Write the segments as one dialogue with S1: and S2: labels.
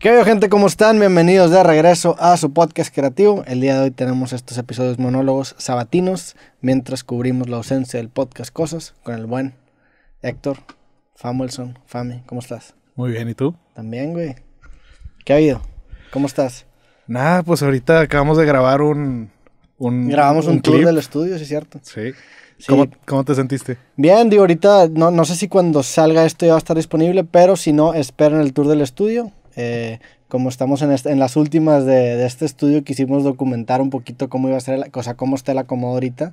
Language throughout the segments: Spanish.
S1: ¿Qué hay, gente? ¿Cómo están? Bienvenidos de regreso a su podcast creativo. El día de hoy tenemos estos episodios monólogos sabatinos mientras cubrimos la ausencia del podcast Cosas con el buen Héctor Famuelson. Fami, ¿cómo estás?
S2: Muy bien, ¿y tú?
S1: También, güey.
S2: ¿Qué ha habido? ¿Cómo estás? Nada, pues ahorita acabamos de grabar un... Grabamos un, tour del estudio, sí es cierto. Sí. ¿Cómo, te sentiste? Bien, digo, ahorita
S1: no, no sé si cuando salga esto ya va a estar disponible, pero si no, esperen el tour del estudio. Eh, como estamos en, este, las últimas de, este estudio, quisimos documentar un poquito cómo iba a ser la cosa, cómo está el acomodo ahorita,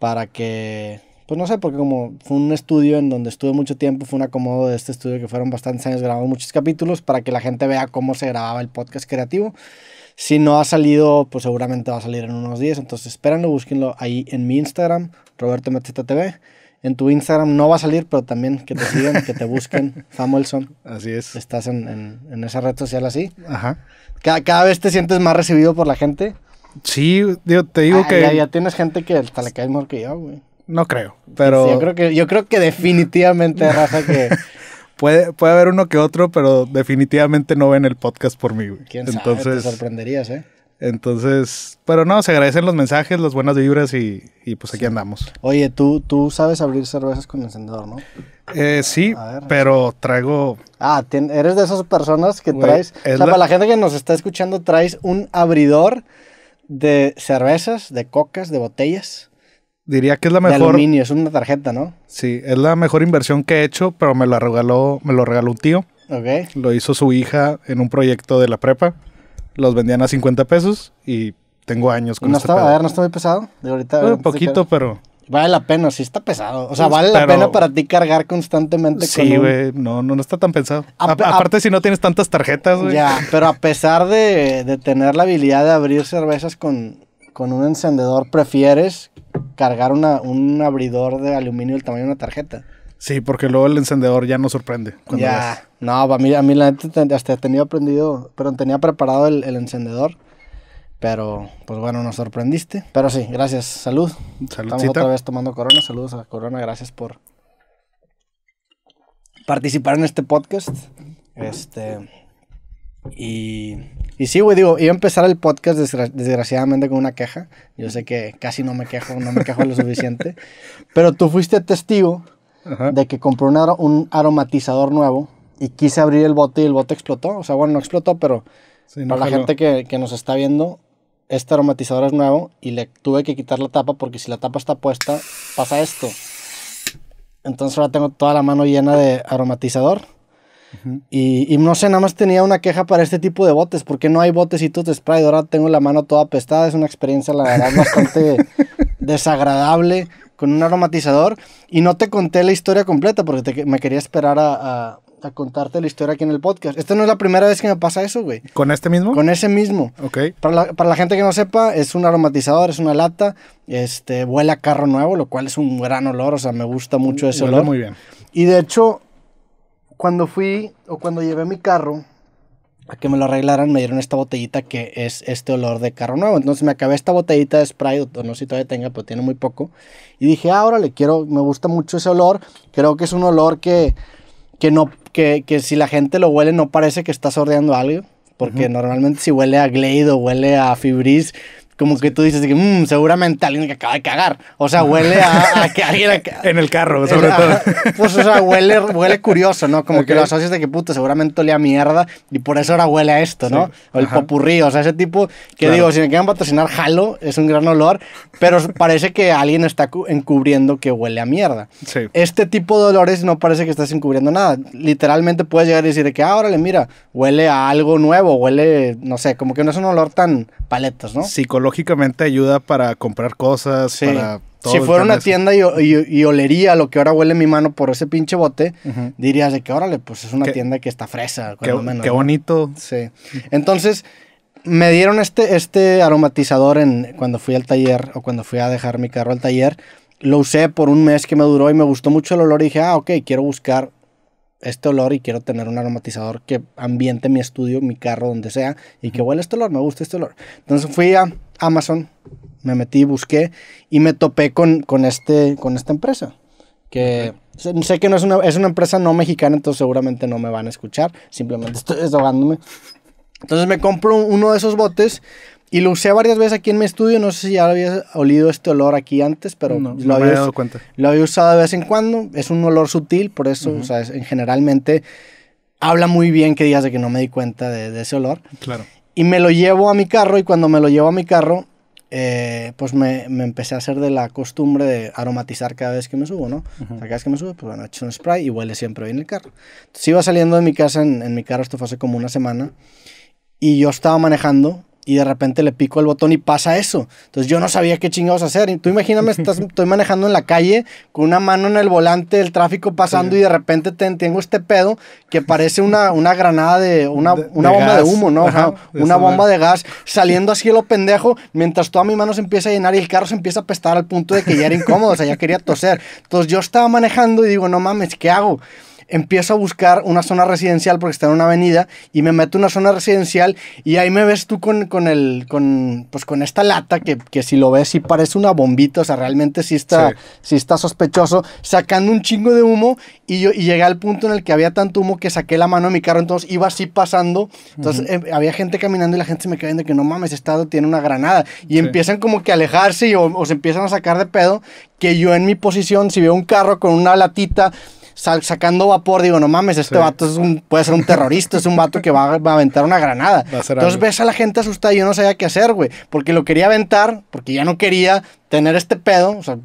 S1: para que, pues no sé, porque como fue un estudio en donde estuve mucho tiempo, fue un acomodo de este estudio que fueron bastantes años, grabamos muchos capítulos para que la gente vea cómo se grababa el podcast creativo. Si no ha salido, pues seguramente va a salir en unos días, entonces espérenlo, búsquenlo ahí en mi Instagram, Roberto Meteta TV en tu Instagram no va a salir, pero también que te sigan, que te busquen, Samuelson. Así es. Estás en, en, en, esa red social así. Ajá. Cada, vez te sientes más recibido por la gente. Sí,
S2: te digo ah, que. Ya,
S1: tienes gente que hasta le cae mejor que yo, güey.
S2: No creo, pero. yo, creo
S1: que, yo creo que definitivamente, raza, que.
S2: puede, puede haber uno que otro, pero definitivamente no ven el podcast por mí, güey. ¿Quién Entonces... sabe? Te
S1: sorprenderías, ¿eh?
S2: Entonces, pero no, se agradecen los mensajes, las buenas vibras y, y pues aquí andamos.
S1: Oye, ¿tú, tú sabes abrir cervezas con encendedor, ¿no?
S2: Eh, sí, pero traigo...
S1: Ah, eres de esas personas que traes... O sea, para la gente que nos está escuchando, traes un abridor de cervezas, de cocas, de botellas.
S2: Diría que es la mejor... De aluminio,
S1: es una tarjeta, ¿no?
S2: Sí, es la mejor inversión que he hecho, pero me la regaló, me lo regaló un tío. Ok. Lo hizo su hija en un proyecto de la prepa los vendían a 50 pesos y tengo años con no este A ver,
S1: no está muy pesado.
S2: De ahorita, un eh, poquito, pero... Vale la pena, sí está pesado. O sea, vale la pena para ti cargar constantemente sí, con Sí, güey, no, no, no está tan pesado. aparte, si no tienes tantas tarjetas, güey. Ya,
S1: pero a pesar de, tener la habilidad de abrir cervezas con, con un encendedor, prefieres cargar un abridor de aluminio del tamaño de una tarjeta.
S2: Sí, porque luego el encendedor ya no sorprende. ya.
S1: No, mí, a mí la neta hasta tenía aprendido, pero tenía preparado el, encendedor. Pero, pues bueno, nos sorprendiste. Pero sí, gracias. Salud. Estamos otra vez tomando Corona. Saludos a Corona. Gracias por participar en este podcast. Este. Y, y sí, güey, digo, iba a empezar el podcast desgraciadamente con una queja. Yo sé que casi no me quejo, no me quejo lo suficiente. Pero tú fuiste testigo de que compró un aromatizador nuevo y quise abrir el bote y el bote explotó. O sea, bueno, no explotó, pero para la gente que, que, nos está viendo, este aromatizador es nuevo y le tuve que quitar la tapa porque si la tapa está puesta, pasa esto. Entonces ahora tengo toda la mano llena de aromatizador. y, y, no sé, nada más tenía una queja para este tipo de botes, porque no hay botecitos de spray. Ahora tengo la mano toda apestada, es una experiencia, la verdad, bastante desagradable con un aromatizador. Y no te conté la historia completa porque me quería esperar a a contarte la historia aquí en el podcast. Esta no es la primera vez que me pasa eso, güey. ¿Con este mismo? Con ese mismo. Ok. Para la, gente que no sepa, es un aromatizador, es una lata, este, huele a carro nuevo, lo cual es un gran olor, o sea, me gusta mucho ese huele olor. muy bien. Y de hecho, cuando fui o cuando llevé mi carro a que me lo arreglaran, me dieron esta botellita que es este olor de carro nuevo. Entonces me acabé esta botellita de spray, o no sé si todavía tenga, pero tiene muy poco. Y dije, ah, órale, quiero, me gusta mucho ese olor. Creo que es un olor que que no, que, si la gente lo huele no parece que estás sordeando algo. Porque normalmente si huele a Glade o huele a Fibris, como que tú dices, que, mm, seguramente alguien que acaba de cagar. O sea, huele a,
S2: que alguien... en el carro, sobre todo.
S1: Pues, o sea, huele, huele curioso, ¿no? Como que lo asocias de que, puto seguramente olía mierda y por eso ahora huele a esto, ¿no? O el popurrí, o sea, ese tipo que digo, si me quieren patrocinar, jalo, es un gran olor, pero parece que alguien está encubriendo que huele a mierda. Este tipo de olores no parece que estás encubriendo nada. Literalmente puedes llegar y decir que, ah, órale, mira, huele a
S2: algo nuevo, huele, no sé, como que no es un olor tan paletos ¿no? Psicológico lógicamente ayuda para comprar cosas, para todo si fuera una
S1: tienda y, olería lo que ahora huele mi mano por ese pinche bote, dirías de que órale, pues es una tienda que está fresa. Qué,
S2: bonito.
S1: Sí. Entonces, me dieron este, este aromatizador en, cuando fui al taller o cuando fui a dejar mi carro al taller. Lo usé por un mes que me duró y me gustó mucho el olor. Y dije, ah, ok, quiero buscar este olor y quiero tener un aromatizador que ambiente mi estudio, mi carro, donde sea, y que huele este olor, me gusta este olor. Entonces fui a Amazon, me metí, busqué y me topé con, con, este, con esta empresa. Que sé que no es una, es una empresa no mexicana, entonces seguramente no me van a escuchar. Simplemente estoy desahogándome. Entonces me compro uno de esos botes y lo usé varias veces aquí en mi estudio. No sé si ya había olido este olor aquí antes, pero no, lo, había, dado cuenta. lo había usado de vez en cuando. Es un olor sutil, por eso, o sea, generalmente habla muy bien que digas de que no me di cuenta de, de ese olor. Claro. Y me lo llevo a mi carro y cuando me lo llevo a mi carro, eh, pues me, me, empecé a hacer de la costumbre de aromatizar cada vez que me subo, ¿no? o sea, cada vez que me subo, pues bueno, hecho un spray y huele siempre bien el carro. Entonces iba saliendo de mi casa, en, en mi carro, esto fue hace como una semana, y yo estaba manejando y de repente le pico el botón y pasa eso. Entonces yo no sabía qué chingados hacer. tú imagíname, estás, estoy manejando en la calle con una mano en el volante, el tráfico pasando y de repente te, tengo este pedo que parece una, una granada de una, bomba de humo, ¿no? una bomba de gas saliendo así lo pendejo mientras toda mi mano se empieza a llenar y el carro se empieza a pestar al punto de que ya era incómodo, o sea, ya quería toser. Entonces yo estaba manejando y digo, no mames, ¿qué hago? empiezo a buscar una zona residencial porque está en una avenida y me meto en una zona residencial y ahí me ves tú con, el, pues, con, esta lata que, si lo ves sí parece una bombita, o sea, realmente sí está, está sospechoso, sacando un chingo de humo y yo y llegué al punto en el que había tanto humo que saqué la mano de mi carro, entonces iba así pasando, entonces eh, había gente caminando y la gente se me caía de que no mames, estado tiene una granada y empiezan como que a alejarse o se empiezan a sacar de pedo que yo en mi posición si veo un carro con una latita sacando vapor, digo, no mames, este vato puede ser un terrorista, es un vato que va, a aventar una granada. Entonces ves a la gente asustada y yo no sabía qué hacer, güey, porque lo quería aventar, porque ya no quería tener este pedo, o sea,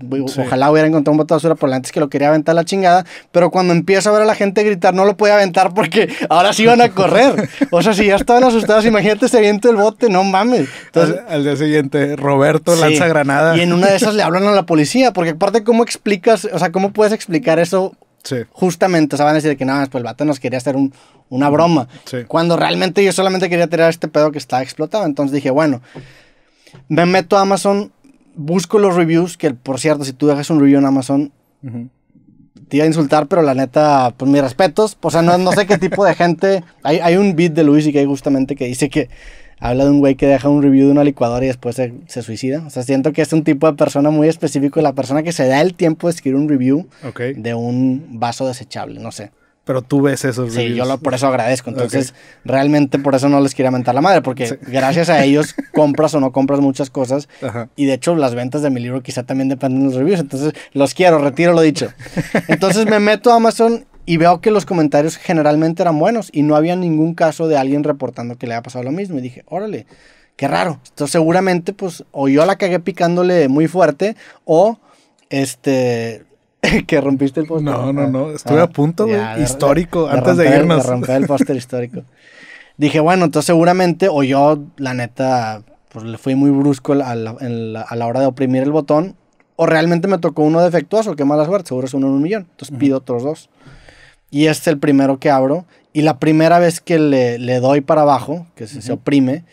S1: ojalá hubiera encontrado un bote de basura, pero antes que lo quería aventar la chingada, pero cuando empiezo a ver a la gente gritar, no lo podía aventar porque ahora sí van a correr. o sea, si ya estaban asustados, imagínate ese viento del bote, no mames. Entonces,
S2: al, día siguiente, Roberto lanza granada. Y en una de esas
S1: le hablan a la policía, porque aparte, ¿cómo explicas, o sea, cómo puedes explicar eso Justamente, o van a decir que nada más, pues el vato nos quería hacer una mm, broma. Cuando realmente yo solamente quería tirar este pedo que estaba explotado. Entonces dije, bueno, me meto a Amazon, busco los reviews, que por cierto, si tú dejas un review en Amazon, te iba a insultar, pero la neta, pues mis respetos. O sea, no, no sé qué tipo de gente. Hay, hay un beat de Luis y que hay justamente que dice que habla de un güey que deja un review de una licuadora y después se, suicida. O sea, siento que es un tipo de persona muy específico, la persona que se da el tiempo de escribir un review de un vaso desechable, no sé. Pero tú ves esos reviews. Sí, yo lo, por eso agradezco. Entonces, realmente por eso no les quiero mentar la madre, porque gracias a ellos compras o no compras muchas cosas. Y de hecho, las ventas de mi libro quizá también dependen de los reviews. Entonces, los quiero, retiro lo dicho. Entonces, me meto a Amazon y veo que los comentarios generalmente eran buenos y no había ningún caso de alguien reportando que le había pasado lo mismo. Y dije, órale, qué raro. Entonces seguramente pues o yo la cagué picándole muy fuerte o este que rompiste el póster. No, no, no, ah, estuve a ah, punto, histórico, antes de, irnos. De romper el póster histórico. Dije, bueno, entonces seguramente o yo la neta pues le fui muy brusco a la, hora de oprimir el botón o realmente me tocó uno defectuoso, que mala suerte, seguro es uno en un millón. Entonces pido otros dos. Y este es el primero que abro. Y la primera vez que le, doy para abajo, que se, oprime,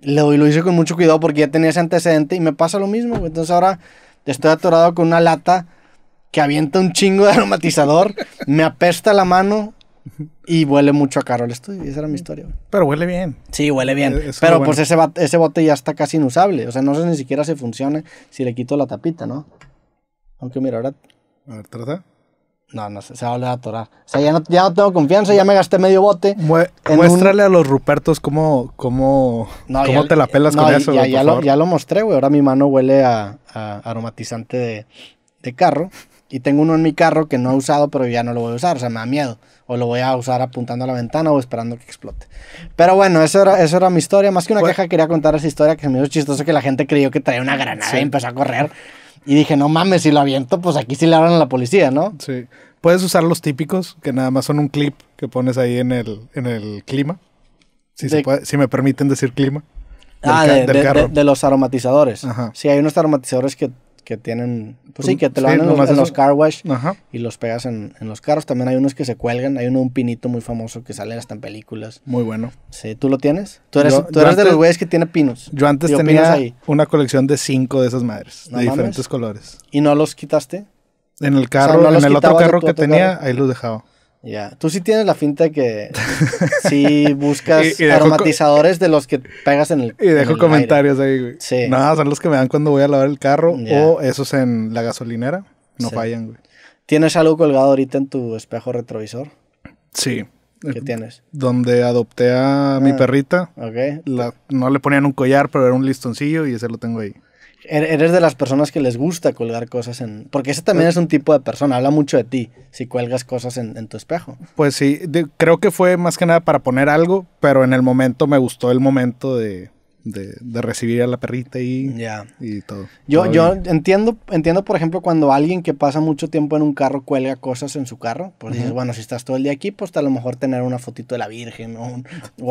S1: le doy, lo hice con mucho cuidado porque ya tenía ese antecedente y me pasa lo mismo. Entonces ahora estoy atorado con una lata que avienta un chingo de aromatizador, me apesta la mano y huele mucho a Carol Studio. Esa era mi historia. Pero huele bien. Sí, huele bien. Eh, Pero pues ese, ese bote ya está casi inusable. O sea, no sé ni siquiera si funciona si le quito la tapita, ¿no? Aunque mira, ahora... A ver, trata. No, no, se va a volver a atorar. O sea, ya no, ya tengo confianza, ya me gasté medio bote. muéstrale
S2: a los Rupertos cómo, cómo, cómo te la pelas con eso, ya, ya, lo, ya,
S1: lo, mostré, güey. Ahora mi mano huele a, aromatizante de, de, carro. Y tengo uno en mi carro que no he usado, pero ya no lo voy a usar. O sea, me da miedo. O lo voy a usar apuntando a la ventana o esperando que explote. Pero bueno, eso era, eso era mi historia. Más que una pues queja, quería contar esa historia que se me hizo chistoso que la gente creyó que traía una granada
S2: y empezó a correr. Y dije, no mames, si lo aviento, pues aquí sí le hablan a la policía, ¿no? Sí. Puedes usar los típicos, que nada más son un clip que pones ahí en el, en el clima. Si, me permiten decir clima. ah, de,
S1: de, los aromatizadores. Ajá. Sí, hay unos aromatizadores que que tienen, pues sí, que te lo dan en, los, car wash y los pegas en, los carros. También hay unos que se cuelgan, hay uno, un pinito muy famoso que sale hasta en películas. Muy bueno. Sí,
S2: ¿tú lo tienes? Tú eres, de los güeyes que tiene pinos. Yo antes tenía una colección de cinco de esas madres, de diferentes colores.
S1: ¿Y no los quitaste?
S2: En el carro, en el otro carro que tenía, ahí los dejaba.
S1: Ya, tú sí tienes la finta que si buscas aromatizadores de los que pegas en el. Y dejo comentarios
S2: ahí, güey. Sí. Nada, no, son los que me dan cuando voy a lavar el carro o esos en la gasolinera. No fallan, güey. ¿Tienes algo colgado ahorita en tu espejo retrovisor? Sí. ¿Qué eh, tienes? Donde adopté a mi ah, perrita. Ok. no le ponían un collar, pero era un listoncillo y ese lo tengo ahí. Er,
S1: eres de las personas que les gusta colgar cosas en... Porque ese también eh. es un tipo de persona, habla mucho de ti si cuelgas cosas en, tu espejo.
S2: Pues sí, creo que fue más que nada para poner algo, pero en el momento me gustó el momento de, de, recibir a la perrita y, y todo. Yo, yo
S1: entiendo, entiendo, por ejemplo, cuando alguien que pasa mucho tiempo en un carro cuelga cosas en su carro, pues dices, bueno, si estás todo el día aquí, pues a lo mejor tener una fotito de la Virgen o,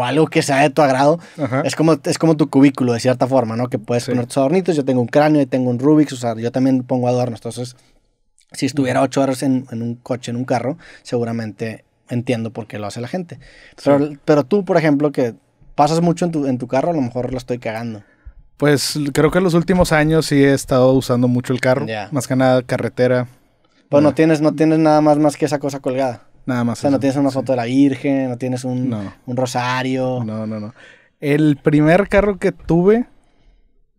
S1: algo que sea de tu agrado. Es, como, es como tu cubículo, de cierta forma, ¿no? Que puedes poner tus adornitos. Yo tengo un cráneo, y tengo un Rubik's, o sea, yo también pongo adornos. Entonces, si estuviera ocho horas en, un coche, en un carro, seguramente entiendo por qué lo hace la gente. Pero, pero tú, por ejemplo, que pasas mucho en tu, en tu carro, a lo mejor lo estoy cagando.
S2: Pues creo que en los últimos años sí he estado usando mucho el carro. Más que nada carretera.
S1: Pues no. tienes, no tienes nada más más que esa cosa colgada. Nada más. O sea, no tienes una foto de la Virgen, no tienes un, rosario. No,
S2: no, no. El primer carro que tuve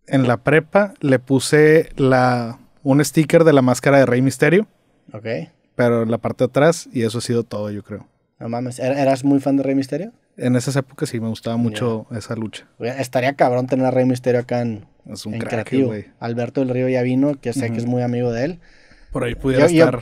S2: en la prepa le puse la, un sticker de la máscara de Rey Misterio. Ok. Pero en la parte de atrás, y eso ha sido todo, yo creo. No
S1: mames, ¿eras muy fan de Rey Misterio?
S2: En esas épocas sí, me gustaba mucho esa lucha.
S1: Estaría cabrón tener a Rey Misterio acá en, es un crack, creativo. Alberto del Río ya vino, que sé que es muy amigo de él. Por ahí pudiera yo, estar.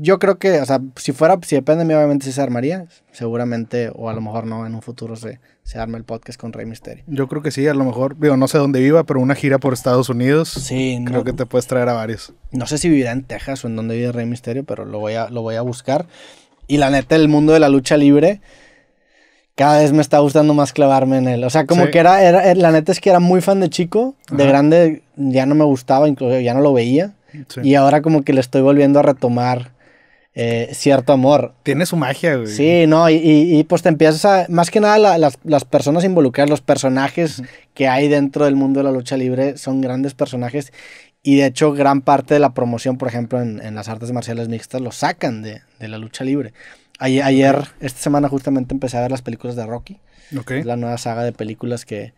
S1: Yo, creo que, o sea, si fuera, si depende de mí, obviamente sí se armaría. Seguramente, o a lo mejor no, en un futuro se, se arma el podcast con Rey Misterio.
S2: Yo creo que sí, a lo mejor, digo, no sé dónde viva, pero una gira por Estados Unidos. Sí, Creo que te puedes traer a varios. No sé si vivirá en Texas o en donde vive Rey Misterio, pero lo voy a, lo voy a
S1: buscar. Y la neta, el mundo de la lucha libre, cada vez me está gustando más clavarme en él. O sea, como que era, la neta es que era muy fan de chico, de grande ya no me gustaba, incluso ya no lo veía. Y ahora como que le estoy volviendo a retomar eh, cierto amor.
S2: Tiene su magia, güey.
S1: Sí, no, y, y, pues te empiezas a, más que nada las, personas involucradas, los personajes que hay dentro del mundo de la lucha libre son grandes personajes y de hecho, gran parte de la promoción, por ejemplo, en, en las artes marciales mixtas, lo sacan de, de la lucha libre. Ayer, ayer, esta semana justamente empecé a ver las películas de Rocky. la nueva saga de películas que,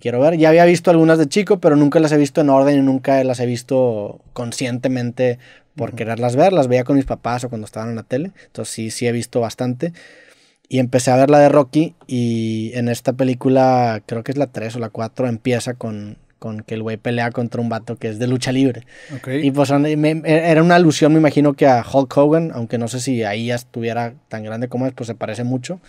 S1: quiero ver. Ya había visto algunas de chico, pero nunca las he visto en orden y nunca las he visto conscientemente por quererlas ver. Las veía con mis papás o cuando estaban en la tele. Entonces sí, sí he visto bastante. Y empecé a ver la de Rocky y en esta película, creo que es la 3 o la 4, empieza con, con que el güey pelea contra un vato que es de lucha libre. Y pues era una alusión, me imagino, que a Hulk Hogan, aunque no sé si ahí ya estuviera tan grande como es, pues se parece mucho.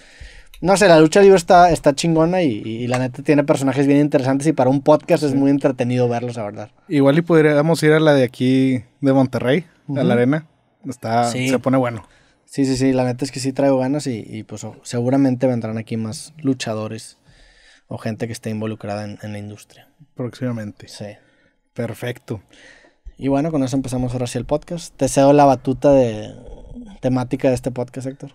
S1: No sé, la lucha libre está, está chingona y, la neta tiene personajes bien interesantes y para un podcast es muy entretenido verlos, la verdad.
S2: Igual y podríamos ir a la de aquí de Monterrey, a la arena. Está, se pone bueno.
S1: Sí, sí, sí, la neta es que sí traigo ganas y, pues seguramente vendrán aquí más luchadores o gente que esté involucrada en, la industria. Próximamente. Sí. Perfecto. Y bueno, con eso empezamos ahora sí el podcast. Te cedo la batuta de temática de este podcast, Héctor.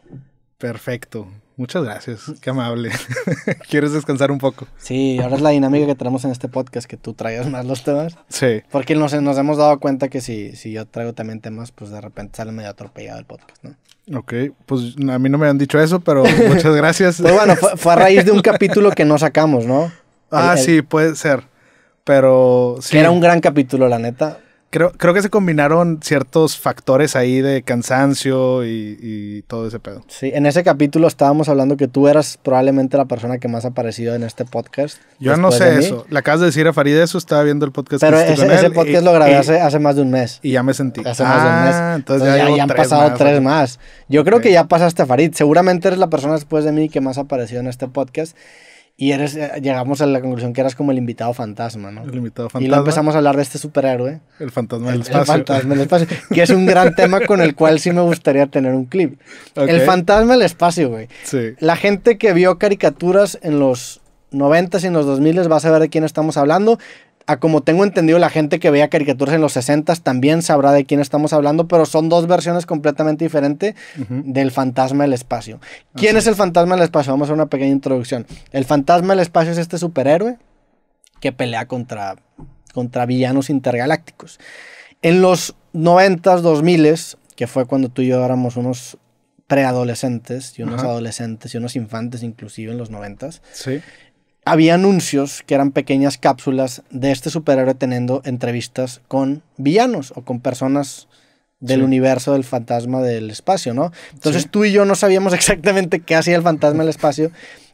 S1: Perfecto.
S2: Muchas gracias, qué amable. ¿Quieres descansar un poco? Sí,
S1: ahora es la dinámica que tenemos en este podcast, que tú traigas más los temas. Sí. Porque nos, hemos dado cuenta que si, si yo traigo también temas, pues de repente sale medio atropellado el podcast, ¿no?
S2: Ok, pues a mí no me han dicho eso, pero muchas gracias. pues bueno, fue, a raíz de un capítulo
S1: que no sacamos, ¿no? Ah, sí,
S2: puede ser. Pero sí. Que era un gran capítulo, la neta. Creo, creo que se combinaron ciertos factores ahí de cansancio y, todo ese pedo.
S1: Sí, en ese capítulo estábamos hablando que tú eras probablemente la persona que más ha
S2: aparecido en este podcast. Yo no sé eso. la acabas de decir a Farid eso, estaba viendo el podcast. Pero que ese, con ese podcast lo grabé hace,
S1: más de un mes. Y ya me sentí. Hace más de un ah, mes. Entonces, ya, ya, han pasado tres más. Yo creo que ya pasaste Farid. Seguramente eres la persona después de mí que más ha aparecido en este podcast. Y eres, eh, llegamos a la conclusión que eras como el invitado fantasma, ¿no? El
S2: invitado fantasma. Y luego empezamos
S1: a hablar de este superhéroe. El fantasma del espacio. El fantasma del espacio. que es un gran tema con el cual sí me gustaría tener un clip. El fantasma del espacio, güey. Sí. La gente que vio caricaturas en los 90s y en los 2000 va a saber de quién estamos hablando a como tengo entendido, la gente que vea caricaturas en los 60 también sabrá de quién estamos hablando, pero son dos versiones completamente diferentes del fantasma del espacio. ¿Quién es el fantasma del espacio? Vamos a hacer una pequeña introducción. El fantasma del espacio es este superhéroe que pelea contra, contra villanos intergalácticos. En los 90s, 2000s, que fue cuando tú y yo éramos unos preadolescentes y unos adolescentes y unos infantes inclusive en los 90s. Sí había anuncios que eran pequeñas cápsulas de este superhéroe teniendo entrevistas con villanos o con personas del universo del fantasma del espacio, ¿no? Entonces tú y yo no sabíamos exactamente qué hacía el fantasma del espacio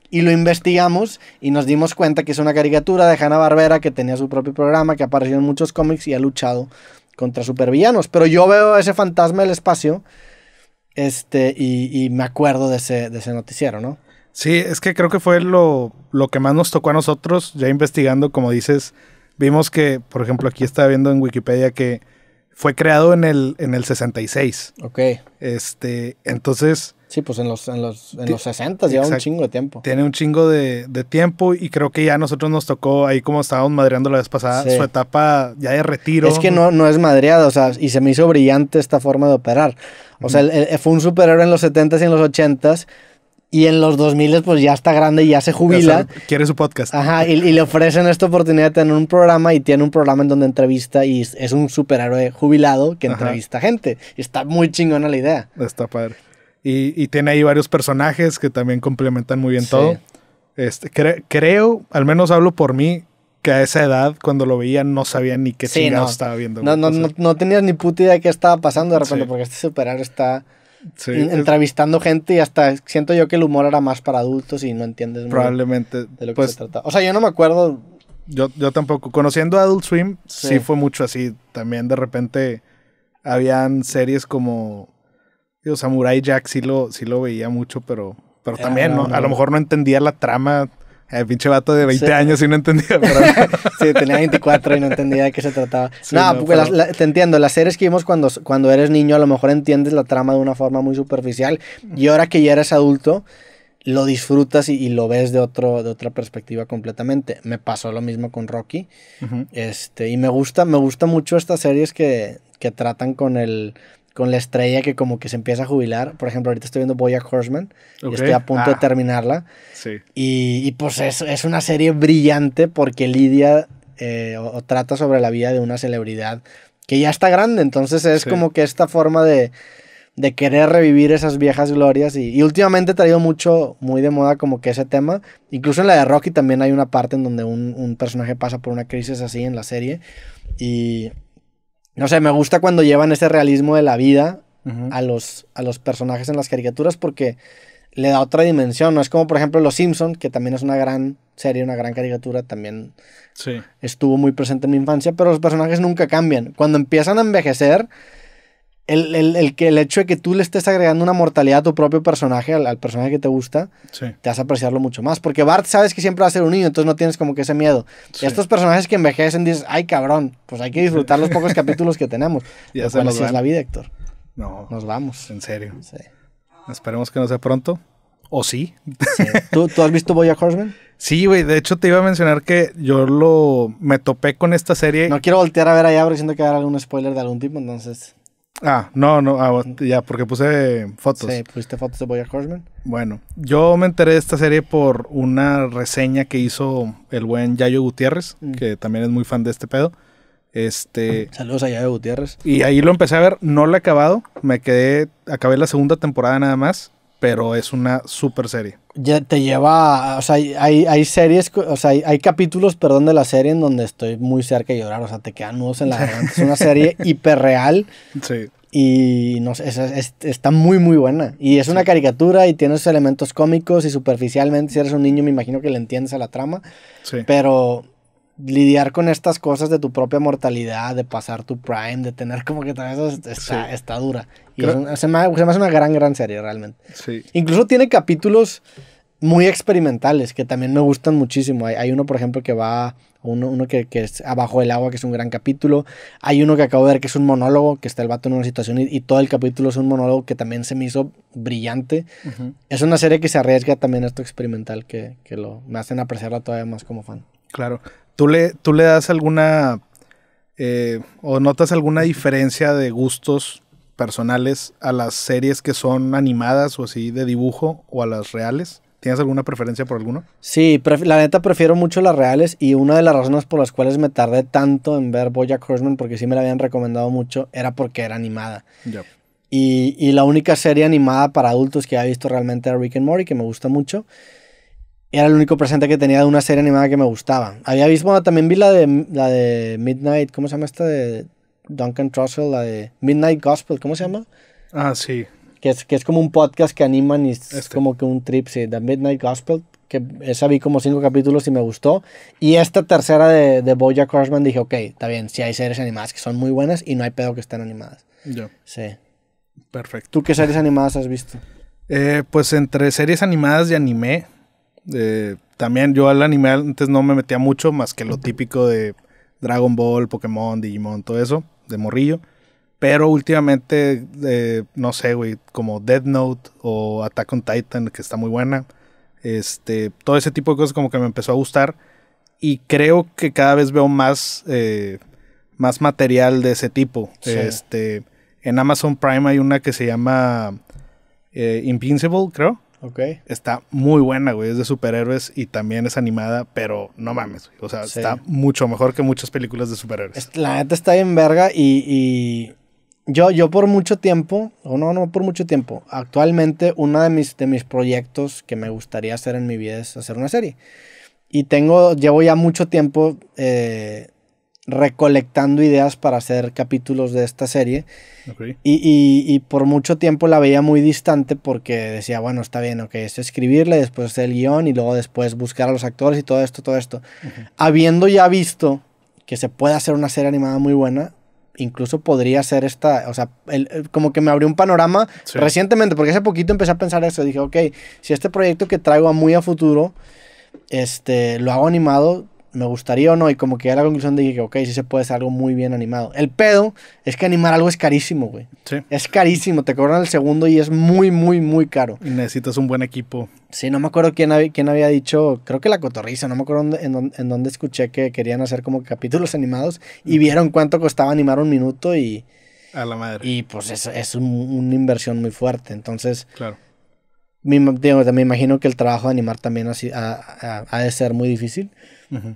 S1: y lo investigamos y nos dimos cuenta que es una caricatura de Hanna Barbera que tenía su propio programa, que apareció en muchos cómics y ha luchado contra supervillanos. Pero yo veo ese fantasma del espacio este, y, me acuerdo de ese noticiero, ¿no?
S2: Sí, es que creo que fue lo, lo que más nos tocó a nosotros, ya investigando, como dices, vimos que, por ejemplo, aquí estaba viendo en Wikipedia que fue creado en el, en el 66. Ok. Este, entonces... Sí, pues en los, en los, en 60 lleva un chingo de tiempo. Tiene un chingo de, tiempo y creo que ya a nosotros nos tocó, ahí como estábamos madreando la vez pasada, su etapa ya de retiro. Es que no,
S1: no es madreada, o sea, y se me hizo brillante esta forma de operar. O sea, fue un superhéroe en los 70s y en los 80s y en los 2000 pues ya está grande y ya se jubila.
S2: quiere su podcast.
S1: Ajá, y, le ofrecen esta oportunidad de tener un programa y tiene un programa en donde entrevista
S2: y es un superhéroe jubilado que entrevista gente. Y está muy chingona la idea. Está padre. Y, y, tiene ahí varios personajes que también complementan muy bien todo. Este, creo, al menos hablo por mí, que a esa edad, cuando lo veía, no sabía ni qué estaba viendo. No, no, no,
S1: no, tenías ni puta idea de qué estaba pasando de repente, porque este superhéroe está
S2: entrevistando
S1: gente y hasta siento yo que el humor era más para adultos y no entiendes probablemente
S2: de lo que pues, se trata. O sea, yo no me acuerdo. Yo, tampoco. Conociendo Adult Swim, sí. fue mucho así. También de repente habían series como. Samurai Jack sí lo, sí lo veía mucho, pero, pero ah, también a lo mejor no entendía la trama el pinche vato de 20 años y no entendía. sí, tenía 24 y no entendía de qué se trataba.
S1: no, porque te entiendo, las series que vimos cuando, cuando eres niño a lo mejor entiendes la trama de una forma muy superficial y ahora que ya eres adulto lo disfrutas y, lo ves de, otro, de otra perspectiva completamente. Me pasó lo mismo con Rocky. este, y me gusta, me gusta mucho estas series que, que tratan con el con la estrella que como que se empieza a jubilar. Por ejemplo, ahorita estoy viendo Boya Horseman estoy a punto de ah. terminarla. Y, y pues es, es, una serie brillante porque lidia eh, trata sobre la vida de una celebridad que ya está grande. Entonces es como que esta forma de, de querer revivir esas viejas glorias. Y, últimamente ha traído mucho, muy de moda como que ese tema. Incluso en la de Rocky también hay una parte en donde un personaje pasa por una crisis así en la serie. Y no sé, me gusta cuando llevan ese realismo de la vida a, los, a los personajes en las caricaturas porque le da otra dimensión. No es como, por ejemplo, Los Simpsons, que también es una gran serie, una gran caricatura, también estuvo muy presente en mi infancia, pero los personajes nunca cambian. Cuando empiezan a envejecer, el, que, el hecho de que tú le estés agregando una mortalidad a tu propio personaje, al, personaje que te gusta, te hace apreciarlo mucho más. Porque Bart sabes que siempre va a ser un niño, entonces no tienes como que ese miedo. estos personajes que envejecen dices, ay cabrón, pues hay que disfrutar los pocos capítulos que tenemos. Ya así es la vida, Héctor.
S2: No. Nos vamos. En serio. Sí. Esperemos que no sea pronto. O sí. ¿Tú, has visto Boya Horseman? Sí, güey. De hecho, te iba a mencionar que yo lo me topé con esta serie. No quiero voltear a ver allá, pero siento que hay
S1: algún spoiler de algún tipo, entonces.
S2: Ah, no, no, ah, ya, porque puse fotos. Sí,
S1: pusiste fotos de Boya Horseman. Bueno,
S2: yo me enteré de esta serie por una reseña que hizo el buen Yayo Gutiérrez, mm. que también es muy fan de este pedo. Este. Saludos a Yayo Gutiérrez. Y ahí lo empecé a ver, no lo he acabado. Me quedé, acabé la segunda temporada nada más pero es una super serie. Ya te lleva, o sea, hay,
S1: series, o sea, hay, capítulos, perdón, de la serie en donde estoy muy cerca de llorar, o sea, te quedan nudos en la garganta. es una serie hiperreal. Sí. Y no sé, está muy, muy buena. Y es una caricatura y tiene esos elementos cómicos y superficialmente, si eres un niño, me imagino que le entiendes a la trama. Sí. Pero lidiar con estas cosas de tu propia mortalidad, de pasar tu prime, de tener como que tal eso está, dura. Y se, me, hace una gran, gran serie realmente. Sí. Incluso tiene capítulos muy experimentales que también me gustan muchísimo. Hay, uno, por ejemplo, que va, uno, uno que, es abajo del agua, que es un gran capítulo. Hay uno que acabo de ver que es un monólogo, que está el vato en una situación y, todo el capítulo es un monólogo que también se me hizo brillante. Es una serie que se arriesga también a esto experimental que, que lo, me hacen
S2: apreciarla todavía más como fan. Claro. ¿Tú le, das alguna eh, o notas alguna diferencia de gustos personales a las series que son animadas o así de dibujo o a las reales? ¿Tienes alguna preferencia por alguno?
S1: Sí, la neta prefiero mucho las reales y una de las razones por las cuales me tardé tanto en ver Bojack Horseman, porque sí me la habían recomendado mucho, era porque era animada. Y, la única serie animada para adultos que he visto realmente era Rick and Morty, que me gusta mucho era el único presente que tenía de una serie animada que me gustaba. Había visto, también vi la de, la de Midnight, ¿cómo se llama esta? De Duncan Trussell, la de Midnight Gospel, ¿cómo se llama? Ah, sí. Que es, que es como un podcast que animan y es este. como que un trip, sí, The Midnight Gospel, que esa vi como cinco capítulos y me gustó. Y esta tercera de, Boya Crossman dije, ok, está bien, sí hay series animadas
S2: que son muy buenas y no hay pedo que estén animadas. Yo. Sí. Perfecto. ¿Tú qué series animadas has visto? Eh, pues entre series animadas y anime, eh, también yo al anime antes no me metía mucho, más que lo típico de Dragon Ball, Pokémon, Digimon, todo eso, de morrillo. Pero últimamente, eh, no sé, güey, como Dead Note o Attack on Titan, que está muy buena. Este, todo ese tipo de cosas como que me empezó a gustar. Y creo que cada vez veo más, eh, más material de ese tipo. Este, en Amazon Prime hay una que se llama Invincible, creo. Está muy buena, güey. Es de superhéroes y también es animada, pero no mames, O sea, está mucho mejor que muchas películas de superhéroes.
S1: La neta está bien verga y, yo, yo por mucho tiempo, o no, no por mucho tiempo, actualmente uno de mis, de mis proyectos que me gustaría hacer en mi vida es hacer una serie. Y tengo, llevo ya mucho tiempo eh, recolectando ideas para hacer capítulos de esta serie. Y, por mucho tiempo la veía muy distante porque decía, bueno, está bien, ok, es escribirle, después hacer el guión y luego después buscar a los actores y todo esto, todo esto. Habiendo ya visto que se puede hacer una serie animada muy buena, incluso podría ser esta, o sea, como que me abrió un panorama recientemente, porque hace poquito empecé a pensar eso, dije, ok, si este proyecto que traigo a muy a futuro, este, lo hago animado, me gustaría o no, y como que a la conclusión de que, ok, sí se puede hacer algo muy bien animado. El pedo es que animar algo es carísimo, güey. Sí. Es carísimo, te cobran el segundo y es muy, muy, muy caro. Y necesitas un buen equipo. Sí, no me acuerdo quién, había, quién había dicho, creo que la cotorriza, no me acuerdo en, dónde, escuché que querían hacer como capítulos animados y vieron cuánto costaba animar un minuto y... A la madre. Y pues eso es una inversión muy fuerte, entonces... Claro me, me imagino que el trabajo de animar también ha, de ser muy difícil.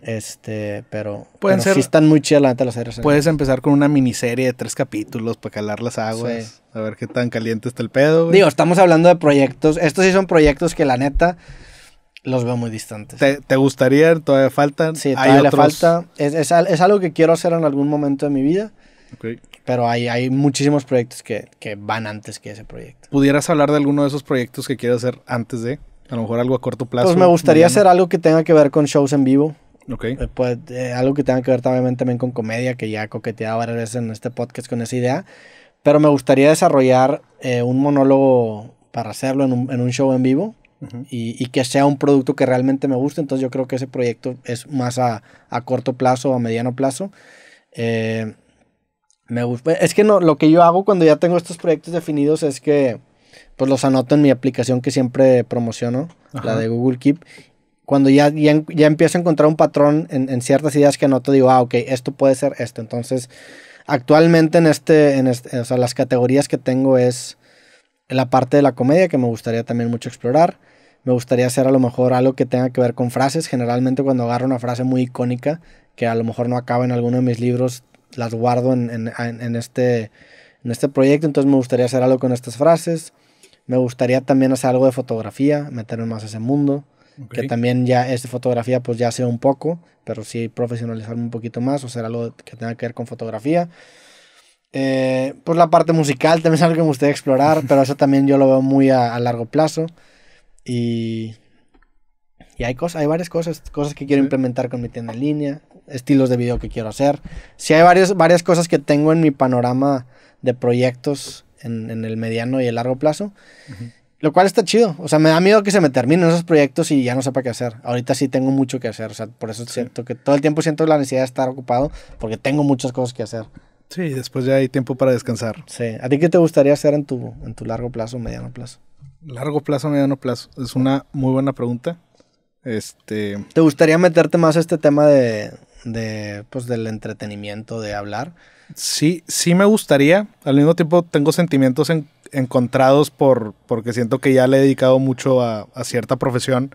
S2: Este, pero, si están
S1: muy chidas la las series. Puedes
S2: empezar con una miniserie de tres capítulos para calar las aguas, a ver qué tan caliente está el pedo. Digo, estamos hablando de proyectos, estos sí son proyectos que la neta los veo muy distantes. ¿Te, gustaría? ¿Todavía faltan? Sí, todavía le falta.
S1: es, algo que quiero hacer en algún momento de mi vida. Pero hay, hay muchísimos proyectos que, que, van antes que ese proyecto.
S2: ¿Pudieras hablar de alguno de esos proyectos que quieres hacer antes de? A lo mejor algo a corto plazo. Pues me gustaría hacer
S1: algo que tenga que ver con shows en vivo. Okay. Eh, pues, eh, algo que tenga que ver también, también con comedia, que ya he coqueteado varias veces en este podcast con esa idea. Pero me gustaría desarrollar eh, un monólogo para hacerlo en un, en un show en vivo. y, y, que sea un producto que realmente me guste. Entonces yo creo que ese proyecto es más a, a corto plazo o a mediano plazo. Eh, gusta. Pues, es que no, lo que yo hago cuando ya tengo estos proyectos definidos es que pues, los anoto en mi aplicación que siempre promociono, la de Google Keep. Cuando ya, ya, empiezo a encontrar un patrón en, en, ciertas ideas que anoto, digo, ah, ok, esto puede ser esto. Entonces, actualmente en este, en este, o sea, las categorías que tengo es la parte de la comedia que me gustaría también mucho explorar. Me gustaría hacer a lo mejor algo que tenga que ver con frases. Generalmente cuando agarro una frase muy icónica, que a lo mejor no acaba en alguno de mis libros, las guardo en, este, en este proyecto, entonces me gustaría hacer algo con estas frases. Me gustaría también hacer algo de fotografía, meterme más a ese mundo. Que también ya es fotografía, pues ya sé un poco, pero sí profesionalizarme un poquito más o hacer algo que tenga que ver con fotografía. Eh, pues la parte musical también es algo que me gustaría explorar, pero eso también yo lo veo muy a, largo plazo. Y, y hay, cosas, hay varias cosas, cosas que quiero implementar con mi tienda en línea, estilos de video que quiero hacer. Sí hay varias, varias cosas que tengo en mi panorama de proyectos en, el mediano y el largo plazo. Lo cual está chido. O sea, me da miedo que se me terminen esos proyectos y ya no sepa qué hacer. Ahorita sí tengo mucho que hacer. O sea, por eso siento que todo el tiempo siento la necesidad de estar ocupado porque tengo muchas cosas que hacer. Sí, después ya hay tiempo para descansar. Sí. ¿A ti qué te gustaría hacer en tu, en tu largo plazo, mediano plazo?
S2: Largo plazo, mediano plazo. Es una muy buena pregunta. Este. ¿Te
S1: gustaría meterte más a este tema de, de, pues, del entretenimiento, de hablar.
S2: Sí, sí me gustaría. Al mismo tiempo tengo sentimientos encontrados por, porque siento que ya le he dedicado mucho a, cierta profesión.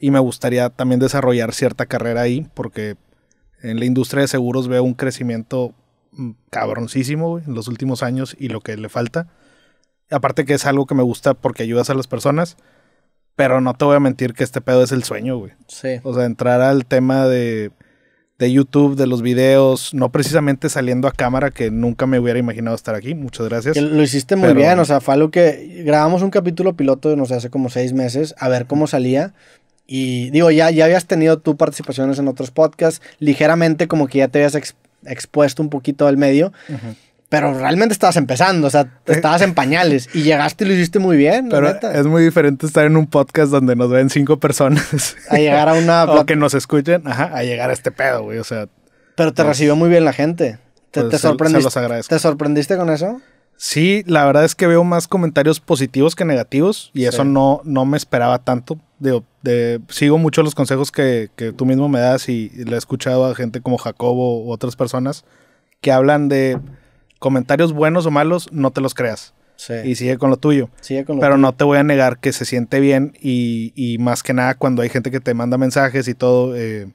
S2: Y me gustaría también desarrollar cierta carrera ahí porque en la industria de seguros veo un crecimiento mm, cabroncísimo en los últimos años y lo que le falta. Aparte que es algo que me gusta porque ayudas a las personas. Pero no te voy a mentir que este pedo es el sueño, güey. Sí. O sea, entrar al tema de de YouTube, de los videos, no precisamente saliendo a cámara, que nunca me hubiera imaginado estar aquí. Muchas gracias. Lo hiciste muy bien, o sea,
S1: fue algo que grabamos un capítulo piloto, no sé, hace como seis meses, a ver cómo salía. Y digo, ya, ya habías tenido tú participaciones en otros podcasts, ligeramente como que ya te habías expuesto un poquito al medio pero realmente estabas empezando, o sea, estabas en pañales y llegaste y lo hiciste muy bien. Pero es
S2: muy diferente estar en un podcast donde nos ven cinco personas. A llegar a una... o que nos escuchen, ajá, a llegar a este pedo, güey, o sea... Pero te recibió muy bien la gente. Te, pues te sorprendiste. los agradezco.
S1: ¿Te sorprendiste con eso?
S2: Sí, la verdad es que veo más comentarios positivos que negativos y eso no, no me esperaba tanto. de, sigo mucho los consejos que, que, tú mismo me das y, y le he escuchado a gente como Jacobo u otras personas que hablan de comentarios buenos o malos, no te los creas. Sí. Y sigue con lo tuyo. Sigue con pero no te voy a negar que se siente bien y, más que nada cuando hay gente que te manda mensajes y todo, eh,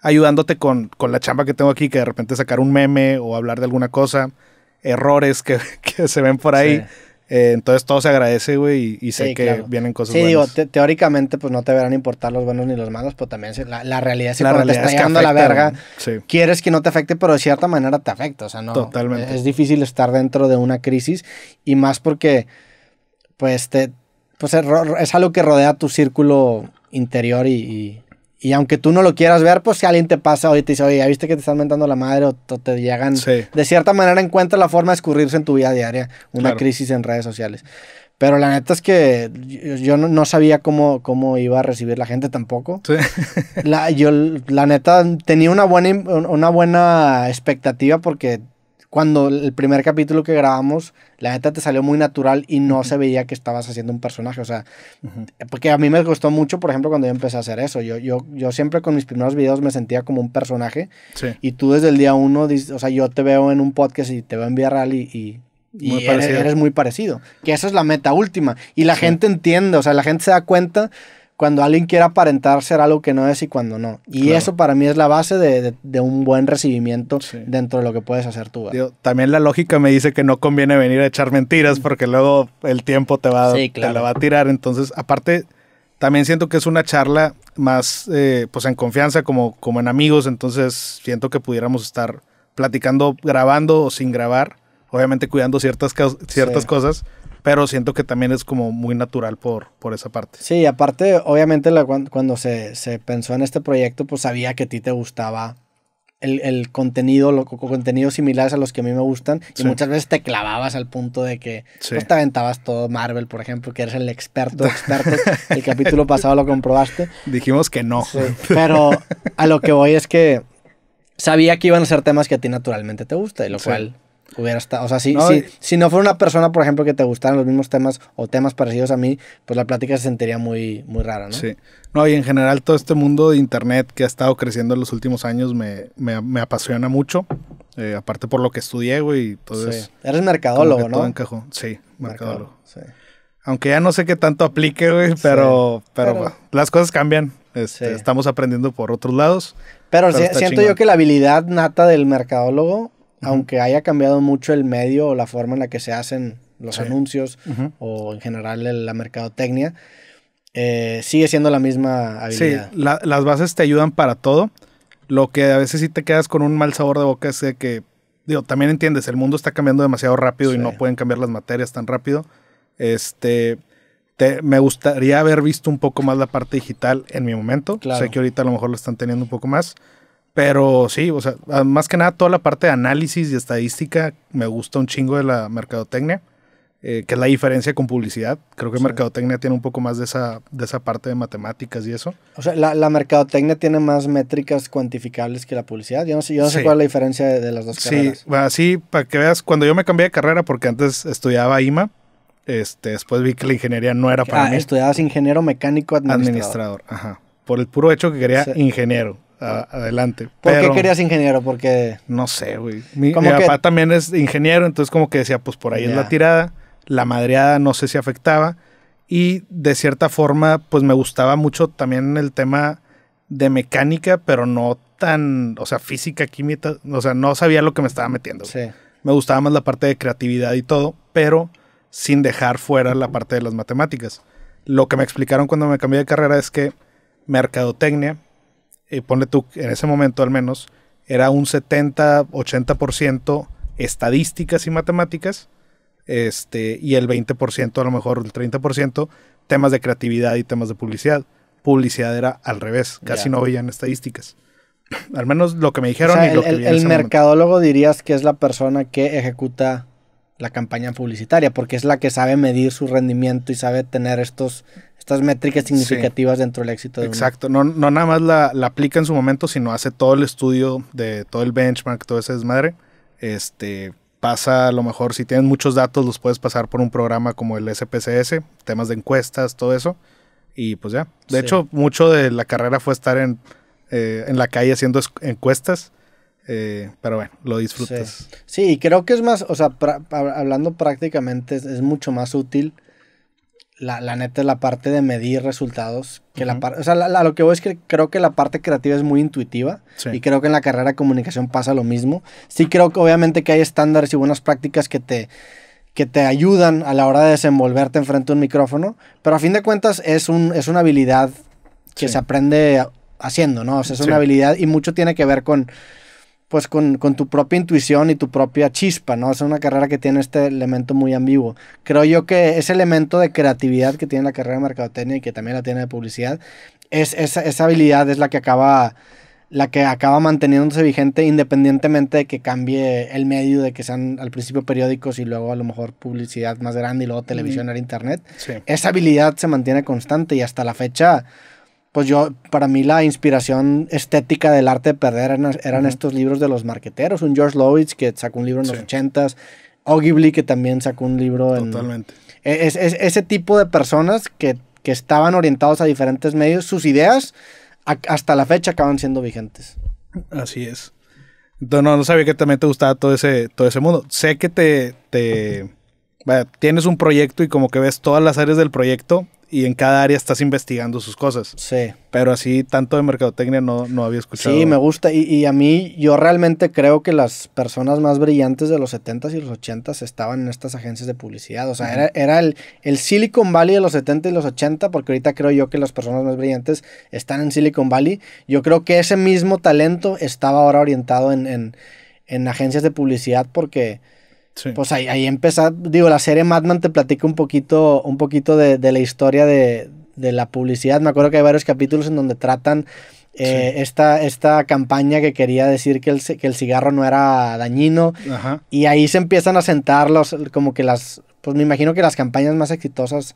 S2: ayudándote con, la chamba que tengo aquí, que de repente sacar un meme o hablar de alguna cosa, errores que, que se ven por ahí. Sí. Eh, entonces todo se agradece, güey, y, sé que vienen cosas sí, buenas.
S1: digo, teóricamente pues no te verán importar los buenos ni los malos, pero también la, realidad si la está es que la verga, quieres que no te afecte, pero de cierta manera te afecta, o sea, no. Totalmente. Es, difícil estar dentro de una crisis y más porque, pues, pues es, algo que rodea tu círculo interior y y aunque tú no lo quieras ver, pues si alguien te pasa y te dice, oye, ya viste que te están mentando la madre o te llegan. De cierta manera encuentra la forma de escurrirse en tu vida diaria, una crisis en redes sociales. Pero la neta es que yo no, sabía cómo, cómo iba a recibir la gente tampoco. Sí. La, yo, la neta, tenía una buena, una buena expectativa porque cuando el primer capítulo que grabamos, la neta te salió muy natural y no se veía que estabas haciendo un personaje. O sea, porque a mí me gustó mucho, por ejemplo, cuando yo empecé a hacer eso. Yo, yo, yo siempre con mis primeros videos me sentía como un personaje. Sí. Y tú desde el día uno, o sea, yo te veo en un podcast y te veo en vía y, eres, muy parecido. Que esa es la meta última. Y la gente entiende, o sea, la gente se da cuenta cuando alguien quiere aparentar ser algo que no es y cuando no. Y eso para mí es la base de, un buen recibimiento dentro de lo que puedes hacer tú.
S2: también la lógica me dice que no conviene venir a echar mentiras porque luego el tiempo te, va, la va a tirar. Entonces, aparte, también siento que es una charla más eh, pues en confianza como, como en amigos. Entonces, siento que pudiéramos estar platicando grabando o sin grabar. Obviamente cuidando ciertas, ciertas sí. cosas pero siento que también es como muy natural por, por esa parte.
S1: Sí, aparte, obviamente cuando se, pensó en este proyecto, pues sabía que a ti te gustaba el, contenido, los contenidos similares a los que a mí me gustan, y muchas veces te clavabas al punto de que sí. Pues, te aventabas todo Marvel, por ejemplo, que eres el experto, experto, el capítulo pasado lo comprobaste. Dijimos que no. Pero a lo que voy es que sabía que iban a ser temas que a ti naturalmente te gustan, y lo cual
S2: Hubiera estado, o sea, eh.
S1: si no, fuera una persona, por ejemplo, que te gustaran los mismos temas o temas parecidos a
S2: mí, pues la plática se sentiría muy, muy rara, ¿no? Sí. No, y en general todo este mundo de Internet que ha estado creciendo en los últimos años me, me, apasiona mucho. Eh, aparte por lo que estudié, güey, entonces... Sí. Eres mercadólogo, ¿no? Sí, mercadólogo. Aunque ya no sé qué tanto aplique, güey, pero, pero, las cosas cambian. Este, estamos aprendiendo por otros lados. Pero, siento yo
S1: que la habilidad nata del mercadólogo aunque haya cambiado mucho el medio o la forma en la que se hacen los anuncios o en general la mercadotecnia, eh, sigue siendo la misma habilidad. Sí,
S2: las bases te ayudan para todo. Lo que a veces sí te quedas con un mal sabor de boca es que, digo, también entiendes, el mundo está cambiando demasiado rápido y no pueden cambiar las materias tan rápido. Este, me gustaría haber visto un poco más la parte digital en mi momento. Sé que ahorita a lo mejor lo están teniendo un poco más, pero sí, o sea, más que nada toda la parte de análisis y estadística me gusta un chingo de la mercadotecnia, eh, que es la diferencia con publicidad. Creo que mercadotecnia tiene un poco más de esa, de esa parte de matemáticas y eso.
S1: O sea, la, la mercadotecnia tiene más métricas cuantificables que la publicidad. Yo no sé, yo no sé cuál es la diferencia de, las dos carreras.
S2: Sí, así para que veas, cuando yo me cambié de carrera, porque antes estudiaba IMA, este, después vi que la ingeniería no era para ah, mí. Estudiabas ingeniero mecánico administrador. Administrador, ajá. Por el puro hecho que quería ingeniero adelante. ¿Por qué querías
S1: ingeniero? Porque... No sé, güey. Mi, papá
S2: también es ingeniero, entonces como que decía, pues por ahí es la tirada. La madreada no sé si afectaba. Y de cierta forma, pues me gustaba mucho también el tema de mecánica, pero no tan, o sea, física, química, o sea, no sabía lo que me estaba metiendo. Sí. Me gustaba más la parte de creatividad y todo, pero sin dejar fuera la parte de las matemáticas. Lo que me explicaron cuando me cambié de carrera es que mercadotecnia y eh, ponle tú, en ese momento al menos, era un 70-80% estadísticas y matemáticas, este, y el 20%, a lo mejor el 30%, temas de creatividad y temas de publicidad. Publicidad era al revés, casi no veían estadísticas. al menos lo que me dijeron y el, lo que vi
S1: mercadólogo dirías que es la persona que ejecuta la campaña publicitaria, porque es la que sabe medir su rendimiento y sabe tener estos estas métricas significativas dentro del éxito. De exacto,
S2: no, no nada más la, aplica en su momento, sino hace todo el estudio de todo el benchmark, todo ese desmadre. Este, pasa a lo mejor, si tienes muchos datos, los puedes pasar por un programa como el SPSS, temas de encuestas, todo eso. Y pues ya. De hecho, mucho de la carrera fue estar en, eh, la calle haciendo encuestas. Eh, pero bueno, lo disfrutas. Sí.
S1: creo que es más, o sea, hablando prácticamente, es mucho más útil la, neta es la parte de medir resultados. Que la o sea, lo que voy es que creo que la parte creativa es muy intuitiva y creo que en la carrera de comunicación pasa lo mismo. Sí creo que obviamente que hay estándares y buenas prácticas que te, que te ayudan a la hora de desenvolverte enfrente de un micrófono, pero a fin de cuentas es, un, es una habilidad que se aprende haciendo, ¿no? O sea, es una habilidad y mucho tiene que ver con pues con, con, tu propia intuición y tu propia chispa, ¿no? Es una carrera que tiene este elemento muy ambiguo. Creo yo que ese elemento de creatividad que tiene la carrera de mercadotecnia y que también la tiene de publicidad, es, esa, habilidad es la que acaba la que acaba manteniéndose vigente independientemente de que cambie el medio, de que sean al principio periódicos y luego a lo mejor publicidad más grande y luego televisión, mm internet. Esa habilidad se mantiene constante y hasta la fecha pues yo, para mí la inspiración estética del arte de perder eran, estos libros de los marqueteros, un George Lovitz que sacó un libro en los ochentas, Ogilvy que también sacó un libro en... Totalmente. E, es, ese tipo de personas que, que, estaban orientados a diferentes medios, sus ideas hasta la fecha acaban
S2: siendo vigentes. Así es. No, no sabía que también te gustaba todo ese, todo ese mundo. Sé que te, te... tienes un proyecto y como que ves todas las áreas del proyecto y en cada área estás investigando sus cosas. Sí. Pero así tanto de mercadotecnia no, no había escuchado. Sí, me
S1: gusta. Y, a mí, yo realmente creo que las personas más brillantes de los 70s y los 80s estaban en estas agencias de publicidad. O sea, era, el, Silicon Valley de los 70 y los 80, porque ahorita creo yo que las personas más brillantes están en Silicon Valley. Yo creo que ese mismo talento estaba ahora orientado en, en agencias de publicidad porque pues ahí, ahí empieza, digo, la serie Madman te platica un poquito, un poquito de, de la historia de, de, la publicidad. Me acuerdo que hay varios capítulos en donde tratan eh, esta, esta campaña que quería decir que el, que el cigarro no era dañino. Y ahí se empiezan a sentar los, como que las, pues me imagino que las campañas más exitosas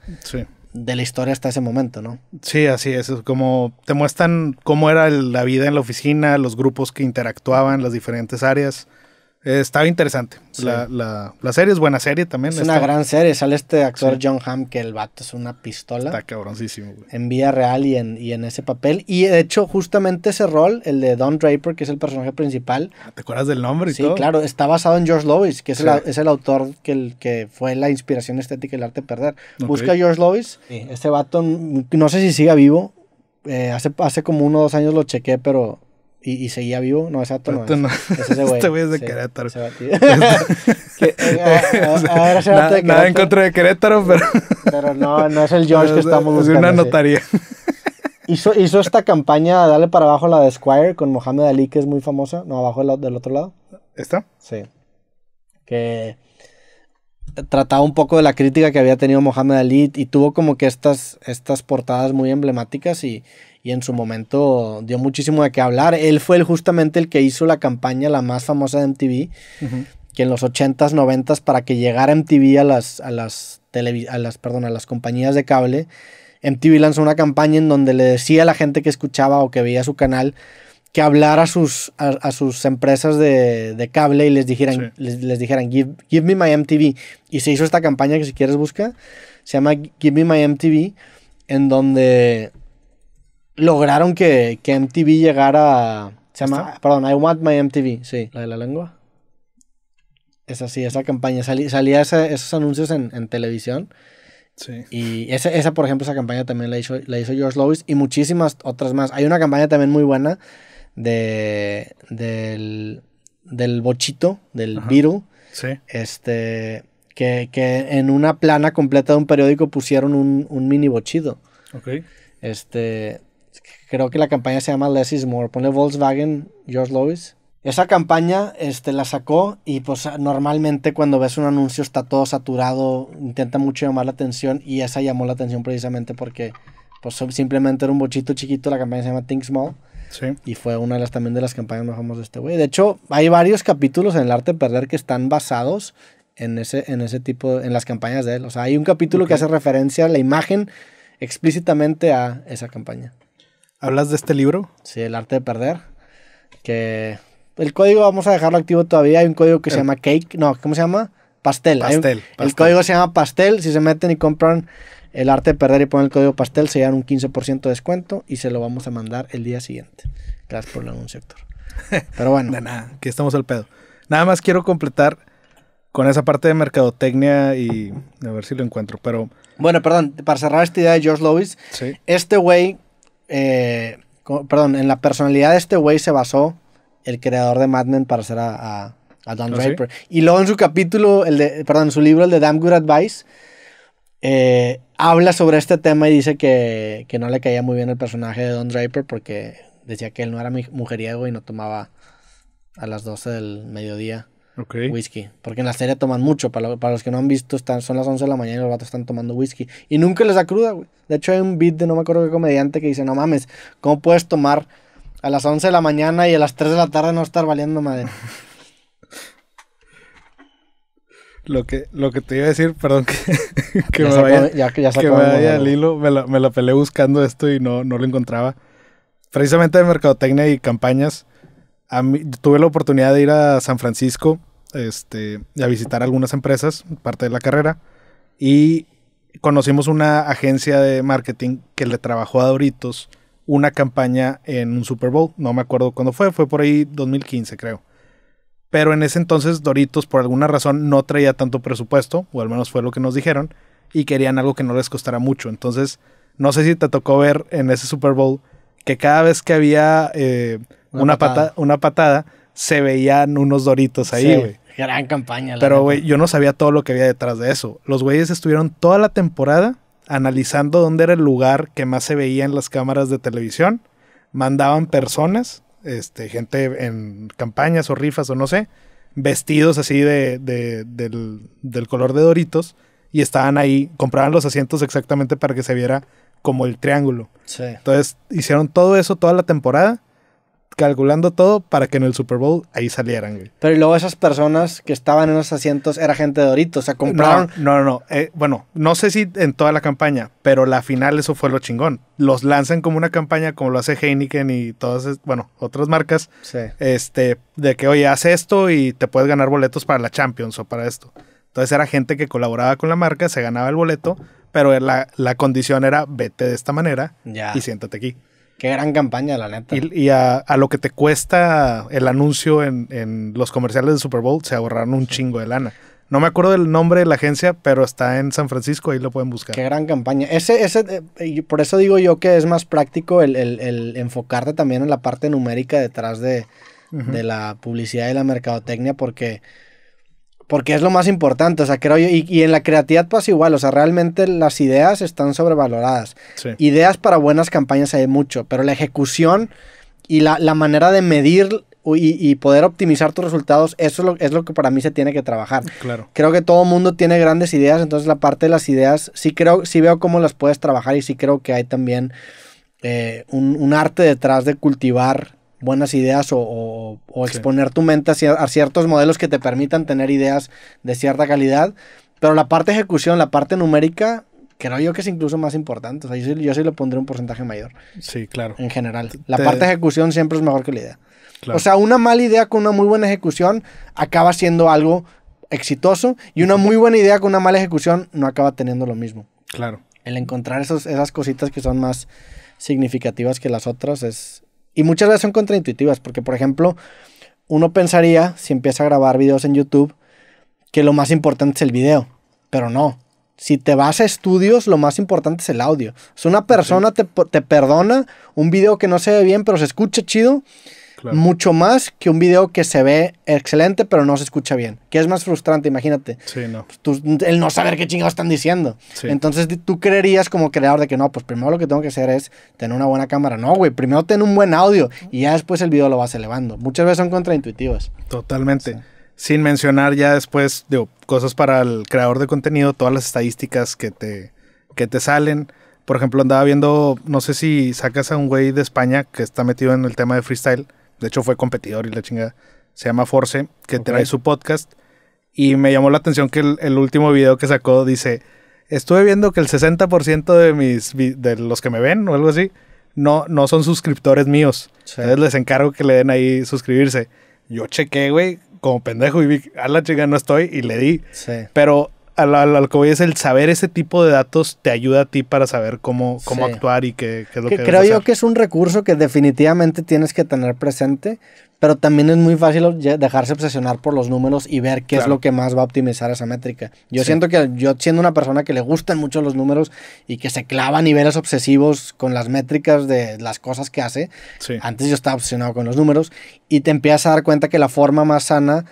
S2: de la historia hasta ese momento, ¿no? Sí, así es. Como te muestran cómo era la vida en la oficina, los grupos que interactuaban, las diferentes áreas. Está estaba interesante. La, la, serie es buena serie también. Es una gran
S1: serie. Sale este actor John Hamm, que el vato es una pistola. Está
S2: cabroncísimo,
S1: En vida real y en, ese papel. Y de hecho, justamente ese rol, el de Don Draper, que es el personaje principal. Ah,
S2: ¿Te acuerdas del nombre y sí, todo? Sí, claro.
S1: Está basado en George Lois, que es, el, autor que, el, que fue la inspiración estética del arte perder. Busca George Lois. Este vato, no sé si siga vivo. Eh, hace como uno o dos años lo chequé, pero y, seguía vivo, no, exacto, no. no. Es ese este güey. es de Querétaro.
S2: nada en contra de Querétaro, pero. pero no, no es el George que estamos buscando. Es una notaría.
S1: Hizo, hizo esta campaña, dale para abajo la de Squire con Mohamed Ali, que es muy famosa. No, abajo del, del otro lado. ¿Esta? Sí. Que trataba un poco de la crítica que había tenido Mohamed Ali y tuvo como que estas, estas portadas muy emblemáticas y, y en su momento dio muchísimo de qué hablar. Él fue justamente el que hizo la campaña la más famosa de MTV, que en los 80s, 90s, para que llegara MTV a las, a las, las, perdón, a las compañías de cable, MTV lanzó una campaña en donde le decía a la gente que escuchaba o que veía su canal que hablara a sus, a, sus empresas de, cable y les dijeran, les, dijeran give, give me my MTV. Y se hizo esta campaña que si quieres busca, se llama Give me my MTV, en donde lograron que, que MTV llegara. A, se llama, perdón, I Want My MTV, sí, la de la lengua. Esa sí, esa campaña. Salía, esos anuncios en, televisión. Sí. Y esa, esa, por ejemplo, esa campaña también la hizo, la hizo George Lois y muchísimas otras más. Hay una campaña también muy buena de, del, del bochito, del Ajá. Sí. Este, que, en una plana completa de un periódico pusieron un, un mini bochito. Ok. Este, creo que la campaña se llama Less is More, pone Volkswagen, George Lois. Esa campaña este, la sacó y pues normalmente cuando ves un anuncio está todo saturado, intenta mucho llamar la atención y esa llamó la atención precisamente porque pues simplemente era un bochito chiquito, la campaña se llama Think Small. Sí. Y fue una de las también de las campañas más famosas de este güey. De hecho, hay varios capítulos en el arte de perder que están basados en ese, en ese tipo, en las campañas de él. O sea, hay un capítulo que hace referencia a la imagen explícitamente a esa campaña. ¿Hablas de este libro? Sí, El arte de perder. Que el código vamos a dejarlo activo todavía. Hay un código que se eh. llama Cake. No, ¿cómo se llama? Pastel. Pastel, El código se llama Pastel. Si se meten y compran el arte de perder y ponen el código Pastel, se llevan un 15% de descuento y se lo vamos a mandar el día siguiente.
S2: Gracias por el anuncio, Héctor. Pero bueno. de nada, que estamos al pedo. Nada más quiero completar con esa parte de mercadotecnia y a ver si lo encuentro, pero... Bueno, perdón, para cerrar
S1: esta idea de George Lovis, sí. este güey eh, perdón, en la personalidad de este güey se basó el creador de Mad Men para hacer a, Don ¿Ah, Draper. Y luego en su capítulo, el de, perdón, en su libro, el de Damn Good Advice, eh, habla sobre este tema y dice que, que, no le caía muy bien el personaje de Don Draper porque decía que él no era mujeriego y no tomaba a las 12 del mediodía whisky. Porque en la serie toman mucho. Para, los que no han visto, están, son las 11 de la mañana y los vatos están tomando whisky. Y nunca les da cruda, güey. De hecho, hay un beat de no me acuerdo qué comediante que dice: No mames, ¿cómo puedes tomar a las 11 de la mañana y a las 3 de la tarde no estar valiendo madre?
S2: Lo que, lo que te iba a decir, perdón que, me vaya, ya, hilo, me la, me peleé buscando esto y no, lo encontraba. Precisamente de mercadotecnia y campañas, tuve la oportunidad de ir a San Francisco este, a visitar algunas empresas, parte de la carrera, y conocimos una agencia de marketing que le trabajó a Doritos una campaña en un Super Bowl, no me acuerdo cuándo fue, fue por ahí 2015 creo. Pero en ese entonces Doritos por alguna razón no traía tanto presupuesto, o al menos fue lo que nos dijeron, y querían algo que no les costara mucho. Entonces, no sé si te tocó ver en ese Super Bowl que cada vez que había eh, una, patada. una patada se veían unos doritos ahí, güey.
S1: gran campaña. Pero, güey,
S2: yo no sabía todo lo que había detrás de eso. Los güeyes estuvieron toda la temporada analizando dónde era el lugar que más se veía en las cámaras de televisión. Mandaban personas, este, gente en campañas o rifas o no sé, vestidos así de, del, del color de doritos y estaban ahí, compraban los asientos exactamente para que se viera como el triángulo. Sí. Entonces hicieron todo eso toda la temporada calculando todo para que en el Super Bowl ahí salieran,
S1: Pero y luego esas personas que estaban en los asientos era gente de Doritos, o sea, compraron.
S2: No, no, no. Eh, bueno, no sé si en toda la campaña, pero la final eso fue lo chingón. Los lanzan como una campaña, como lo hace Heineken y todas, bueno, otras marcas. Este, de que, oye, haz esto y te puedes ganar boletos para la Champions o para esto. Entonces era gente que colaboraba con la marca, se ganaba el boleto, pero la, la condición era vete de esta manera y siéntate aquí. Qué gran campaña, la neta. Y, a, lo que te cuesta el anuncio en, los comerciales de Super Bowl, se ahorraron un chingo de lana. No me acuerdo del nombre de la agencia, pero está en San Francisco, ahí lo pueden buscar. Qué gran campaña. Ese,
S1: ese, eh, por eso digo yo que es más práctico el, el, enfocarte también en la parte numérica detrás de, de la publicidad y la mercadotecnia, porque porque es lo más importante, o sea, creo yo, y, en la creatividad pasa igual, o sea, realmente las ideas están sobrevaloradas. Ideas para buenas campañas hay mucho, pero la ejecución y la, manera de medir y, poder optimizar tus resultados, eso es lo, que para mí se tiene que trabajar. Claro. Creo que todo mundo tiene grandes ideas, entonces la parte de las ideas sí creo, sí veo cómo las puedes trabajar y sí creo que hay también eh, un, un, arte detrás de cultivar buenas ideas o, exponer tu mente a ciertos modelos que te permitan tener ideas de cierta calidad. Pero la parte ejecución, la parte numérica, creo yo que es incluso más importante. yo, sí le pondré un porcentaje mayor. Sí, claro. En general. La parte de ejecución siempre es mejor que la idea. O sea, una mala idea con una muy buena ejecución acaba siendo algo exitoso y una muy buena idea con una mala ejecución no acaba teniendo lo mismo. Claro. El encontrar esas cositas que son más significativas que las otras es, y muchas veces son contraintuitivas, porque por ejemplo, uno pensaría, si empieza a grabar videos en YouTube, que lo más importante es el video, pero no. Si te vas a estudios, lo más importante es el audio. Si una persona te, te, perdona un video que no se ve bien, pero se escucha chido, mucho más que un video que se ve excelente, pero no se escucha bien. Que es más frustrante, imagínate. Sí, no. Pues el no saber qué chingados están diciendo. Entonces tú creerías como creador de que no, pues primero lo que tengo que hacer es tener una buena cámara. No, güey, primero ten un buen audio y ya después
S2: el video lo vas elevando. Muchas veces son contraintuitivas. Totalmente. Sin mencionar ya después, digo, cosas para el creador de contenido, todas las estadísticas que te, que te salen. Por ejemplo, andaba viendo, no sé si sacas a un güey de España que está metido en el tema de freestyle, de hecho fue competidor y la chingada, se llama Force, que trae su podcast. Y me llamó la atención que el, último video que sacó dice, estuve viendo que el 60% de, mis, de los que me ven o algo así, no, no son suscriptores míos. Entonces les encargo que le den ahí suscribirse. Yo chequé, güey, como pendejo y vi, a la chica no estoy y le di. Sí. Pero a lo, que voy es el saber ese tipo de datos te ayuda a ti para saber cómo, cómo actuar y qué, es lo que, que creo yo
S1: que es un recurso que definitivamente tienes que tener presente, pero también es muy fácil dejarse obsesionar por los números y ver qué es lo que más va a optimizar esa métrica. Yo siento que yo siendo una persona que le gustan mucho los números y que se clava a niveles obsesivos con las métricas de las cosas que hace, antes yo estaba obsesionado con los números y te empiezas a dar cuenta que la forma más sana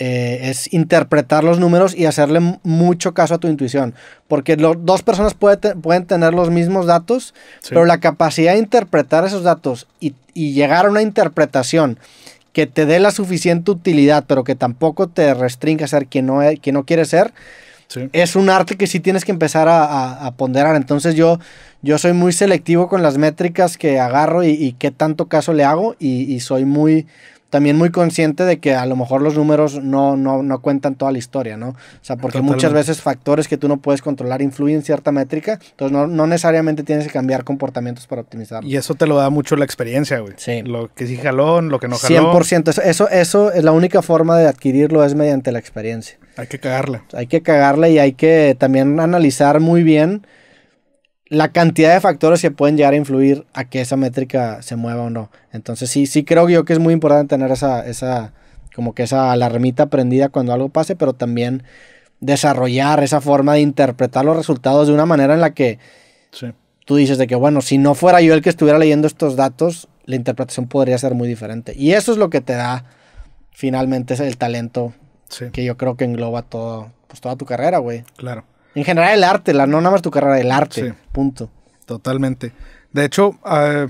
S1: eh, es interpretar los números y hacerle mucho caso a tu intuición. Porque dos personas pueden tener los mismos datos, pero la capacidad de interpretar esos datos y, llegar a una interpretación que te dé la suficiente utilidad, pero que tampoco te restringe a ser quien no, e-, quien no quieres ser, es un arte que sí tienes que empezar a, ponderar. Entonces yo, yo soy muy selectivo con las métricas que agarro y, qué tanto caso le hago y soy muy también muy consciente de que a lo mejor los números no, no, cuentan toda la historia, ¿no? O sea, porque muchas veces factores que tú no puedes controlar influyen en cierta métrica, entonces no, no,
S2: necesariamente tienes
S1: que cambiar comportamientos para optimizar.
S2: Y eso te lo da mucho la experiencia, güey. Sí. Lo que sí jaló, lo que no jaló. 100%.
S1: Eso, eso, eso es la única forma de adquirirlo es mediante la experiencia.
S2: Hay que cagarla.
S1: Hay que cagarla y hay que también analizar muy bien la cantidad de factores que pueden llegar a influir a que esa métrica se mueva o no. Entonces sí, sí creo yo que es muy importante tener esa, esa como que esa alarmita prendida cuando algo pase, pero también desarrollar esa forma de interpretar los resultados de una manera en la que tú dices de que, bueno, si no fuera yo el que estuviera leyendo estos datos, la interpretación podría ser muy diferente. Y eso es lo que te da finalmente el talento que yo creo que engloba todo, pues toda tu carrera, güey.
S2: Claro. En general el arte, la, no nada más tu carrera, el arte. Punto. Totalmente. De hecho, ah,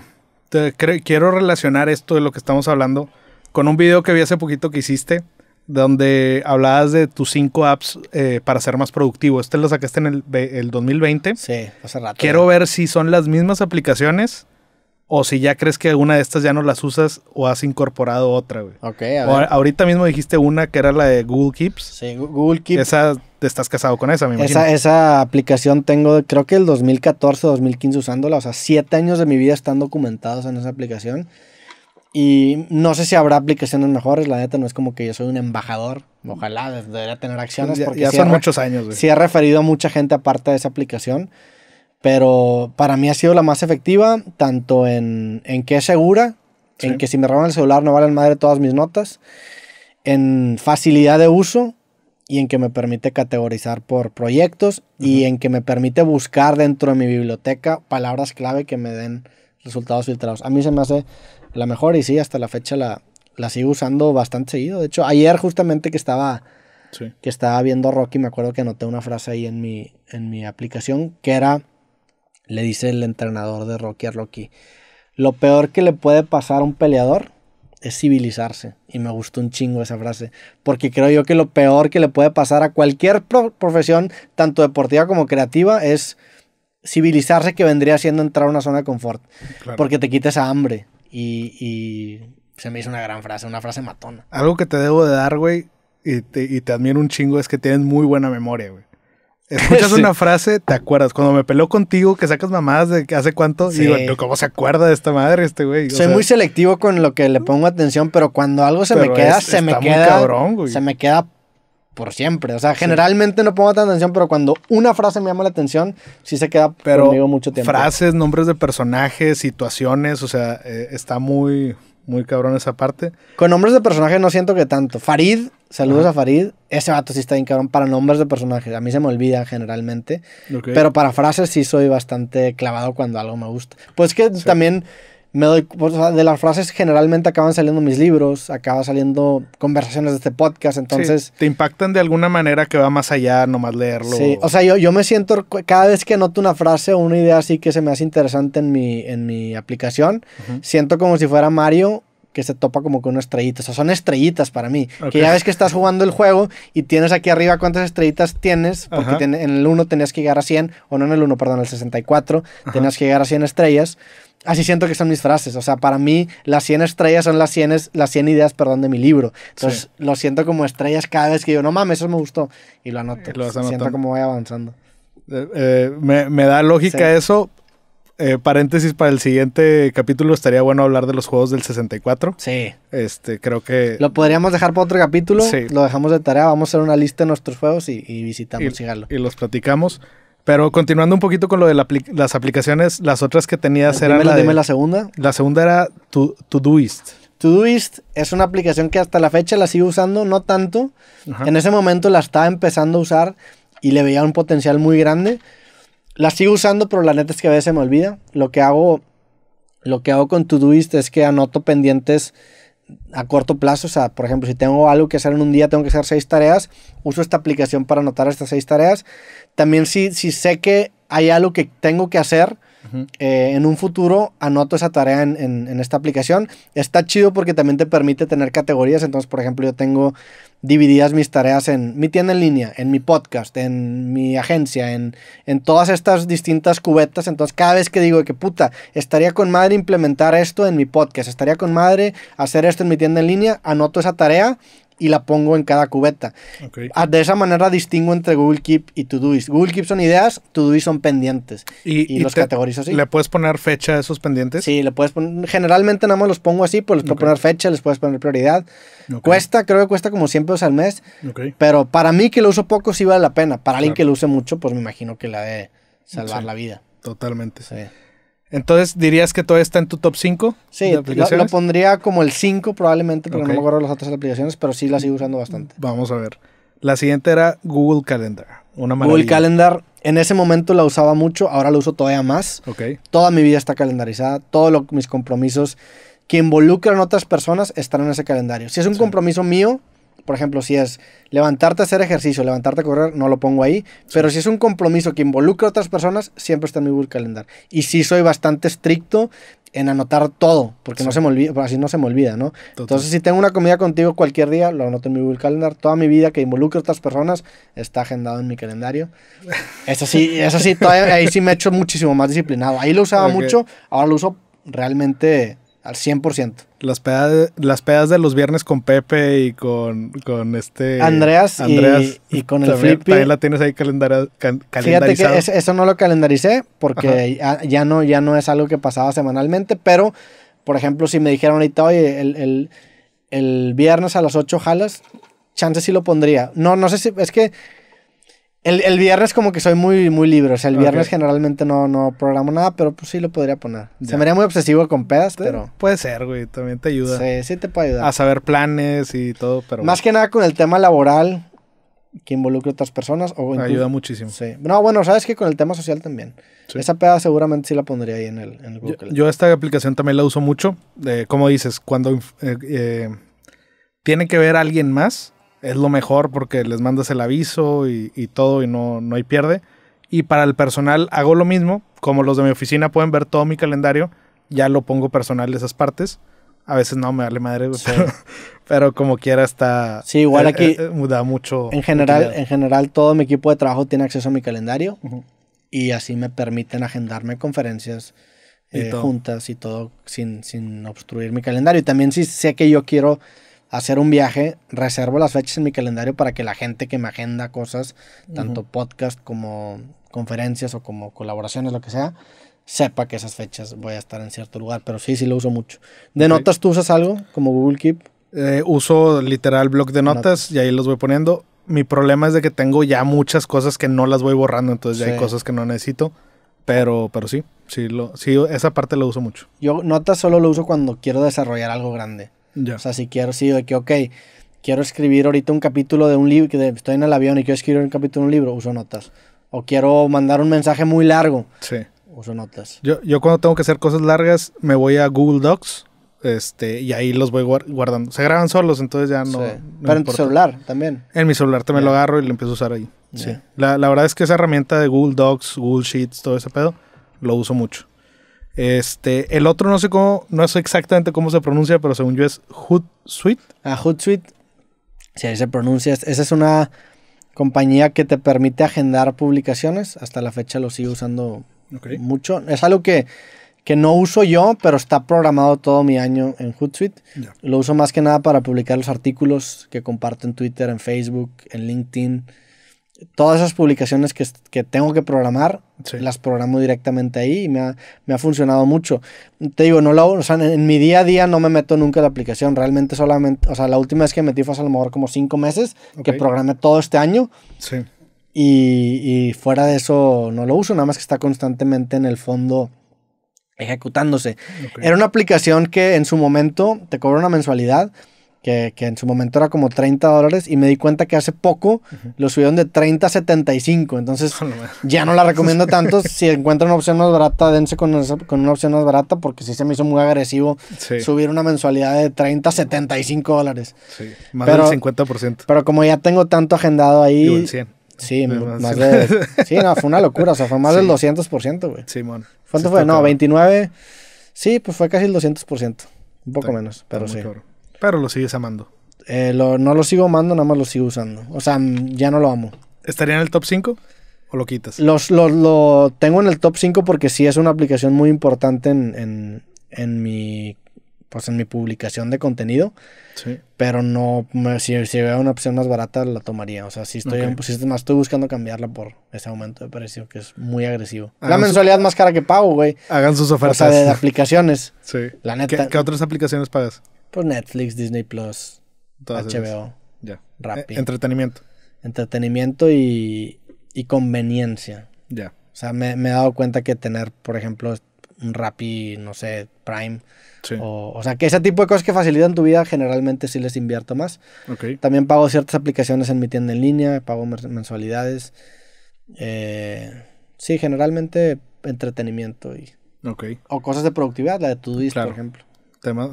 S2: quiero relacionar esto de lo que estamos hablando con un video que vi hace poquito que hiciste, donde hablabas de tus cinco apps eh, para ser más productivo. Este lo sacaste en el, 2020. Sí, hace rato. Quiero ver si son las mismas aplicaciones o si ya crees que alguna de estas ya no las usas o has incorporado otra, güey. Ok, a ver. ahorita mismo dijiste una que era la de Google Keeps. Sí, Google Keeps. Esa estás casado con esa, me imagino. Esa,
S1: esa aplicación tengo, creo que el 2014, 2015 usándola, o sea, siete años de mi vida están documentados en esa aplicación. Y no sé si habrá aplicaciones mejores, la neta no es como que yo soy un embajador. Ojalá debería tener acciones. Porque ya, son muchos años. Sí he referido a mucha gente aparte de esa aplicación, pero para mí ha sido la más efectiva, tanto en, en que es segura, en que si me roban el celular no valen madre todas mis notas, en facilidad de uso y en que me permite categorizar por proyectos y en que me permite buscar dentro de mi biblioteca palabras clave que me den resultados filtrados. A mí se me hace la mejor y sí, hasta la fecha la, la sigo usando bastante seguido. De hecho, ayer justamente que estaba, que estaba viendo Rocky, me acuerdo que anoté una frase ahí en mi, en mi aplicación que era, le dice el entrenador de Rocky a Rocky, lo peor que le puede pasar a un peleador es civilizarse. Y me gustó un chingo esa frase, porque creo yo que lo peor que le puede pasar a cualquier profesión, tanto deportiva como creativa, es civilizarse que vendría siendo entrar a una zona de confort, porque te quites a hambre. Y, y, se me hizo una gran frase, una frase matona.
S2: Algo que te debo de dar, güey, y te, y te admiro un chingo, es que tienes muy buena memoria, güey. Escuchas una frase, te acuerdas. Cuando me peló contigo, que sacas mamadas de hace cuánto, digo, ¿cómo se acuerda de esta madre este güey? Soy muy selectivo con lo que
S1: le pongo atención, pero cuando algo se me queda, se me queda. Se
S2: me queda por siempre. O sea, generalmente
S1: no pongo tanta atención, pero cuando una frase me llama la atención, sí se queda pero conmigo mucho tiempo.
S2: Frases, nombres de personajes, situaciones, o sea, eh, está muy, muy cabrón esa parte. Con nombres de personajes no siento que tanto. Farid, saludos a Farid. Ese vato sí está
S1: bien cabrón para nombres de personajes. A mí se me olvida generalmente. Pero para frases sí soy bastante clavado cuando algo me gusta. Pues que también me doy, pues, de las frases generalmente acaban saliendo mis libros, acaban saliendo conversaciones de este podcast, entonces...
S2: te impactan de alguna manera que va más allá, nomás leerlo. Sí, o sea,
S1: yo, yo me siento, cada vez que anoto una frase o una idea así que se me hace interesante en mi, en mi aplicación, siento como si fuera Mario que se topa como con unas estrellitas O sea, son estrellitas para mí. Que ya ves que estás jugando el juego y tienes aquí arriba cuántas estrellitas tienes, porque en el 1 tenías que llegar a 100, o no en el 1, perdón, en el 64, tenías que llegar a 100 estrellas. Así siento que son mis frases. O sea, para mí las 100 estrellas son las 100, las 100 ideas, perdón, de mi libro. Entonces lo siento como estrellas cada vez que yo, no mames, eso me gustó. Y lo anoto. Lo siento como voy avanzando.
S2: Eh, eh, me, da lógica eso, eh, paréntesis para el siguiente capítulo estaría bueno hablar de los juegos del 64. Sí. Este, creo que lo podríamos dejar para otro capítulo. Sí.
S1: Lo dejamos de tarea, vamos a hacer una lista de
S2: nuestros juegos y, y visitamos, y, Y los platicamos. Pero continuando un poquito con lo de las aplicaciones, las otras que tenías eran dime, la, dime la segunda. La segunda era Todoist.
S1: Todoist es una aplicación que hasta la fecha la sigo usando, no tanto. En ese momento la estaba empezando a usar y le veía un potencial muy grande la sigo usando, pero la neta es que a veces se me olvida. Lo que hago, lo que hago con Todoist es que anoto pendientes a corto plazo. O sea, por ejemplo, si tengo algo que hacer en un día, tengo que hacer seis tareas, uso esta aplicación para anotar estas seis tareas. También si, si sé que hay algo que tengo que hacer, eh, en un futuro anoto esa tarea en, esta aplicación. Está chido porque también te permite tener categorías. Entonces, por ejemplo, yo tengo divididas mis tareas en mi tienda en línea, en mi podcast, en mi agencia, en, en todas estas distintas cubetas. Entonces, cada vez que digo que puta, estaría con madre implementar esto en mi podcast, estaría con madre hacer esto en mi tienda en línea, anoto esa tarea y la pongo en cada cubeta. Ah, de esa manera distingo entre Google Keep y Todoist. Google Keep son ideas, Todoist son pendientes. Y, los categorizo así. ¿Le puedes poner fecha a esos pendientes? Sí, le puedes Generalmente nada más los pongo así, pues les puedo poner fecha, les puedes poner prioridad. Cuesta, creo que cuesta como 100 pesos al mes. Pero para mí que lo uso poco sí vale la pena. Para alguien que lo use mucho, pues me imagino que la de salvar la vida.
S2: Totalmente. Sí. Entonces, ¿dirías que todavía está en tu top 5? Sí, Lo,
S1: pondría como el 5 probablemente, porque no me acuerdo las otras aplicaciones, pero sí la sigo usando bastante. Vamos a ver. La siguiente era Google Calendar. Una Google Calendar, en ese momento la usaba mucho, ahora la uso todavía más. Okay. Toda mi vida está calendarizada, todos mis compromisos que involucran otras personas están en ese calendario. Si es un compromiso mío, por ejemplo, si es levantarte a hacer ejercicio, levantarte a correr, no lo pongo ahí. Pero si es un compromiso que involucra a otras personas, siempre está en mi Google Calendar. Y sí soy bastante estricto en anotar todo, porque no se me olvida, así no se me olvida, ¿no? Entonces, si tengo una comida contigo cualquier día, lo anoto en mi Google Calendar. Toda mi vida que involucre a otras personas está agendado en mi calendario. Eso sí, eso sí, ahí sí me he hecho muchísimo más disciplinado. Ahí lo usaba mucho, ahora lo uso realmente al 100%.
S2: Las pedas, las pedas de los viernes con Pepe y con, con este... Andreas, y, con el flip. También la tienes ahí calendarizado. Fíjate que
S1: eso no lo calendaricé porque ya, no, ya no es algo que pasaba semanalmente, pero, por ejemplo, si me dijeran ahorita, oye, el, viernes a las 8 jalas, chances sí lo pondría. No, no sé si... Es que el, el, viernes como que soy muy, muy libre. O sea, el viernes
S2: generalmente no, no
S1: programo nada, pero pues sí lo podría poner. Se me haría muy obsesivo con
S2: pedas, pero... Puede ser, güey. También te ayuda. Sí, sí te puede ayudar. A saber planes y todo, pero... Más que nada con el tema laboral
S1: que involucre a otras personas. O ayuda
S2: muchísimo. Sí.
S1: No, bueno, sabes que con el tema social también. Esa peda seguramente sí la pondría ahí en el, Google. Yo,
S2: esta aplicación también la uso mucho. Eh, como dices, cuando... Eh, eh, tiene que ver alguien más es lo mejor porque les mandas el aviso y, todo y no, no hay pierde. Y para el personal hago lo mismo, como los de mi oficina pueden ver todo mi calendario, ya lo pongo personal de esas partes. A veces no me vale madre, pero, como quiera está. Sí, igual eh, aquí. muda eh, eh, mucho. En general,
S1: en general, todo mi equipo de trabajo tiene acceso a mi calendario y así me permiten agendarme conferencias, juntas y todo sin, sin obstruir mi calendario. Y también si sé que yo quiero hacer un viaje, reservo las fechas en mi calendario para que la gente que me agenda cosas, tanto podcast como conferencias o como colaboraciones, lo que sea,
S2: sepa que esas fechas voy a estar en cierto lugar. Pero sí, sí lo uso mucho. ¿De notas tú usas algo como Google Keep? Eh, uso literal blog de notas, y ahí los voy poniendo. Mi problema es de que tengo ya muchas cosas que no las voy borrando, entonces ya hay cosas que no necesito. Pero, pero sí, sí, lo, sí, esa parte lo uso mucho.
S1: Yo notas solo lo uso cuando quiero desarrollar algo grande. O sea, si quiero, sí, de que, ok, quiero escribir ahorita un capítulo de un libro, que estoy en el avión y quiero escribir un capítulo de un libro, uso notas. O quiero mandar un mensaje muy largo.
S2: Sí. Uso notas. Yo, yo cuando tengo que hacer cosas largas, me voy a Google Docs este, y ahí los voy guardando. Se graban solos, entonces ya no. Pero en tu celular también. En mi celular también lo agarro y lo empiezo a usar ahí. Sí. la, verdad es que esa herramienta de Google Docs, Google Sheets, todo ese pedo, lo uso mucho. Este, el otro no sé cómo, no sé exactamente cómo se pronuncia, pero según yo es Hootsuite. Ah, Hootsuite. Sí, ahí se pronuncia. Esa es una
S1: compañía que te permite agendar publicaciones. Hasta la fecha lo sigo usando mucho. Es algo que, que, no uso yo, pero está programado todo mi año en Hootsuite. Lo uso más que nada para publicar los artículos que comparto en Twitter, en Facebook, en LinkedIn todas esas publicaciones que, que tengo que programar, las programo directamente ahí y me ha, me ha, funcionado mucho. Te digo, no lo o en, mi día a día no me meto nunca en la aplicación, realmente solamente, o sea, la última vez que metí fue hace a lo mejor como cinco meses, que programé todo este año. Sí. Y, y fuera de eso no lo uso, nada más que está constantemente en el fondo ejecutándose. Era una aplicación que en su momento te cobra una mensualidad, que, en su momento era como 30 dólares y me di cuenta que hace poco lo subieron de 30 a 75, entonces ah, ya no la recomiendo tanto, si encuentran una opción más barata, dense con, con una opción más barata porque sí se me hizo muy agresivo subir una mensualidad de 30 a 75 dólares.
S2: Sí, más del 50%.
S1: Pero como ya tengo tanto agendado ahí... Sí, más, Sí, no, fue una locura, o sea, fue más del 200%, güey. Simón. ¿Cuánto fue? No, 29... Sí, pues fue casi el 200%, un poco menos, pero sí.
S2: Pero lo sigues amando.
S1: Eh, no lo sigo amando, nada más lo sigo usando. O sea, mm, ya no lo
S2: amo. ¿Estaría en el top 5 o lo quitas? Los,
S1: lo tengo en el top 5 porque sí es una aplicación muy importante en, mi pues en mi publicación de contenido. Sí. Pero no, si, si, veo una opción más barata, la tomaría. O sea, pues, si estoy, más estoy buscando cambiarla por ese aumento de precio, que es muy agresivo. Ah, la mensualidad más cara que pago, güey. Hagan sus ofertas. O sea, de, aplicaciones. Sí. La neta. ¿Qué, otras aplicaciones pagas? Pues Netflix, Disney Plus, HBO. Ya. E, entretenimiento. Entretenimiento y, conveniencia. Ya. O sea, me, he dado cuenta que tener, por ejemplo, un Rappi, no sé, Prime. O, sea, que ese tipo de cosas que facilitan tu vida, generalmente sí les invierto más. También pago ciertas aplicaciones en mi tienda en línea, pago mensualidades. Eh, sí, generalmente entretenimiento
S2: y. O cosas de productividad, la de tu por ejemplo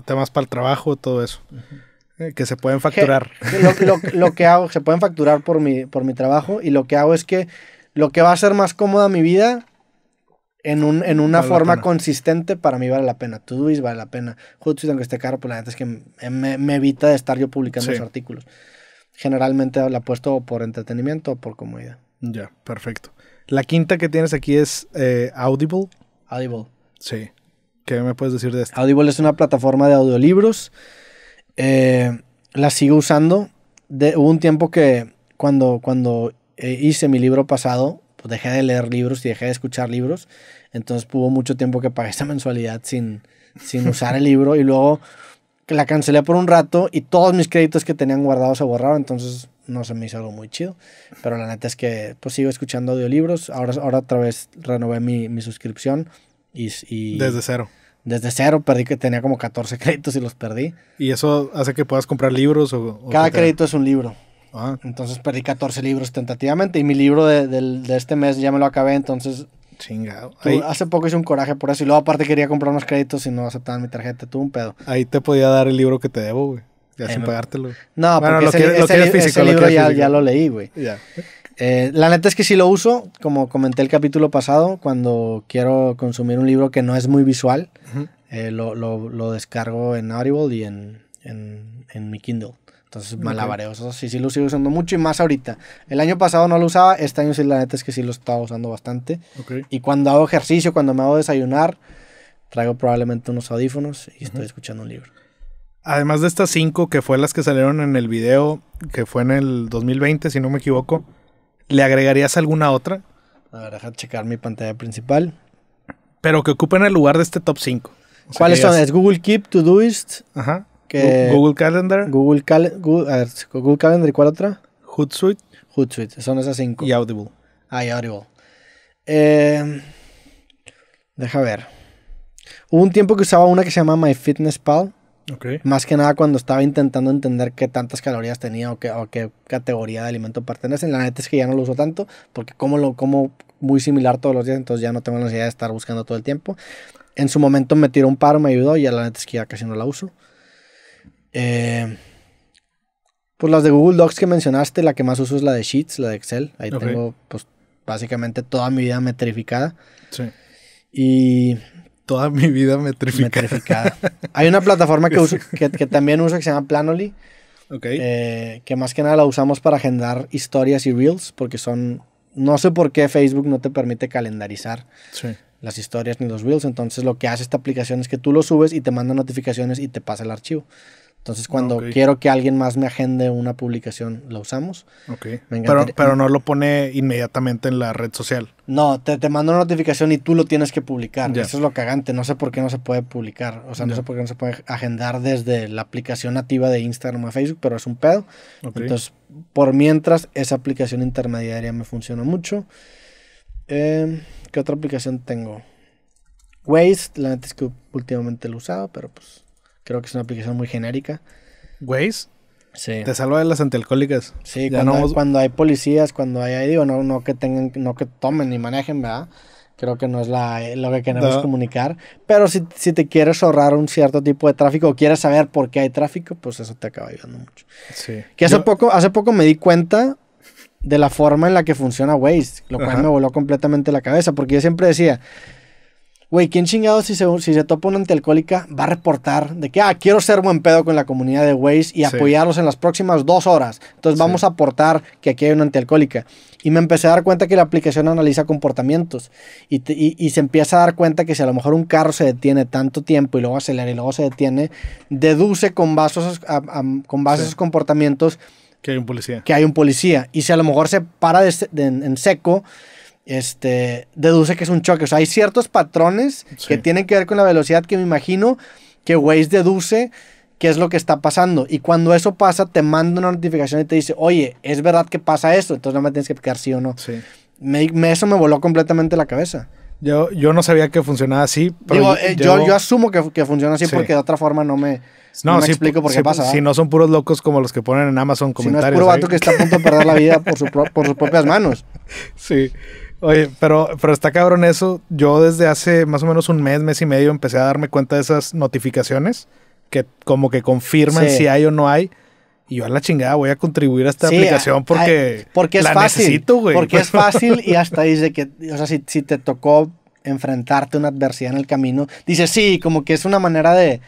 S2: temas, para el trabajo, todo eso. Eh, que se pueden facturar. Lo,
S1: que hago, se pueden facturar por mi, por mi trabajo y lo que hago es que lo que va a ser más cómoda mi vida en, un, en una forma consistente para mí vale la pena. Luis vale la pena. si aunque este carro, pues la neta es que me, evita de estar yo publicando los artículos. Generalmente la apuesto por entretenimiento
S2: o por comodidad. Ya, perfecto. La quinta que tienes aquí es eh, Audible. Audible. Sí. ¿Qué me puedes decir de esto? Audible es una plataforma de audiolibros.
S1: Eh, la sigo usando. De, hubo un tiempo que cuando, cuando eh, hice mi libro pasado, pues dejé de leer libros y dejé de escuchar libros. Entonces hubo mucho tiempo que pagué esa mensualidad sin, sin usar el libro y luego la cancelé por un rato y todos mis créditos que tenían guardados se borraron, entonces no se me hizo algo muy chido. Pero la neta es que pues sigo escuchando audiolibros, ahora, ahora otra vez renové mi, mi suscripción y, y... Desde cero desde cero, perdí que tenía como 14 créditos y los perdí.
S2: ¿Y eso hace que puedas comprar libros? O, Cada crédito es un libro. Ah. Entonces perdí 14 libros
S1: tentativamente y mi libro de, este mes ya me lo acabé, entonces... Chingado. hace poco hice un coraje por eso y luego aparte quería comprar unos créditos y no aceptaban mi tarjeta, tuve un pedo.
S2: Ahí te podía dar el libro que te debo, güey. Ya eh, sin pagártelo. No, porque ese, ese libro ya, ya, lo leí, güey. Ya.
S1: Eh, la neta es que sí lo uso, como comenté el capítulo pasado, cuando quiero consumir un libro que no es muy visual, eh, lo, descargo en Audible y en, mi Kindle. Entonces, okay. sí, sí lo sigo usando mucho y más ahorita. El año pasado no lo usaba, este año sí, la neta es que sí lo estaba usando bastante. Y cuando hago ejercicio, cuando me hago desayunar, traigo
S2: probablemente unos audífonos y
S1: estoy escuchando un libro.
S2: Además de estas cinco que fue las que salieron en el video, que fue en el 2020, si no me equivoco, ¿Le agregarías alguna otra? A ver, déjame checar mi pantalla principal. Pero que ocupen el lugar de este top 5. ¿Cuáles son? Es
S1: Google Keep, Todoist. Ajá. Google Calendar. Google, Calendar y cuál otra? Hootsuite. Hootsuite, son esas cinco. Y Audible. Ah, y Audible. Em, deja ver. Hubo un tiempo que usaba una que se llama MyFitnessPal. Más que nada cuando estaba intentando entender qué tantas calorías tenía o qué, o qué categoría de alimento pertenece. La neta es que ya no lo uso tanto porque como lo como muy similar todos los días, entonces ya no tengo la necesidad de estar buscando todo el tiempo. En su momento me tiró un paro, me ayudó y ya la neta es que ya casi no la uso. Eh, pues las de Google Docs que mencionaste, la que más uso es la de Sheets, la de Excel. Ahí tengo pues básicamente toda mi vida metrificada. Sí.
S2: Y toda mi vida metrificada. metrificada.
S1: Hay una plataforma que, que, también uso que se llama Planoly. Okay. Eh, que más que nada la usamos para agendar historias y reels, porque son. No sé por qué Facebook no te permite calendarizar las historias ni los reels. Entonces, lo que hace esta aplicación es que tú lo subes y te manda notificaciones y te pasa el archivo. Entonces, cuando quiero que alguien más me agende una publicación, la usamos.
S3: Ok. Pero, no
S1: lo pone inmediatamente en la red social. No, te, te manda una notificación y tú lo tienes que publicar. Eso es lo cagante. No sé por qué no se puede publicar. O sea, no sé por qué no se puede agendar desde la aplicación nativa de Instagram o Facebook, pero es un pedo. Entonces, por mientras, esa aplicación intermediaria me funciona mucho. Em, ¿Qué otra aplicación tengo? Waze, la neta es que últimamente lo he usado, pero pues Creo que es una aplicación muy genérica.
S2: ¿Waze? Sí. Te salva de las antialcohólicas. Sí, cuando, hay,
S1: cuando hay policías, cuando hay, digo, no, no que tengan, no que tomen ni manejen, ¿verdad? Creo que no es la, eh, lo que queremos comunicar. Pero si, si, te quieres ahorrar un cierto tipo de tráfico o quieres saber por qué hay tráfico, pues eso te acaba ayudando mucho. Sí. Que hace, poco, hace poco me di cuenta, de la forma en la que funciona Waze, lo cual me voló completamente la cabeza, porque yo siempre decía, Güey, ¿quién chingado si se, si topa una antialcohólica va a reportar de que, ah, quiero ser buen pedo con la comunidad de Waze y apoyarlos en las próximas dos horas? Entonces vamos a aportar que aquí hay una antialcohólica. Y me empecé a dar cuenta que la aplicación analiza comportamientos y, y, se empieza a dar cuenta que si a lo mejor un carro se detiene tanto tiempo y luego acelera y luego se detiene, deduce con base a, con bases esos comportamientos
S2: que hay un policía. Que
S1: hay un policía. Y si a lo mejor se para en seco, este, deduce que es un choque. O sea, hay ciertos patrones que tienen que ver con la velocidad que me imagino que Waze deduce qué es lo que está pasando. Y cuando eso pasa, te manda una notificación y te dice, oye, es verdad que pasa esto, entonces no me tienes que explicar sí o no. Sí. Me, eso me voló completamente la cabeza.
S2: Yo, yo no sabía que funcionaba así. Pero Digo, yo, eh, yo,
S1: asumo que, que funciona así porque de otra forma no me, no, me explico por qué pasa. Si no
S2: son puros locos como los que ponen en Amazon comentarios. Si no es puro vato que está a punto de perder la vida por, por sus propias manos. Sí. Oye, pero, pero está cabrón eso. Yo desde hace más o menos un mes, mes y medio empecé a darme cuenta de esas notificaciones que como que confirman si hay o no hay. Y yo a la chingada voy a contribuir a esta aplicación porque, porque es la fácil, necesito, güey. Porque es fácil y hasta
S1: dice que, o sea, si, te tocó enfrentarte a una adversidad en el camino, dice sí, como que es una manera de,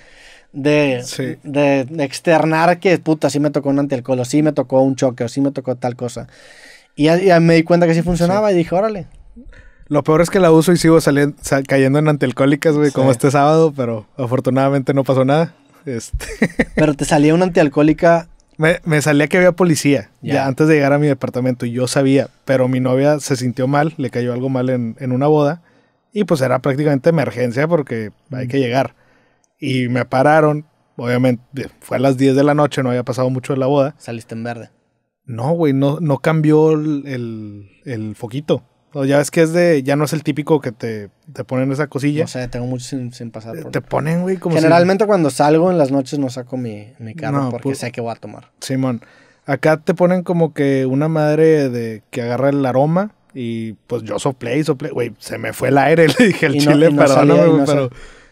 S1: de, de externar que, puta, sí me tocó un antialcohol, o sí me tocó un choque, o sí me tocó tal cosa. Y ya, me di cuenta que sí funcionaba y dije, órale.
S2: Lo peor es que la uso y sigo saliendo, cayendo en antialcohólicas, güey, como este sábado, pero afortunadamente no pasó nada. Este... pero te salía una antialcohólica. Me, me salía que había policía ya antes de llegar a mi departamento y yo sabía, pero mi novia se sintió mal, le cayó algo mal en, en una boda y pues era prácticamente emergencia porque hay mm. que llegar. Y me pararon, obviamente fue a las 10 de la noche, no había pasado mucho de la boda. Saliste en verde. No, güey, no, no cambió el, foquito. O ya ves que es de. Ya no es el típico que te, te ponen esa cosilla. No sé, tengo mucho sin, pasar por. Te ponen, güey, como. Generalmente
S1: cuando salgo en las noches no saco mi, mi carro porque pues, sé
S2: que voy a tomar. Simón. Acá te ponen como que una madre de que agarra el aroma y pues yo soplé, soplé. Güey, se me fue el aire, le dije el chile, perdóname, no pero.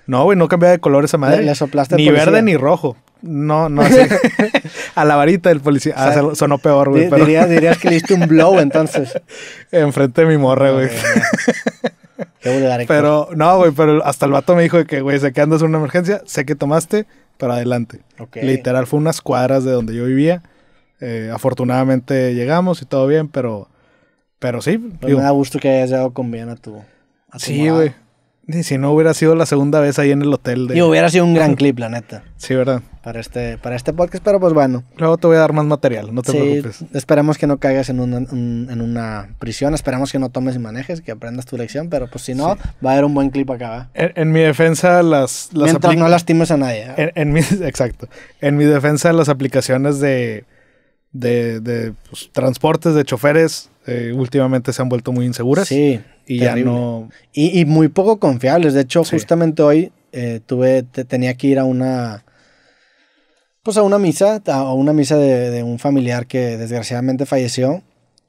S2: No, güey, no cambiaba de color esa madre. Ni verde ni rojo. No, no, así a la varita del policía. Ah, sonó peor, güey. Dirías, que le diste un blow entonces. Enfrente de mi morra, güey. Qué Pero, no, güey, pero hasta el vato me dijo que, güey, sé que andas en una emergencia, sé que tomaste, pero adelante. Literal, fue unas cuadras de donde yo vivía. Eh, afortunadamente llegamos y todo bien, pero, pero sí. Pues me da gusto que hayas llegado con bien a tu. A tu sí, güey. Y si no hubiera sido la segunda vez ahí en el hotel. Y hubiera sido un gran clip, la neta. Sí, ¿verdad? Para este, para
S1: este podcast, pero pues bueno. Luego te voy a dar más material, no te sí, preocupes. Esperemos que no caigas en una, prisión, esperamos que no tomes y manejes, que aprendas tu lección, pero pues si no, va a haber un buen clip acá.
S2: En, mi defensa, las. las Mientras no lastimes a nadie. ¿eh? exacto. En mi defensa, las aplicaciones de de, pues, transportes de choferes eh, últimamente se han vuelto muy inseguras. Sí. Y ya no. Y, muy poco confiables.
S1: De hecho, justamente hoy eh, tuve, tenía que ir a una. Pues a una misa, a una misa de, un familiar que desgraciadamente falleció.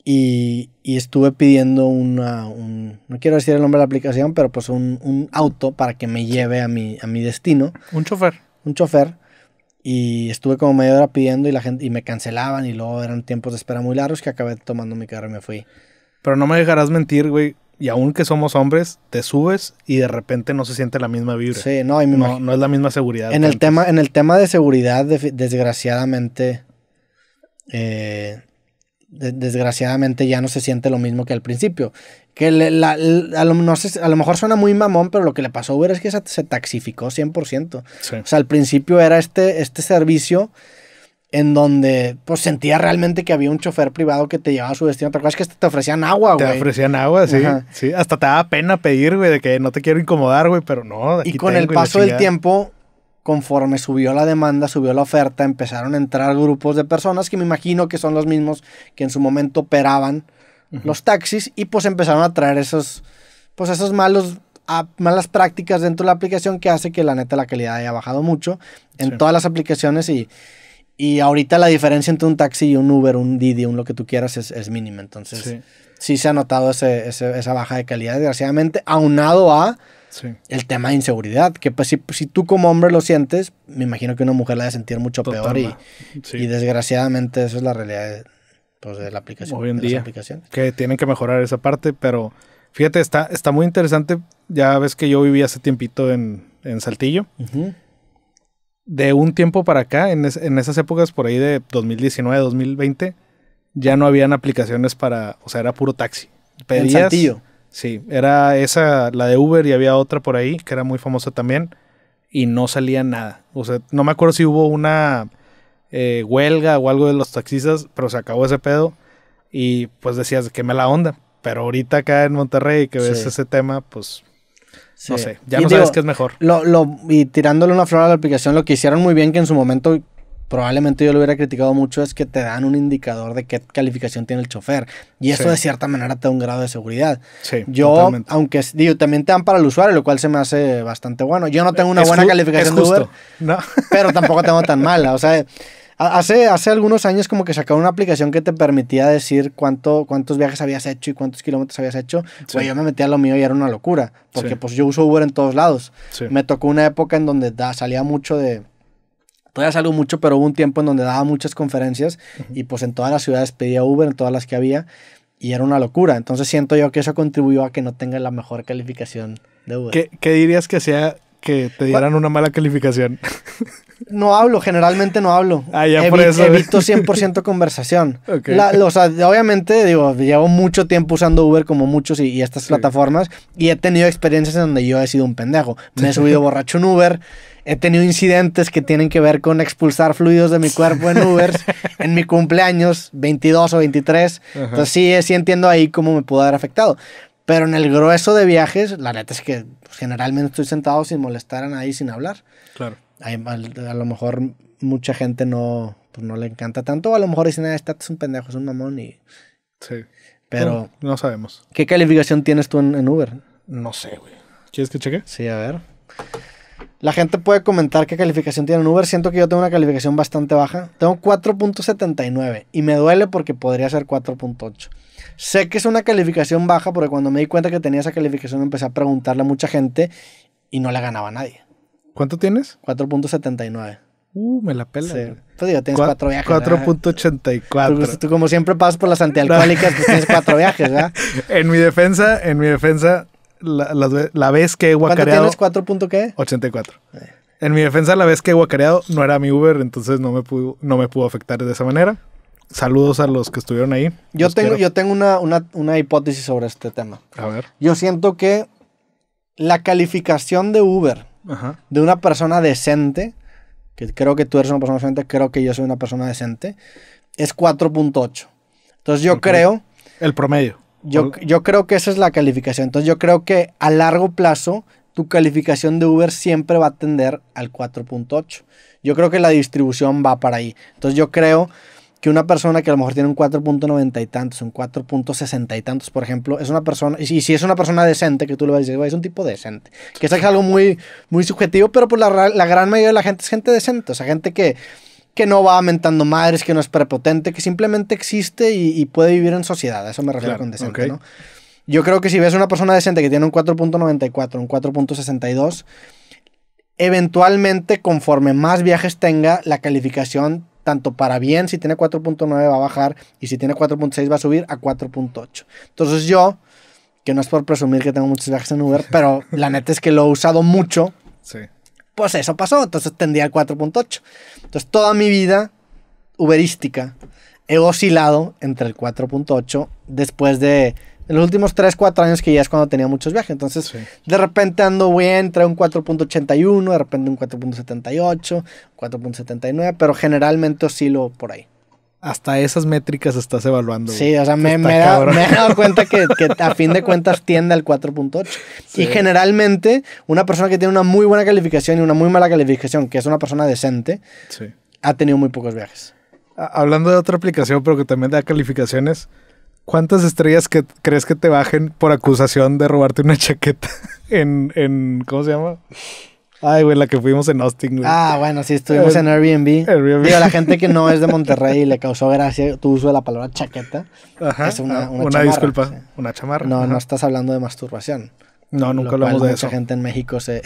S1: Y, estuve pidiendo una, un, no quiero decir el nombre de la aplicación, pero pues un, auto para que me lleve a mi, a mi destino. Un chofer. Un chofer. Y estuve como media hora pidiendo y la gente y me cancelaban y luego eran tiempos de espera muy largos que acabé tomando mi carro y me fui.
S2: Pero no me dejarás mentir, güey. Y aunque somos hombres, te subes y de repente no se siente la misma vibra. Sí, no, no, es la misma seguridad. En el,
S1: tema, en el tema de seguridad, desgraciadamente, eh, desgraciadamente ya no se siente lo mismo que al principio. Que a, lo, mejor suena muy mamón, pero lo que le pasó a Uber es que se, taxificó 100%. O sea, al principio era este, este servicio en donde pues sentía realmente que había un chofer privado que te llevaba a su destino. pero es que
S2: te ofrecían agua, güey? Te ofrecían agua, sí. Sí, hasta te daba pena pedir, güey, de que no te quiero incomodar, güey, pero no. y con el paso del
S1: tiempo conforme subió la demanda, subió la oferta, empezaron a entrar grupos de personas que me imagino que son los mismos que en su momento operaban los taxis y pues empezaron a traer esos, pues esos malos ah, malas prácticas dentro de la aplicación que hace que la neta la calidad haya bajado mucho en todas las aplicaciones y, y ahorita la diferencia entre un taxi y un Uber, un Didi, un lo que tú quieras es, es mínima. Entonces sí. se ha notado esa baja de calidad, desgraciadamente, aunado a el tema de inseguridad, que pues, si, tú como hombre lo sientes, me imagino que una mujer la debe sentir mucho peor y,
S2: y, desgraciadamente eso es la realidad pues, de, la aplicación. Hoy en día, que tienen que mejorar esa parte, pero fíjate, está, está muy interesante. Ya ves que yo viví hace tiempito en, Saltillo. De un tiempo para acá, en, esas épocas por ahí de 2019, 2020, ya no habían aplicaciones para, o sea, era puro taxi. Pedías, Sí, era esa, la de Uber y había otra por ahí que era muy famosa también y no salía nada. O sea, no me acuerdo si hubo una eh, huelga o algo de los taxistas, pero se acabó ese pedo y pues decías que me la onda. Pero ahorita acá en Monterrey que ves ese tema, pues no sé, ya no sabes qué es mejor. Lo, lo, y tirándole una flor a la aplicación, lo que hicieron muy bien que en su momento
S1: probablemente yo lo hubiera criticado mucho, es que te dan un indicador de qué calificación tiene el chofer. Y eso de cierta manera te da un grado de seguridad.
S2: Sí, yo,
S1: aunque digo, también te dan para el usuario, lo cual se me hace bastante bueno. Yo no tengo una buena calificación de Uber, no. pero tampoco tengo tan mala. O sea, Hace, hace algunos años como que sacaron una aplicación que te permitía decir cuánto, cuántos viajes habías hecho y cuántos kilómetros habías hecho. Sí. yo me metía a lo mío y era una locura, porque pues yo uso Uber en todos lados. Sí. Me tocó una época en donde salía mucho de, todavía salgo mucho, pero hubo un tiempo en donde daba muchas conferencias y pues en todas las ciudades pedía Uber, en todas las que había, y era una locura. Entonces siento yo que eso contribuyó a que no tenga la mejor calificación
S2: de Uber. ¿Qué, qué dirías que sea que te dieran una mala calificación.
S1: No hablo, generalmente no hablo. Ah, ya por eso. Evito 100% conversación. Okay.
S2: obviamente,
S1: digo, llevo mucho tiempo usando Uber como muchos y, estas plataformas y he tenido experiencias en donde yo he sido un pendejo. Me he subido borracho en Uber, he tenido incidentes que tienen que ver con expulsar fluidos de mi cuerpo en Uber en mi cumpleaños, 22 o 23. Entonces sí, sí entiendo ahí cómo me pudo haber afectado. Pero en el grueso de viajes, la neta es que generalmente estoy sentado sin molestar a nadie, sin hablar. Claro. a, lo mejor mucha gente no, pues, no le encanta tanto, o a lo mejor dicen, ah, este es un pendejo, es un mamón y... Sí. Pero... No, sabemos. ¿Qué calificación tienes tú en, en Uber?
S2: No sé, güey.
S1: ¿Quieres que cheque? Sí, a ver. La gente puede comentar qué calificación tiene en Uber. Siento que yo tengo una calificación bastante baja. Tengo 4.79 y me duele porque podría ser 4.8. Sé que es una calificación baja porque cuando me di cuenta que tenía esa calificación empecé a preguntarle a mucha gente y no la ganaba nadie. ¿Cuánto tienes? 4.79.
S2: Uh, me la pela. Sí.
S1: Pues digo, tienes viajes.
S2: 4.84. Tú, como siempre pasas por las antialcohólicas, pues tienes cuatro viajes, ¿verdad? en mi defensa, en mi defensa, la, vez que he guacareado...
S1: ¿Cuánto tienes? ¿4. qué?
S2: 84. En mi defensa, la vez que he guacareado, no era mi Uber, entonces no me no me pudo afectar de esa manera. Saludos a los que estuvieron ahí. Yo tengo,
S1: yo tengo una, hipótesis sobre este tema. A ver. Yo siento que la calificación de Uber de una persona decente, que creo que tú eres una persona decente, creo que yo soy una persona decente, es 4.8. Entonces yo creo... El promedio. Yo, yo creo que esa es la calificación. Entonces yo creo que a largo plazo tu calificación de Uber siempre va a tender al 4.8. Yo creo que la distribución va para ahí. Entonces yo creo que una persona que a lo mejor tiene un 4.90 y tantos, un 4.60 y tantos, por ejemplo, es una persona, y si es una persona decente, que tú le vas a decir, es un tipo decente, que es algo muy, muy subjetivo, pero pues la, gran mayoría de la gente es gente decente, o sea, gente que que no va mentando madres, que no es prepotente, que simplemente existe y, puede vivir en sociedad. eso me refiero con decente, ¿no? Yo creo que si ves una persona decente que tiene un 4.94, un 4.62, eventualmente, conforme más viajes tenga, la calificación tanto para bien, si tiene 4.9 va a bajar y si tiene 4.6 va a subir a 4.8. Entonces yo, que no es por presumir que tengo muchos viajes en Uber, pero la neta es que lo he usado mucho. Sí. Pues eso pasó, entonces tendría el 4.8. Entonces toda mi vida uberística he oscilado entre el 4.8 después de en los últimos 3, 4 años que ya es cuando tenía muchos viajes. Entonces, de repente ando bien, trae un 4.81, de repente un 4.78, 4.79, pero generalmente oscilo por ahí.
S2: Hasta esas métricas estás evaluando. Sí, o sea, me, he dado
S1: cuenta que, a fin de cuentas tiende al 4.8. Y generalmente, una persona que tiene una muy buena calificación y una muy mala calificación, que es una persona decente, ha tenido muy
S2: pocos viajes. Hablando de otra aplicación, pero que también da calificaciones, ¿Cuántas estrellas crees que te bajen por acusación de robarte una chaqueta en, ¿cómo se llama? Ay, güey, la que fuimos en Austin, güey. Ah, bueno, sí, estuvimos en Airbnb. Airbnb. a la
S1: gente que no es de Monterrey y le causó gracia tu uso de la palabra chaqueta. Ajá. Es una, ah, una, una disculpa, una chamarra. No, no estás hablando de masturbación. No, nunca hablamos hemos de mucha eso. Mucha gente en México se,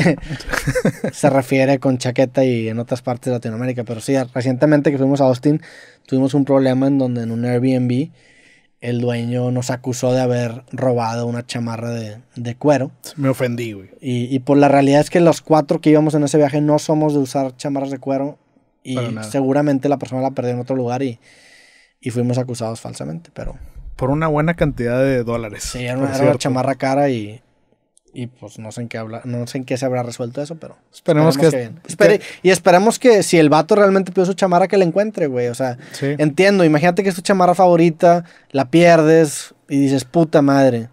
S1: se refiere con chaqueta y en otras partes de Latinoamérica. Pero sí, recientemente que fuimos a Austin, tuvimos un problema en donde en un Airbnb el dueño nos acusó de haber robado una chamarra de, cuero. Me ofendí, güey. Y, por la realidad es que los cuatro que íbamos en ese viaje no somos de usar chamarras de cuero y seguramente la persona la perdió en otro lugar y, fuimos acusados falsamente, pero...
S2: Por una buena cantidad de dólares. Sí, era una chamarra
S1: cara y, y pues no sé en qué habla, no sé en qué se habrá resuelto eso, pero
S2: esperemos, que,
S1: y esperemos que si el vato realmente pide su chamarra que la encuentre, güey. O sea, entiendo, imagínate que es tu chamarra favorita, la pierdes y dices, puta madre.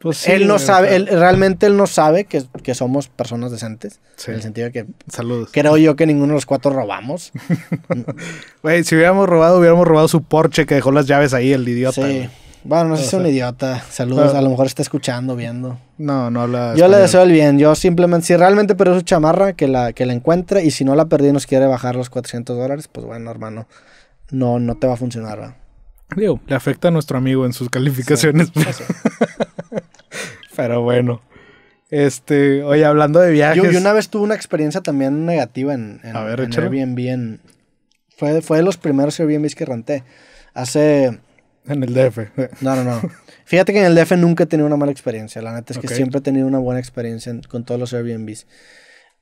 S1: Pues sí, él no sabe, él, realmente él no sabe que, que somos personas decentes. Sí. En el sentido de que. Saludos. Creo yo que ninguno de los cuatro robamos.
S2: güey, si hubiéramos robado, hubiéramos robado su Porsche que dejó las llaves ahí, el idiota. Sí.
S1: Bueno, no sé si es un idiota. Saludos, a lo mejor está escuchando, viendo. No, no habla. Yo le deseo
S2: el bien. Yo simplemente, si
S1: realmente perdió su chamarra, que la, que encuentre. Y si no la perdí y nos quiere bajar los 400 dólares, pues bueno, hermano. No, no te va a funcionar.
S2: ¿verdad? Digo, le afecta a nuestro amigo en sus calificaciones. pero bueno. Este, oye, hablando de viajes. Yo,
S1: una vez tuve una experiencia también negativa en, a ver, Airbnb. fue, fue de los primeros Airbnbs que renté. Hace en el DF. No, no, no. Fíjate que en el DF nunca he tenido una mala experiencia. La neta es que siempre he tenido una buena experiencia con todos los Airbnbs.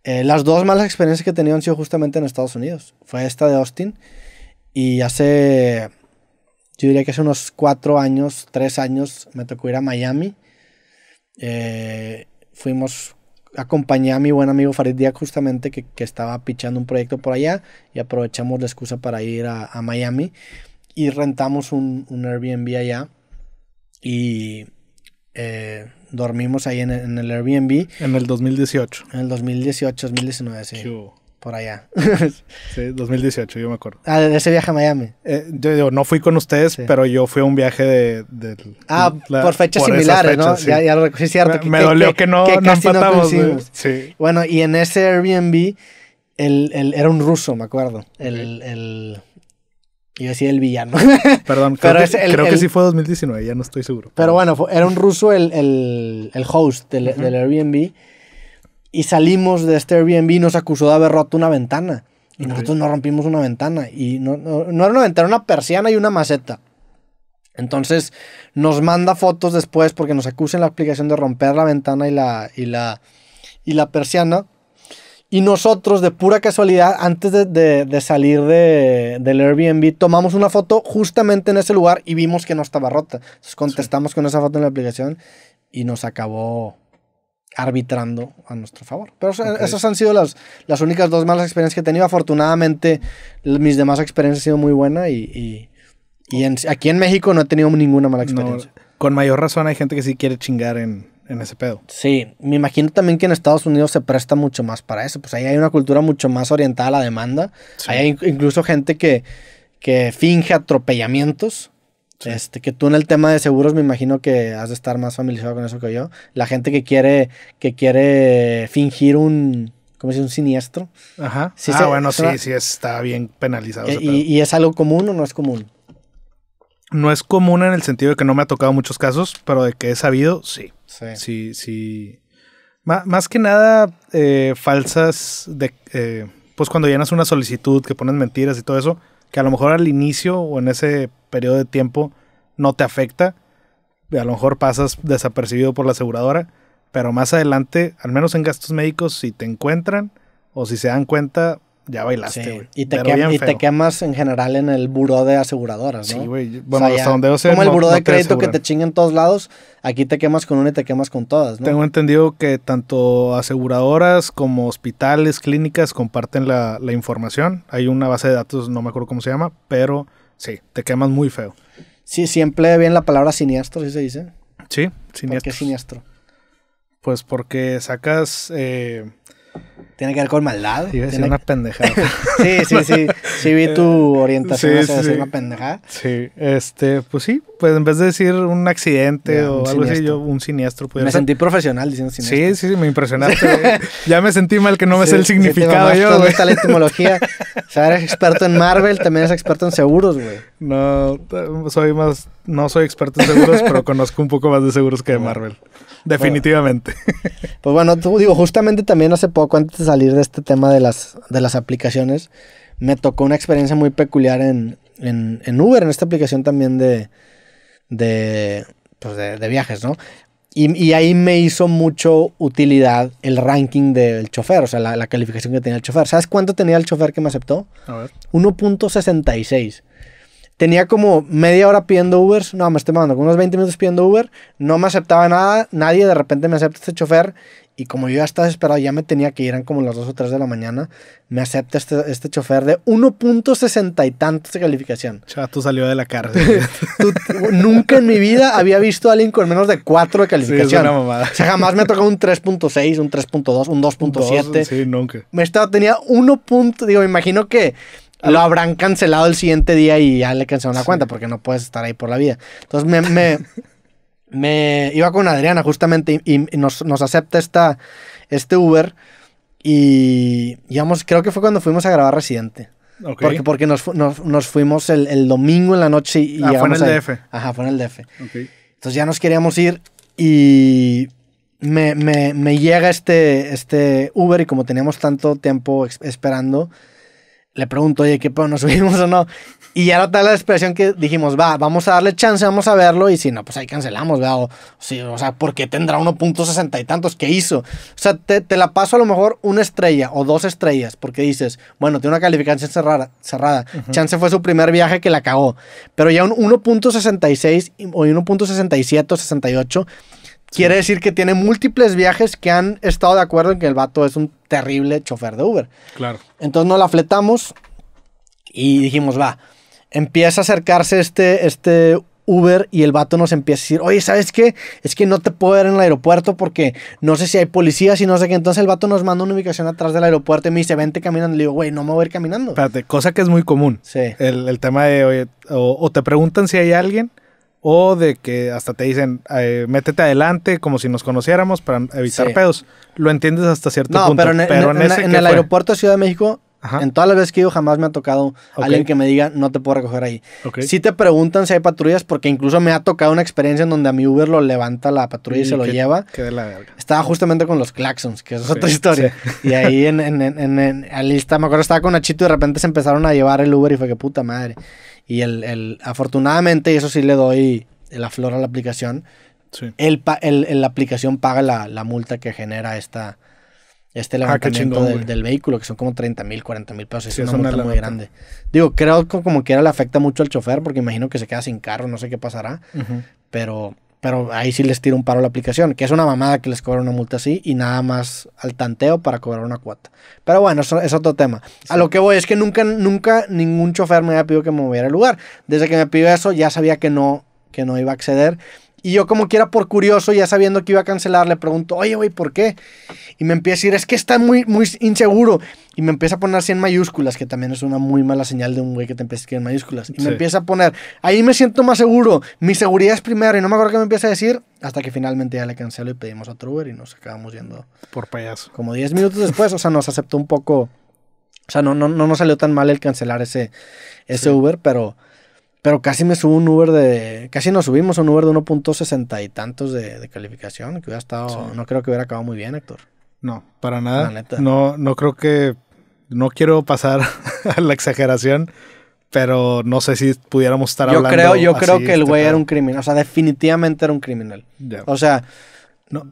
S1: Eh, las dos malas experiencias que he tenido han sido justamente en Estados Unidos. Fue esta de Austin y hace, yo diría que hace unos cuatro años, tres años, me tocó ir a Miami. Eh, fuimos, acompañé a mi buen amigo Farid Díaz justamente que, estaba pichando un proyecto por allá y aprovechamos la excusa para ir a, a Miami y rentamos un, un Airbnb allá y eh, dormimos ahí en, el Airbnb. En el 2018. En el 2018, 2019, sí. Por allá. sí, 2018, yo me acuerdo. Ah,
S2: de ese viaje a Miami. Eh, yo, no fui con ustedes, pero yo fui a un viaje de. ah, por fechas similares, ¿no? Sí. Ya, ya es cierto. Me, me dolió que, no, no empatamos. sí.
S1: Bueno, y en ese Airbnb, el, el, era un ruso, me acuerdo. el
S2: y decía el villano. Perdón, pero creo, que, sí fue 2019, ya
S1: no estoy seguro. Pero bueno, era un ruso el, el host del, Airbnb. Y salimos de este Airbnb y nos acusó de haber roto una ventana. Y nosotros no rompimos una ventana. Y no, no, no, era una ventana, era una persiana y una maceta. Entonces nos manda fotos después porque nos acusan la aplicación de romper la ventana y la, y la, y la persiana. Y nosotros, de pura casualidad, antes de, de, salir de, del Airbnb, tomamos una foto justamente en ese lugar y vimos que no estaba rota. Entonces contestamos con esa foto en la aplicación y nos acabó arbitrando a nuestro favor. Pero esas han sido las, las únicas dos malas experiencias que he tenido. Afortunadamente, mis demás experiencias han sido muy buenas y, y, aquí en México no he tenido ninguna mala experiencia. con mayor razón hay gente que sí quiere chingar en, en ese pedo. Sí, me imagino también que en Estados Unidos se presta mucho más para eso, pues ahí hay una cultura mucho más orientada a la demanda. Hay incluso gente que, que finge atropellamientos. Este, que tú en el tema de seguros me imagino que has de estar más familiarizado con eso que yo. La gente que quiere, que quiere fingir un, ¿cómo se Un
S2: siniestro.
S1: Ajá. ¿Sí ah, bueno, sí, sí
S2: está bien
S1: penalizado. Eh, y, ¿Y es algo común o no es común?
S2: No es común en el sentido de que no me ha tocado muchos casos, pero de que he sabido, sí. Sí. Sí, más que nada, eh, falsas eh, pues cuando llenas una solicitud, que pones mentiras y todo eso, que a lo mejor al inicio o en ese periodo de tiempo no te afecta. A lo mejor pasas desapercibido por la aseguradora, pero más adelante, al menos en gastos médicos, si te encuentran o si se dan cuenta, ya bailaste, güey. Y, te, y te quemas en
S1: general en el buró de aseguradoras, ¿no? Sí, güey. Bueno, hasta donde yo sé. Como el buró de crédito que te chinga en todos lados, aquí te quemas con una y te quemas con todas, ¿no? Tengo
S2: entendido que tanto aseguradoras como hospitales, clínicas comparten la, información. Hay una base de datos, no me acuerdo cómo se llama, pero sí, te quemas muy feo. Sí, siempre bien la palabra siniestro, ¿sí se dice? Sí, siniestro. ¿Por qué siniestro? Pues porque sacas. Eh, tiene que ver con maldad. Sí, tiene una pendejada. sí, sí, sí. Sí vi tu orientación hacia una pendejada. Sí, este, pues sí, pues en vez de decir un accidente o algo así, yo un siniestro. Me sentí profesional diciendo siniestro. Sí, sí, me impresionaste. ya me sentí mal que no me sé el significado yo, está la etimología? o eres experto en Marvel, también eres experto en seguros, güey. No, soy más, no soy experto en seguros, pero conozco un poco más de seguros que de Marvel. Definitivamente. Pues bueno, tú, digo, justamente también
S1: hace poco, antes de salir de este tema de las, de las aplicaciones, me tocó una experiencia muy peculiar en, en, en Uber, en esta aplicación también de, de, pues de, viajes, ¿no? Y, ahí me hizo mucho utilidad el ranking del chofer, o sea, la, la, calificación que tenía el chofer. ¿Sabes cuánto tenía el chofer que me aceptó? A ver. 1.66. Tenía como media hora pidiendo Uber, no, me estoy mandando, unos 20 minutos pidiendo Uber, no me aceptaba nada, nadie, de repente me acepta este chofer y como yo ya estaba desesperado, ya me tenía que ir, eran como las 2 o 3 de la mañana, me acepta este, este chofer de 1.60 y tantos de calificación.
S2: tú salió de la cárcel.
S1: nunca en mi vida había visto a alguien con menos de 4 de calificación. una mamada. O sea, jamás me ha tocado un 3.6, un 3.2, un 2.7. Sí, nunca. Me estaba, tenía 1. Punto, digo, me imagino que lo habrán cancelado el siguiente día y ya le cancelaron la cuenta porque no puedes estar ahí por la vida. Entonces me, me, me iba con Adriana justamente y, nos, nos, acepta esta, este Uber y digamos, creo que fue cuando fuimos a grabar Residente. Porque, porque nos, nos, fuimos el, el, domingo en la noche y... Ah, fue en el DF. Ajá, fue en el DF.
S3: Entonces
S1: ya nos queríamos ir y me, me, me llega este, este Uber y como teníamos tanto tiempo esperando le pregunto, oye, ¿qué pedo? ¿Nos subimos o no? Y ya está la expresión que dijimos, va, vamos a darle chance, vamos a verlo, y si no, pues ahí cancelamos, ¿verdad? O, sea, o sea, porque tendrá 1.60 y tantos ¿Qué hizo. O sea, te, la paso a lo mejor una estrella o dos estrellas, porque dices, bueno, tiene una calificación cerrada. cerrada. Chance fue su primer viaje que la cagó. Pero ya un 1.66 o 1.67 o 68 Quiere decir que tiene múltiples viajes que han estado de acuerdo en que el vato es un terrible chofer de Uber. Claro. Entonces nos la fletamos y dijimos, va, empieza a acercarse este, este Uber y el vato nos empieza a decir, oye, ¿sabes qué? Es que no te puedo ver en el aeropuerto porque no sé si hay policías y no sé qué. Entonces el vato nos manda una ubicación atrás del aeropuerto y me dice, vente caminando. Le digo, güey, no me voy a ir caminando.
S2: Espérate, cosa que es muy común. Sí. El, tema de, oye, o te preguntan si hay alguien o de que hasta te dicen, eh, métete adelante como si nos conociéramos para evitar pedos. Lo entiendes hasta cierto punto. Pero en, e- pero en, e- el
S1: aeropuerto de Ciudad de México, en todas las veces que yo jamás me ha tocado alguien que me diga, no te puedo recoger ahí. si te preguntan si hay patrullas, porque incluso me ha tocado una experiencia en donde a mi Uber lo levanta la patrulla y, se lo lleva. Estaba justamente con los claxons, que es otra historia. Y ahí en, en, en, en, me acuerdo, estaba con Nachito y de repente se empezaron a llevar el Uber y fue que puta madre. Y el, el afortunadamente, y eso sí le doy la flor a la aplicación, sí. el, el, la aplicación paga la, la, multa que genera esta, este ah, levantamiento del, del, vehículo, que son como 30 mil, 40 mil pesos. Es una multa muy grande. Digo, creo que como quiera le afecta mucho al chofer, porque imagino que se queda sin carro, no sé qué pasará. Pero pero ahí sí les tiro un paro a la aplicación, que es una mamada que les cobra una multa así y nada más al tanteo para cobrar una cuota. Pero bueno, eso es otro tema. A lo que voy es que nunca, nunca ningún chofer me había pedido que me moviera el lugar. Desde que me pidió eso ya sabía que no, que no iba a acceder y yo como quiera por curioso, ya sabiendo que iba a cancelar, le pregunto, oye, güey, ¿por qué? Y me empieza a decir, es que está muy, muy inseguro. Y me empieza a poner así en mayúsculas, que también es una muy mala señal de un güey que te empieza a escribir en mayúsculas. Y me empieza a poner, ahí me siento más seguro, mi seguridad es primero. Y no me acuerdo qué me empieza a decir, hasta que finalmente ya le cancelo y pedimos otro Uber y nos acabamos yendo. Por payaso. Como 10 minutos después, o sea, nos aceptó un poco... O sea, no, no, no nos salió tan mal el cancelar ese, ese Uber, pero pero casi me subo un Uber de. Casi nos subimos un Uber de 1.60 y tantos de, calificación. Que hubiera estado. No creo que hubiera acabado muy bien, Héctor.
S2: No, para nada. No, no creo que. No quiero pasar a la exageración. Pero no sé si pudiéramos estar yo hablando. Creo, yo creo que el este güey era un
S1: criminal. O sea, definitivamente era un criminal. O sea,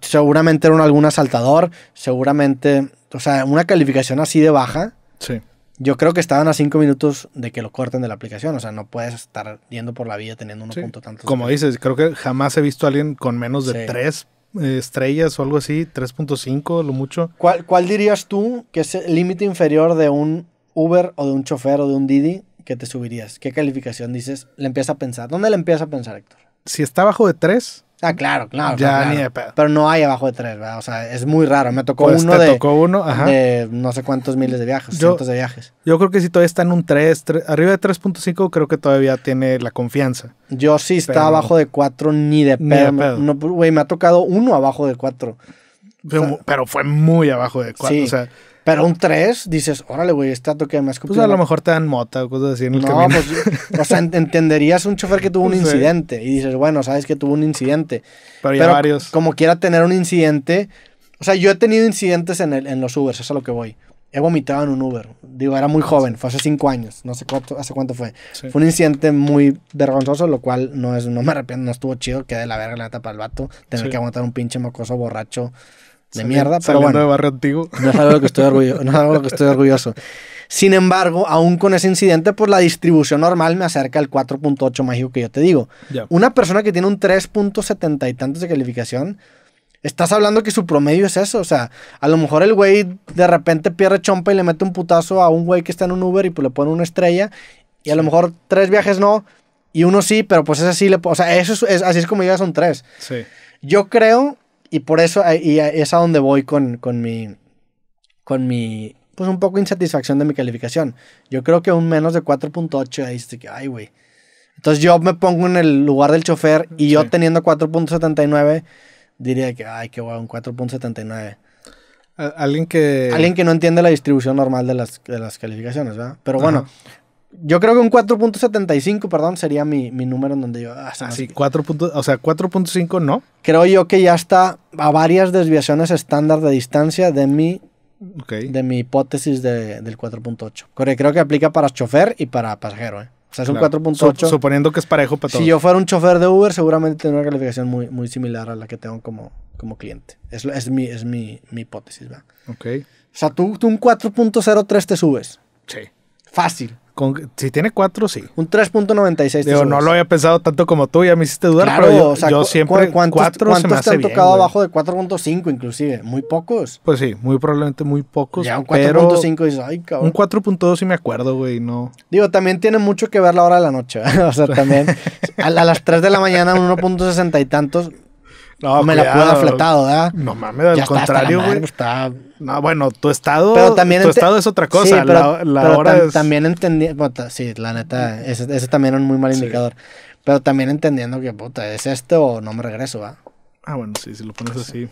S1: seguramente era un, algún asaltador. Seguramente. O sea, una calificación así de baja. Sí yo creo que estaban a cinco minutos de que lo corten de la aplicación. O sea, no puedes estar yendo por la vida teniendo uno punto tanto.
S2: Como dices, creo que jamás he visto a alguien con menos de tres eh, estrellas o algo así, 3.5, lo mucho. ¿Cuál, ¿Cuál,
S1: dirías tú que es el límite inferior de un Uber o de un chofer o de un Didi que te subirías? ¿Qué calificación dices? Le empieza a pensar. ¿Dónde le empieza a pensar, Héctor? Si está bajo de 3, Ah, claro, claro. Ya ni de pedo. Pero no hay abajo de tres, ¿verdad? O sea, es muy raro. Me tocó pues uno tocó uno, ajá. De no sé cuántos miles de viajes, cientos de viajes.
S2: Yo creo que si todavía está en un 3, arriba de 3.5, creo que todavía tiene la confianza. Yo sí está abajo de 4, ni de pedo. Ni de
S1: pedo. güey, me ha tocado uno abajo de 4.
S2: Pero, fue muy abajo de 4. O sea, pero un 3, dices, órale, güey, está me más escupido. Pues a lo mejor te dan mota o cosas así en el no, pues,
S1: o sea, entenderías un chofer que tuvo un incidente y dices, bueno, sabes que tuvo un incidente. Pero, varios. Como quiera tener un incidente. O sea, yo he tenido incidentes en, el, en los Ubers, eso es a lo que voy. He vomitado en un Uber. Digo, era muy joven, fue hace 5 años, no sé cuánto, hace cuánto fue. Fue un incidente muy vergonzoso, lo cual no, es, no me arrepiento, no estuvo chido, Que de la verga la neta para el vato, tener que aguantar un pinche mocoso borracho de mierda, pero bueno. de barrio antiguo. No es algo de lo que estoy orgulloso. Sin embargo, aún con ese incidente, pues la distribución normal me acerca al 4.8 mágico que yo te digo. Una persona que tiene un 3.70 y tantos de calificación, estás hablando que su promedio es eso. O sea, a lo mejor el güey de repente pierde chompa y le mete un putazo a un güey que está en un Uber y pues le pone una estrella. Y a lo mejor tres viajes no, y uno sí, pero pues es así le. O sea, eso es, así es como llegas son tres. Sí. Yo creo y por eso y es a donde voy con, con mi. Con mi. Pues un poco insatisfacción de mi calificación. Yo creo que un menos de 4.8 ahí dice que, ay, güey. Entonces yo me pongo en el lugar del chofer y yo teniendo 4.79, diría que, ay, qué guay, un 4.79.
S2: Alguien que... Alguien que
S1: no entiende la distribución normal de las, calificaciones, ¿verdad? Pero bueno, yo creo que un 4.75, perdón, sería mi, número en donde yo. Así, ah,
S2: ah, o sea, 4.5 no.
S1: Creo yo que ya está a varias desviaciones estándar de distancia de mi, de mi hipótesis del 4.8. Creo que aplica para chofer y para pasajero. ¿eh? O sea, es un 4.8. Suponiendo que es parejo para todos. Si yo fuera un chofer de Uber, seguramente tendría una calificación muy, muy similar a la que tengo como, como cliente. Es, es, mi, es mi, hipótesis. ¿verdad? Ok. O sea, tú un 4.03 te subes. Sí. Fácil si tiene cuatro,
S2: sí. Un 3.96. Digo, no lo había pensado tanto como tú, ya me hiciste dudar, pero yo, siempre ¿cuántos, te han tocado abajo
S1: de 4.5 inclusive? Muy pocos.
S2: Pues sí, muy probablemente muy pocos. Ya un 4.5 ay cabrón. Un 4.2 sí me acuerdo, güey, no.
S1: Digo, también tiene mucho que ver la hora de la noche, o sea, también a, a, las 3 de la mañana un 1.60 y tantos no, me la puedo fletado, ¿verdad? No mames, al contrario, güey. Está... No, bueno, tu
S2: estado. tu estado es otra cosa. Sí, pero, la, hora también
S1: entendiendo... sí, la neta, ese, también es un muy mal indicador. Pero también entendiendo que, puta, es esto o no me regreso, ¿va?
S2: Ah, bueno, sí, si lo pones así.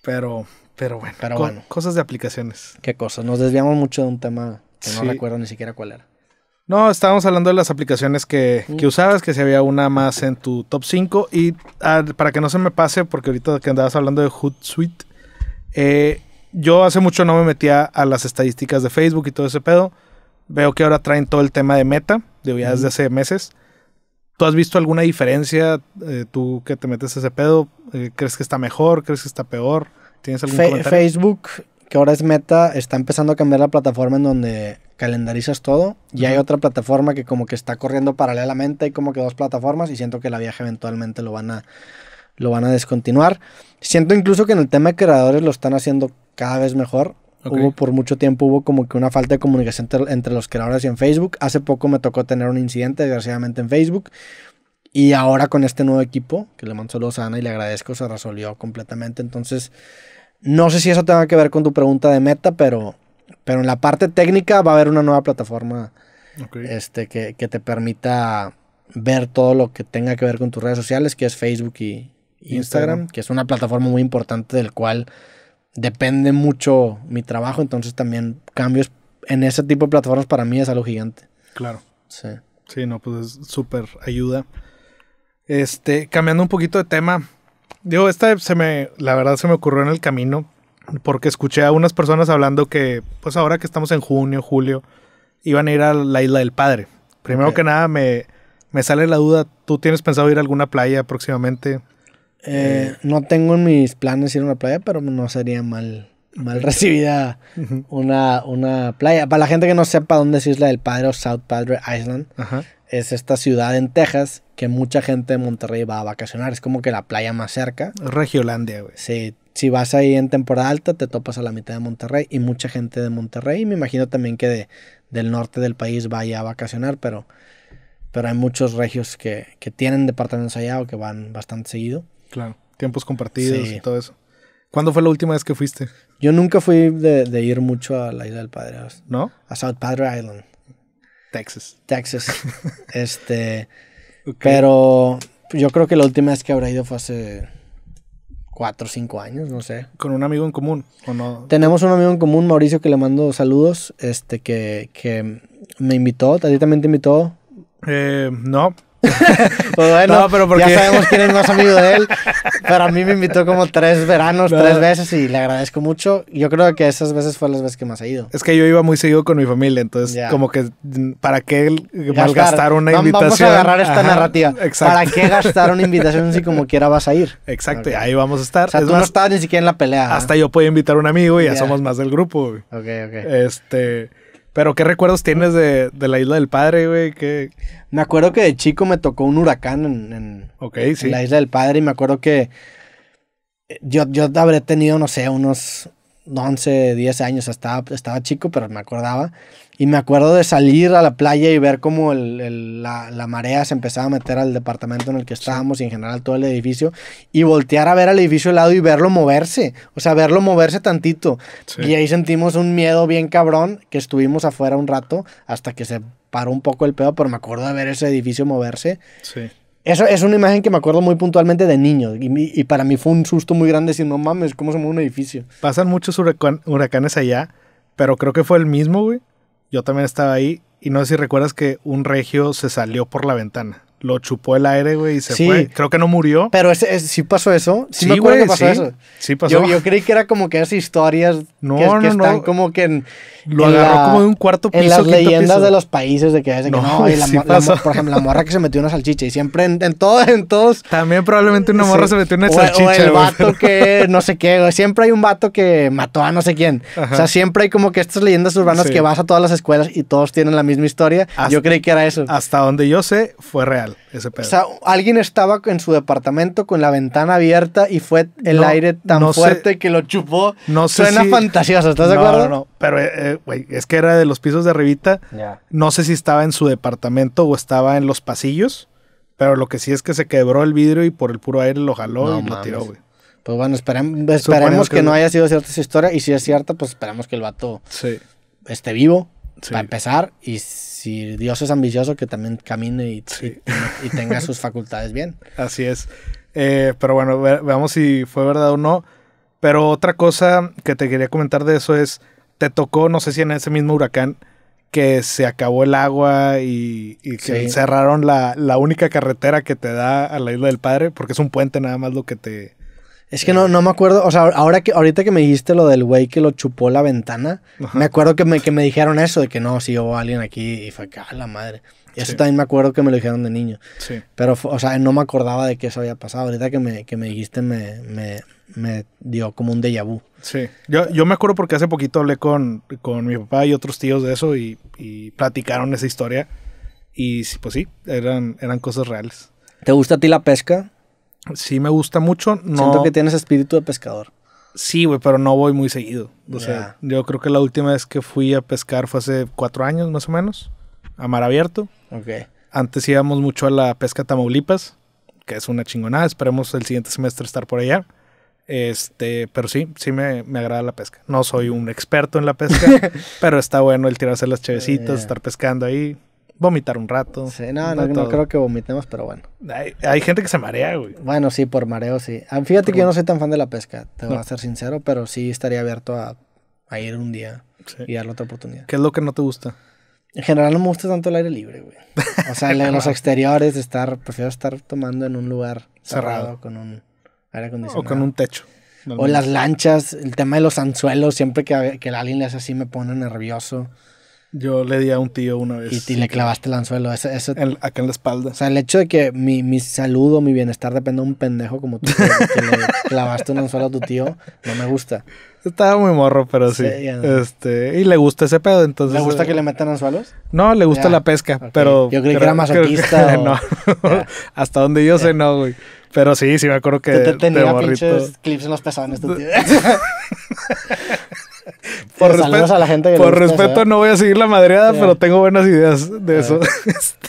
S2: Pero, pero bueno. Pero bueno. Cosas de aplicaciones. Qué cosas. Nos desviamos mucho de un
S1: tema que no recuerdo ni siquiera cuál era.
S2: No, estábamos hablando de las aplicaciones mm. que, usabas, que si había una más en tu top 5. Y ah, para que no se me pase, porque ahorita que andabas hablando de Hootsuite, eh, yo hace mucho no me metía a las estadísticas de Facebook y todo ese pedo. Veo que ahora traen todo el tema de meta, de ya desde hace meses. ¿Tú has visto alguna diferencia? Eh, ¿Tú que te metes a ese pedo? Eh, ¿Crees que está mejor? ¿Crees que está peor? ¿Tienes algún comentario?
S1: Facebook que ahora es Meta, está empezando a cambiar la plataforma en donde calendarizas todo
S2: y hay otra plataforma
S1: que como que está corriendo paralelamente, hay como que dos plataformas y siento que la viaje eventualmente lo van a lo van a descontinuar. Siento incluso que en el tema de creadores lo están haciendo cada vez mejor. Hubo por mucho tiempo hubo como que una falta de comunicación entre, los creadores y en Facebook. Hace poco me tocó tener un incidente desgraciadamente en Facebook y ahora con este nuevo equipo, que le mando Lozana a y le agradezco, se resolvió completamente. Entonces, no sé si eso tenga que ver con tu pregunta de meta, pero, pero en la parte técnica va a haber una nueva plataforma este, que, te permita ver todo lo que tenga que ver con tus redes sociales, que es Facebook y Instagram, que es una plataforma muy importante del cual depende mucho mi trabajo, entonces también cambios en ese tipo de plataformas para mí es algo gigante. Claro. Sí.
S2: Sí, no, pues es súper ayuda. Este, cambiando un poquito de tema, Digo, esta se me, la verdad se me ocurrió en el camino, porque escuché a unas personas hablando que, pues ahora que estamos en junio, julio, iban a ir a la isla del padre. Primero que nada, me, sale la duda, ¿tú tienes pensado ir a alguna playa próximamente?
S1: Eh, eh, no tengo en mis planes ir a una playa, pero no sería mal, mal recibida una, una playa. Para la gente que no sepa dónde es Isla del Padre o South Padre Island, Ajá es esta ciudad en Texas que mucha gente de Monterrey va a vacacionar. Es como que la playa más cerca. Regiolandia, güey. Sí, si vas ahí en temporada alta, te topas a la mitad de Monterrey y mucha gente de Monterrey. Y me imagino también que del norte del país vaya a vacacionar, pero, pero hay muchos regios que, que tienen departamentos allá o que van bastante seguido.
S2: Claro, tiempos compartidos y todo eso. ¿Cuándo fue la última vez que fuiste? Yo nunca fui de, de ir mucho a la Isla del Padre. ¿No? A South Padre Island. Texas. Texas.
S1: este. Pero yo creo que la última vez que habrá ido fue hace cuatro o cinco años, no sé. ¿Con un amigo en común o no? Tenemos un amigo en común, Mauricio, que le mando saludos, este, que, que me invitó, ¿a también te invitó?
S2: Eh, no, pues bueno, pero porque... ya sabemos quién es más amigo de él.
S1: Pero a mí me invitó como tres veranos, tres veces y le agradezco mucho. Yo creo que esas veces fue las veces que más ha ido.
S2: Es que yo iba muy seguido con mi familia, entonces como que mm, para qué malgastar una invitación. Vamos a agarrar esta narrativa. ¿Para qué gastar una invitación si como quiera vas a ir? Exacto, ahí vamos a estar. O sea, tú no estabas ni siquiera en la pelea. Hasta yo puedo invitar a un amigo y ya somos más del grupo. Ok, ok. Este... Pero, ¿qué recuerdos ah. tienes de, la Isla del Padre, güey? Me acuerdo que de chico me tocó un huracán en, la Isla del Padre y me acuerdo
S1: que yo, yo habré tenido, no sé, unos 11, 10 años, estaba, estaba chico, pero me acordaba. Y me acuerdo de salir a la playa y ver cómo la, marea se empezaba a meter al departamento en el que estábamos y en general todo el edificio. Y voltear a ver al edificio al lado y verlo moverse. O sea, verlo moverse tantito. Y ahí sentimos un miedo bien cabrón que estuvimos afuera un rato hasta que se paró un poco el pedo, pero me acuerdo de ver ese edificio moverse. Sí. Eso es una imagen que me acuerdo muy puntualmente de niño y, y para mí fue un susto muy grande decir, no mames, ¿cómo se mueve un edificio?
S2: Pasan muchos huracanes allá, pero creo que fue el mismo, güey. Yo también estaba ahí y no sé si recuerdas que un regio se salió por la ventana lo chupó el aire, güey, y se sí. fue. Creo que no murió. Pero sí pasó eso. Sí, pasó eso. Yo, yo,
S1: creí que era como que esas historias no, que, no, están como que en... Lo agarró como de un cuarto piso, En las leyendas de los países de que... no, la, por ejemplo, la morra que se metió una salchicha. Y siempre en, todos en todos... También probablemente una morra se metió una salchicha. O el vato que no sé qué, güey. Siempre hay un vato que mató a no sé quién. O sea, siempre hay como que estas leyendas urbanas que vas a todas las escuelas y todos tienen la misma historia. yo creí
S2: que era eso. Hasta donde yo sé, fue real
S1: alguien estaba en su departamento con la ventana abierta y fue el aire tan fuerte que lo chupó.
S2: No Suena fantasioso, ¿estás de acuerdo? No, no, pero eh, eh, es que era de los pisos de arribita. No sé si estaba en su departamento o estaba en los pasillos, pero lo que sí es que se quebró el vidrio y por el puro aire lo jaló y lo tiró, güey. Pues bueno, esperemos que, no haya
S1: sido cierta esa historia y si es cierta, pues esperamos que el vato esté vivo para empezar y si Dios es ambicioso, que también
S2: camine y,
S1: tenga sus facultades
S2: bien. Así es. Eh, pero bueno, veamos si fue verdad o no. Pero otra cosa que te quería comentar de eso es, te tocó, no sé si en ese mismo huracán, que se acabó el agua y, cerraron la, la, única carretera que te da a la Isla del Padre, porque es un puente nada más lo que te, es que no, me acuerdo, o sea, ahora que, ahorita que me
S1: dijiste lo del güey que lo chupó la ventana, me acuerdo que me, que me dijeron eso, de que no, si hubo alguien aquí y fue que, la madre. eso también me acuerdo que me lo dijeron de niño. Sí. Pero, o sea, no me acordaba de que eso había pasado. Ahorita que me, que me dijiste me, me, me dio como un déjà vu.
S2: Sí, yo, yo me acuerdo porque hace poquito hablé con, mi papá y otros tíos de eso y, platicaron esa historia. Y pues sí, eran, eran cosas reales. ¿Te gusta a ti la pesca? sí me gusta mucho. Siento que tienes espíritu de pescador. Sí, güey, pero no voy muy seguido. O sea, yo creo que la última vez que fui a pescar fue hace cuatro años, más o menos, a mar abierto. Ok. Antes íbamos mucho a la pesca Tamaulipas, que es una chingonada. Esperemos el siguiente semestre estar por allá. Este, pero sí, sí me, me agrada la pesca. No soy un experto en la pesca, pero está bueno el tirarse las chevecitas, estar pescando ahí vomitar un rato. Sí, no, no, creo
S1: que vomitemos, pero bueno.
S2: Hay, gente que se marea, güey. Bueno, sí, por mareo,
S1: sí. Ah, fíjate que yo no soy tan fan de la pesca, te voy a ser sincero, pero sí estaría abierto a, ir un día y darle otra oportunidad. ¿Qué es lo que no te gusta? En general no me gusta tanto el aire libre, güey. O sea, en los exteriores, estar, prefiero estar tomando en un lugar cerrado, con un aire acondicionado. O con un techo. O las lanchas, el tema de los anzuelos, siempre que, que alguien le hace así me pone nervioso. Yo le di a un tío una vez. Y, le clavaste el anzuelo. Eso, eso, acá en la espalda. O sea, el hecho de que mi, mi salud mi bienestar depende de un pendejo como tú, que,
S2: le clavaste un anzuelo a tu tío, no me gusta. Estaba muy morro, pero sí. Este, y le gusta ese pedo, entonces. ¿Le gusta eh, que
S1: le metan anzuelos?
S2: No, le gusta la pesca, pero. Yo creí que era masoquista. Que, Hasta donde yo sé, no, güey. Pero sí, sí me acuerdo que. Te, tenía pinches
S1: clips en los pezones, tu tío. por respeto, a la gente Por respeto no voy a seguir
S2: la madreada, pero tengo buenas ideas de eso. Este,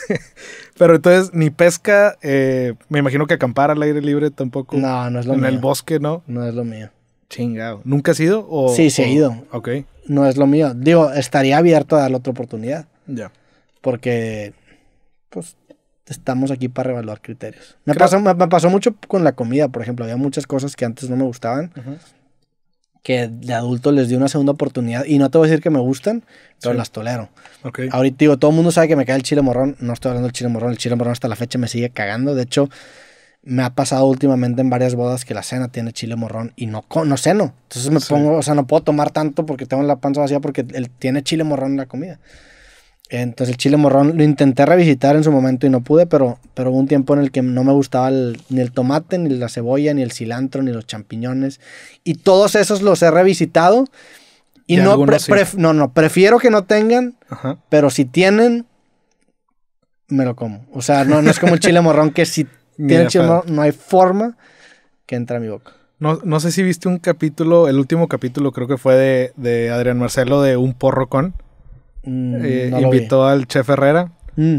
S2: pero entonces, ni pesca, eh, me imagino que acampar al aire libre tampoco. No, no es lo en mío. En el bosque, ¿no? No es lo mío. Chingado. ¿Nunca has ido? O, sí, sí he ido. Ok.
S1: No es lo mío. Digo, estaría abierto a darle otra oportunidad.
S2: Ya. Porque,
S1: pues, estamos aquí para revaluar criterios. Me, pasó, me, pasó mucho con la comida, por ejemplo. Había muchas cosas que antes no me gustaban que de adulto les dio una segunda oportunidad y no te voy a decir que me gustan, pero las tolero. Okay. Ahorita digo, todo el mundo sabe que me cae el chile morrón, no estoy hablando del chile morrón, el chile morrón hasta la fecha me sigue cagando, de hecho me ha pasado últimamente en varias bodas que la cena tiene chile morrón y no, no ceno. Entonces me pongo, o sea, no puedo tomar tanto porque tengo la panza vacía porque él tiene chile morrón en la comida. Entonces el chile morrón lo intenté revisitar en su momento y no pude, pero, pero hubo un tiempo en el que no me gustaba ni el tomate, ni la cebolla, ni el cilantro, ni los champiñones. Y todos esos los he revisitado. Y, no, no, no, prefiero que no tengan, pero si tienen, me lo como. O sea, no, no es como el chile morrón que si tiene chile no hay forma que entra a mi boca.
S2: No, sé si viste un capítulo, el último capítulo creo que fue de, de Adrián Marcelo de Un Porro con. Mm, eh, invitó al Chef Ferrera mm.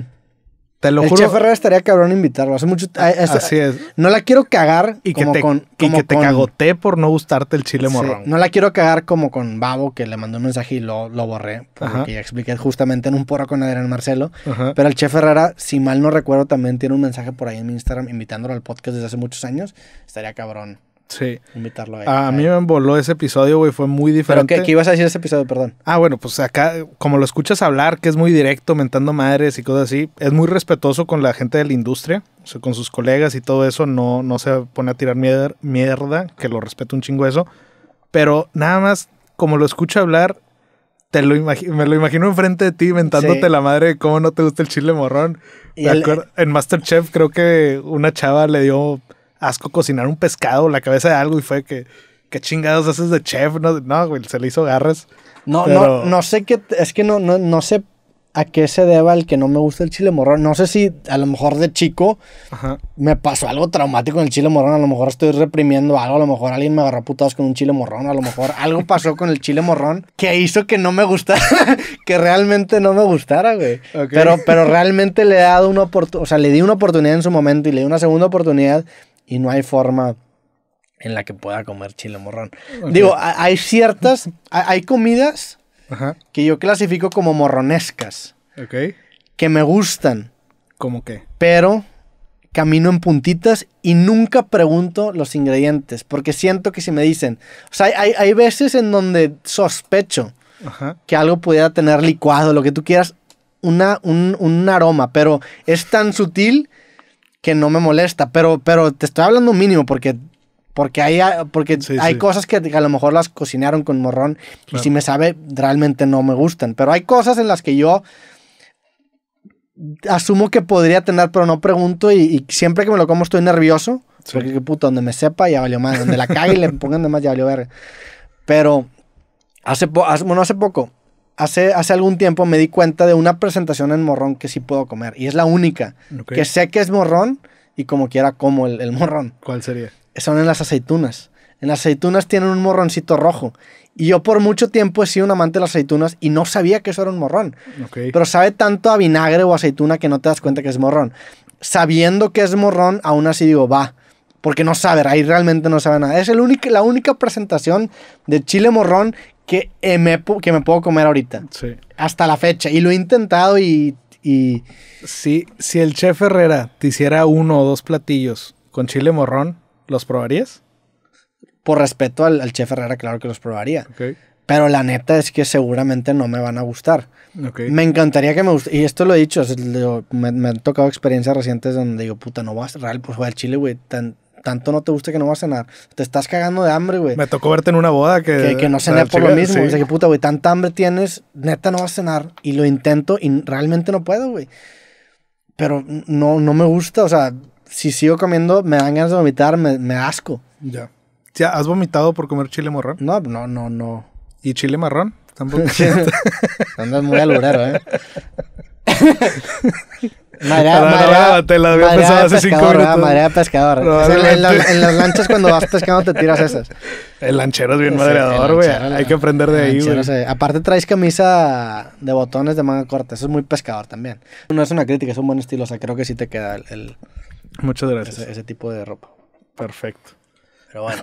S2: Te lo el Chef Herrera
S1: estaría cabrón invitarlo. Hace mucho. Así es. No la quiero cagar. Y que te, con,
S2: que te cagoté por no gustarte el chile morrón. No
S1: la quiero cagar como con Babo, que le mandó un mensaje y lo, lo borré. Porque ya expliqué justamente en un porro con Adrián Marcelo. Pero el Chef Ferrera si mal no recuerdo, también tiene un mensaje por ahí en mi Instagram invitándolo al podcast desde hace muchos años. Estaría cabrón Sí. Invitarlo a mí
S2: me envoló ese episodio, güey, fue muy diferente. Pero, ¿qué, ¿qué, ibas a decir ese episodio, perdón? Ah, bueno, pues acá, como lo escuchas hablar, que es muy directo, mentando madres y cosas así, es muy respetuoso con la gente de la industria, con sus colegas y todo eso, no, no se pone a tirar mierda, que lo respeto un chingo eso, pero nada más, como lo escucho hablar, te lo me lo imagino enfrente de ti mentándote la madre de cómo no te gusta el chile morrón. Y en Masterchef creo que una chava le dio asco cocinar un pescado, la cabeza de algo y fue que, ¿qué chingados haces de chef? No, güey, se le hizo garres... No, no,
S1: no sé qué, es que no, no, no sé a qué se deba el que no me gusta el chile morrón. No sé si a lo mejor de chico me pasó algo traumático en el chile morrón. A lo mejor estoy reprimiendo algo. A lo mejor alguien me agarró putados con un chile morrón. A lo mejor algo pasó con el chile morrón que hizo que no me gustara. que realmente no me gustara, güey. Pero, pero realmente le he dado una oportunidad. O sea, le di una oportunidad en su momento y le di una segunda oportunidad y no hay forma en la que pueda comer chile morrón. Digo, hay ciertas, hay comidas que yo clasifico como morronescas. Ok. Que me gustan. ¿Cómo qué? Pero camino en puntitas y nunca pregunto los ingredientes, porque siento que si me dicen, o sea, hay, hay veces en donde sospecho que algo pudiera tener licuado, lo que tú quieras, una, un, un aroma, pero es tan sutil que no me molesta, pero, pero te estoy hablando mínimo porque, porque hay, ah, porque hay cosas que a lo mejor las cocinaron con morrón y si me sabe, realmente no me gustan, pero hay cosas en las que yo asumo que podría tener, pero no pregunto y, siempre que me lo como estoy nervioso, porque qué puto, donde me sepa ya valió más, donde la cague y le pongan de más ya valió verga. Pero hace, hace, bueno, hace poco hace, algún tiempo me di cuenta de una presentación en morrón que sí puedo comer. Y es la única. Que sé que es morrón y como quiera como el, morrón. ¿Cuál sería? Son en las aceitunas. En las aceitunas tienen un morroncito rojo. Y yo por mucho tiempo he sido un amante de las aceitunas y no sabía que eso era un morrón. Pero sabe tanto a vinagre o aceituna que no te das cuenta que es morrón. Sabiendo que es morrón, aún así digo, va. Porque no sabe, ahí realmente no sabe nada. Es el único, la única presentación de chile morrón que, eh, me,
S2: que me puedo comer ahorita. Hasta la fecha. Y lo he intentado y, Sí, si el chef Herrera te hiciera uno o dos platillos con chile morrón, ¿los probarías? Por respeto al, al chef Herrera, claro que los probaría. Pero la neta es
S1: que seguramente no me van a gustar. Me encantaría que me guste. Y esto lo he dicho, me, han tocado experiencias recientes donde digo, puta, no vas a real, pues voy chile, güey, tan, tanto no te gusta que no vas a cenar. Te estás cagando de hambre, güey. Me
S2: tocó verte en una boda que... Que, no cené por lo mismo. Dice, O que
S1: puta, güey, tanta hambre tienes, neta no vas a cenar. Y lo intento y realmente no puedo, güey. Pero no, no me gusta, o sea, si sigo comiendo me dan ganas de vomitar, me, asco.
S2: Ya. ¿Ya has vomitado por comer chile morrón? No, no, no, no. ¿Y chile marrón? Tampoco. Andas muy alurero, ¿eh?
S1: Madre de te la pensado hace de pescador. en, las lanchas cuando vas pescando te tiras esas.
S2: El lanchero es bien madreador, güey. Hay que aprender de ahí, güey. Sí.
S1: Aparte traes camisa de botones de manga corta. Eso es muy pescador también. No es una crítica, es un buen
S2: estilo. O sea, creo que sí te queda el... Muchas gracias. Ese, ese tipo de ropa. Perfecto. Pero bueno.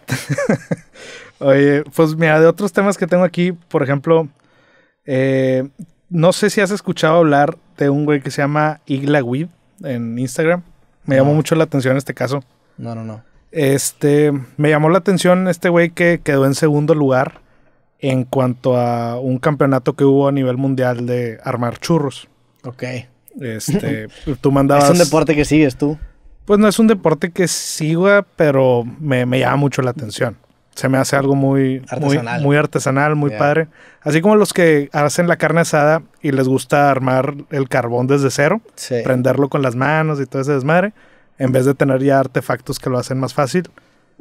S2: Oye, pues mira, de otros temas que tengo aquí, por ejemplo, eh, no sé si has escuchado hablar de un güey que se llama Igla web en Instagram. Me llamó mucho la atención este caso. No, no, no. Este, me llamó la atención este güey que quedó en segundo lugar en cuanto a un campeonato que hubo a nivel mundial de armar churros. Ok. Este, tú mandabas. Es un deporte
S1: que sigues tú.
S2: Pues no es un deporte que siga, pero me, me llama mucho la atención se me hace algo muy artesanal, muy, artesanal, muy padre. Así como los que hacen la carne asada y les gusta armar el carbón desde cero, prenderlo con las manos y todo ese desmadre, en vez de tener ya artefactos que lo hacen más fácil.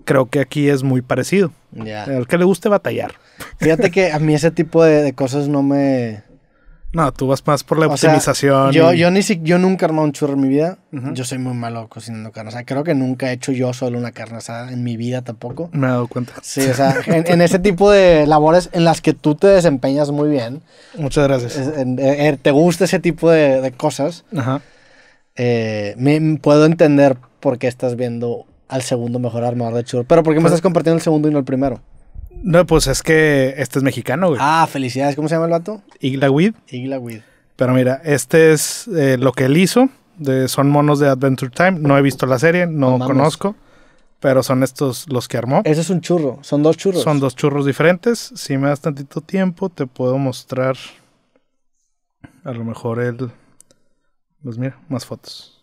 S2: Creo que aquí es muy parecido. El que le guste batallar. Fíjate que a mí ese tipo de cosas no me, no, tú vas más por la optimización. yo, yo,
S1: ni yo nunca he armado un churro en mi vida. Yo soy muy malo cocinando carne. O sea, creo que nunca he hecho yo solo una carne asada en mi vida tampoco. Me he dado cuenta. Sí, o sea, en, ese tipo de labores en las que tú te desempeñas muy bien. Muchas gracias. Eh, eh, te gusta ese tipo de, cosas. Ajá. Eh, me, puedo entender por qué estás viendo al segundo mejor armador de churro. Pero ¿por qué me pues estás
S2: compartiendo el segundo y no el primero? No, pues es que este es mexicano, güey. Ah, felicidades. ¿Cómo se llama el vato? Igla Weed. Pero mira, este es eh, lo que él hizo. son monos de Adventure Time. No he visto la serie, no conozco. Pero son estos los que armó. Ese es un churro. Son dos churros. Son dos churros diferentes. Si me das tantito tiempo, te puedo mostrar. A lo mejor él... Pues mira, más fotos.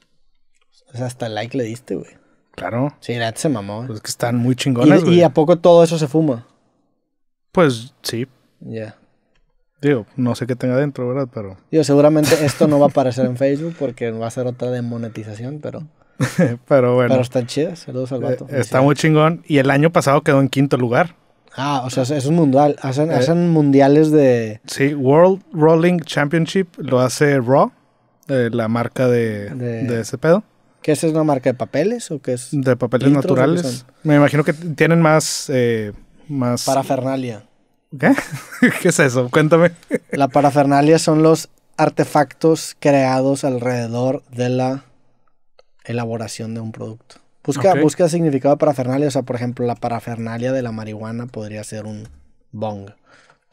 S2: hasta like le diste, güey. Claro. Sí, la se mamó. Pues que están
S1: muy chingones, ¿Y a poco todo eso se fuma?
S2: Pues sí. Ya. Digo, no sé qué tenga dentro, ¿verdad? Pero.
S1: Digo, seguramente esto no va a aparecer en Facebook porque va a ser otra demonetización, pero. pero bueno. Pero están chidas. Saludos al gato eh, está
S2: muy chingón. Y el año pasado quedó en quinto lugar. Ah, o sea, es un mundial. Hacen, eh, hacen mundiales de. Sí, World Rolling Championship lo hace Raw, la marca de, de... ese pedo. ¿Qué es, es una marca de papeles o qué es? De papeles naturales. Me imagino que tienen más. Eh, más Parafernalia. ¿Qué? ¿Qué es eso?
S1: Cuéntame. La parafernalia son los artefactos creados alrededor de la elaboración de un producto. Busca, busca significado parafernalia. O sea, por ejemplo, la parafernalia de la marihuana podría ser un bong.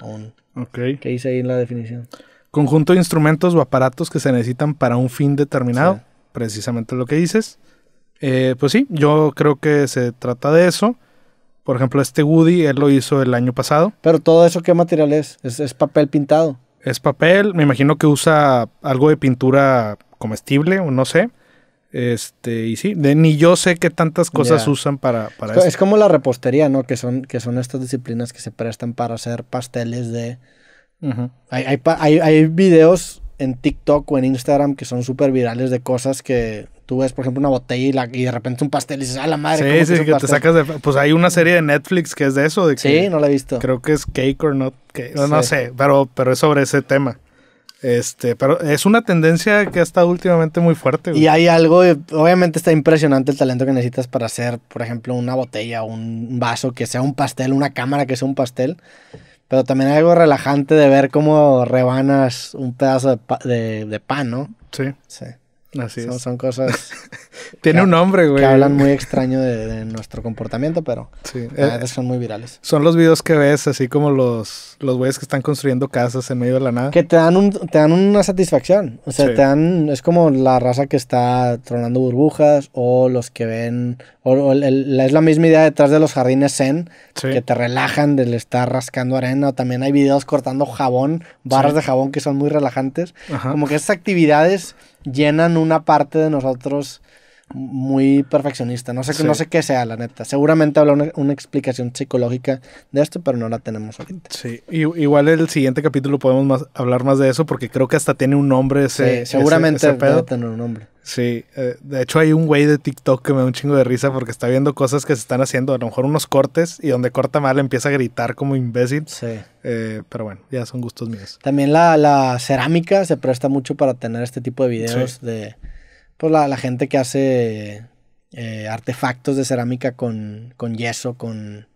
S1: Un, okay.
S2: ¿Qué dice ahí en la definición? Conjunto de instrumentos o aparatos que se necesitan para un fin determinado. Precisamente lo que dices. Eh, pues sí, yo creo que se trata de eso. Por ejemplo, este Woody, él lo hizo el año pasado. Pero todo eso, ¿qué material es? ¿Es, papel pintado? Es papel, me imagino que usa algo de pintura comestible, o no sé. Este, y sí, ni yo sé qué tantas cosas usan para, para es, es como
S1: la repostería, ¿no? Que son, que son estas disciplinas que se prestan para hacer pasteles de. hay, hay, hay videos en TikTok o en Instagram que son súper virales de cosas que tú ves, por ejemplo, una botella y, de repente un pastel y dices, ah, la madre. Sí, sí, que, te sacas
S2: de... Pues hay una serie de Netflix que es de eso. De sí, no la he visto. Creo que es Cake or Not Cake. No, sé, pero, pero es sobre ese tema. Este, pero es una tendencia que ha estado últimamente muy fuerte. Y hay
S1: algo, eh, obviamente está impresionante el talento que necesitas para hacer, por ejemplo, una botella, o un vaso que sea un pastel, una cámara que sea un pastel. Pero también hay algo relajante de ver cómo rebanas un pedazo de pan, ¿no? Sí. Sí son, son cosas. Tiene un nombre, güey. Que hablan muy extraño de, nuestro comportamiento, pero a veces eh, son muy virales.
S2: Son los videos que ves, así como los, los güeyes que están construyendo casas en medio de la nada. Que te dan, te dan una satisfacción. O sea, te dan. Es como la raza
S1: que está tronando burbujas o los que ven. es la misma idea detrás de los jardines Zen, que te relajan del estar rascando arena. también hay videos cortando jabón, barras de jabón que son muy relajantes. Como que esas actividades llenan una parte de nosotros muy perfeccionista. No sé, no sé qué sea, la neta. Seguramente habla una, explicación psicológica de esto, pero no la tenemos ahorita. Sí,
S2: y, igual el siguiente capítulo podemos más, hablar más de eso porque creo que hasta tiene un nombre ese. seguramente ese, tener un nombre. Sí, eh, de hecho hay un güey de TikTok que me da un chingo de risa porque está viendo cosas que se están haciendo, a lo mejor unos cortes y donde corta mal empieza a gritar como imbécil. Sí. Eh, pero bueno, ya son gustos míos.
S1: También la, cerámica se presta mucho para tener este tipo de videos de pues la, gente que hace eh, artefactos de cerámica con, con yeso, con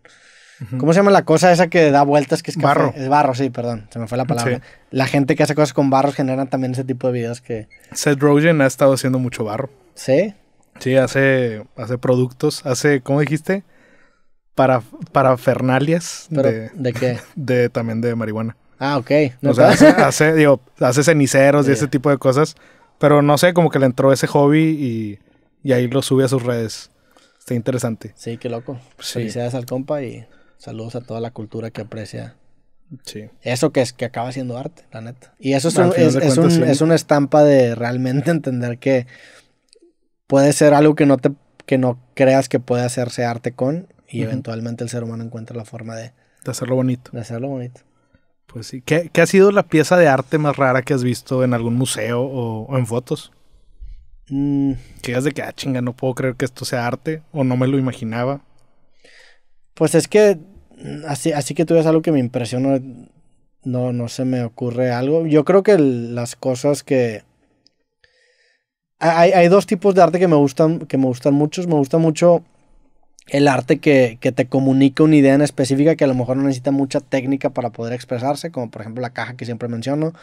S1: ¿Cómo se llama la cosa esa que da vueltas? Que es barro. Es barro, sí, perdón, se me fue la palabra. La gente que hace cosas con barro genera también ese tipo de videos que...
S2: Seth Rogen ha estado haciendo mucho barro. ¿Sí? Sí, hace, hace productos, hace, ¿cómo dijiste? Para, para fernalias. de, ¿De qué? De, también de marihuana.
S1: Ah, ok. o sea,
S2: hace, digo, hace ceniceros y ese tipo de cosas. Pero no sé, como que le entró ese hobby y, ahí lo sube a sus redes. Está interesante. Sí, qué loco. Sí. Felicidades
S1: al compa y Saludos a toda la cultura que aprecia Sí.
S2: Eso que es que
S1: acaba siendo arte, la neta. Y eso es, una estampa de realmente entender que puede ser algo que no te que no creas que puede hacerse arte con y eventualmente el ser humano encuentra la forma de, hacerlo bonito. hacerlo bonito. Pues sí.
S2: ¿Qué, ha sido la pieza de arte más rara que has visto en algún museo o, en fotos? Mm. Que digas de que, ah, chinga, no puedo creer que esto sea arte o no me lo imaginaba.
S1: Pues es que así, así que tú ves algo que me impresiona, No, no se me ocurre algo. Yo creo que las cosas que. Hay, hay dos tipos de arte que me gustan, que me gustan muchos. Me gusta mucho el arte que, te comunica una idea en específica que a lo mejor no necesita mucha técnica para poder expresarse, como por ejemplo la caja que siempre menciono,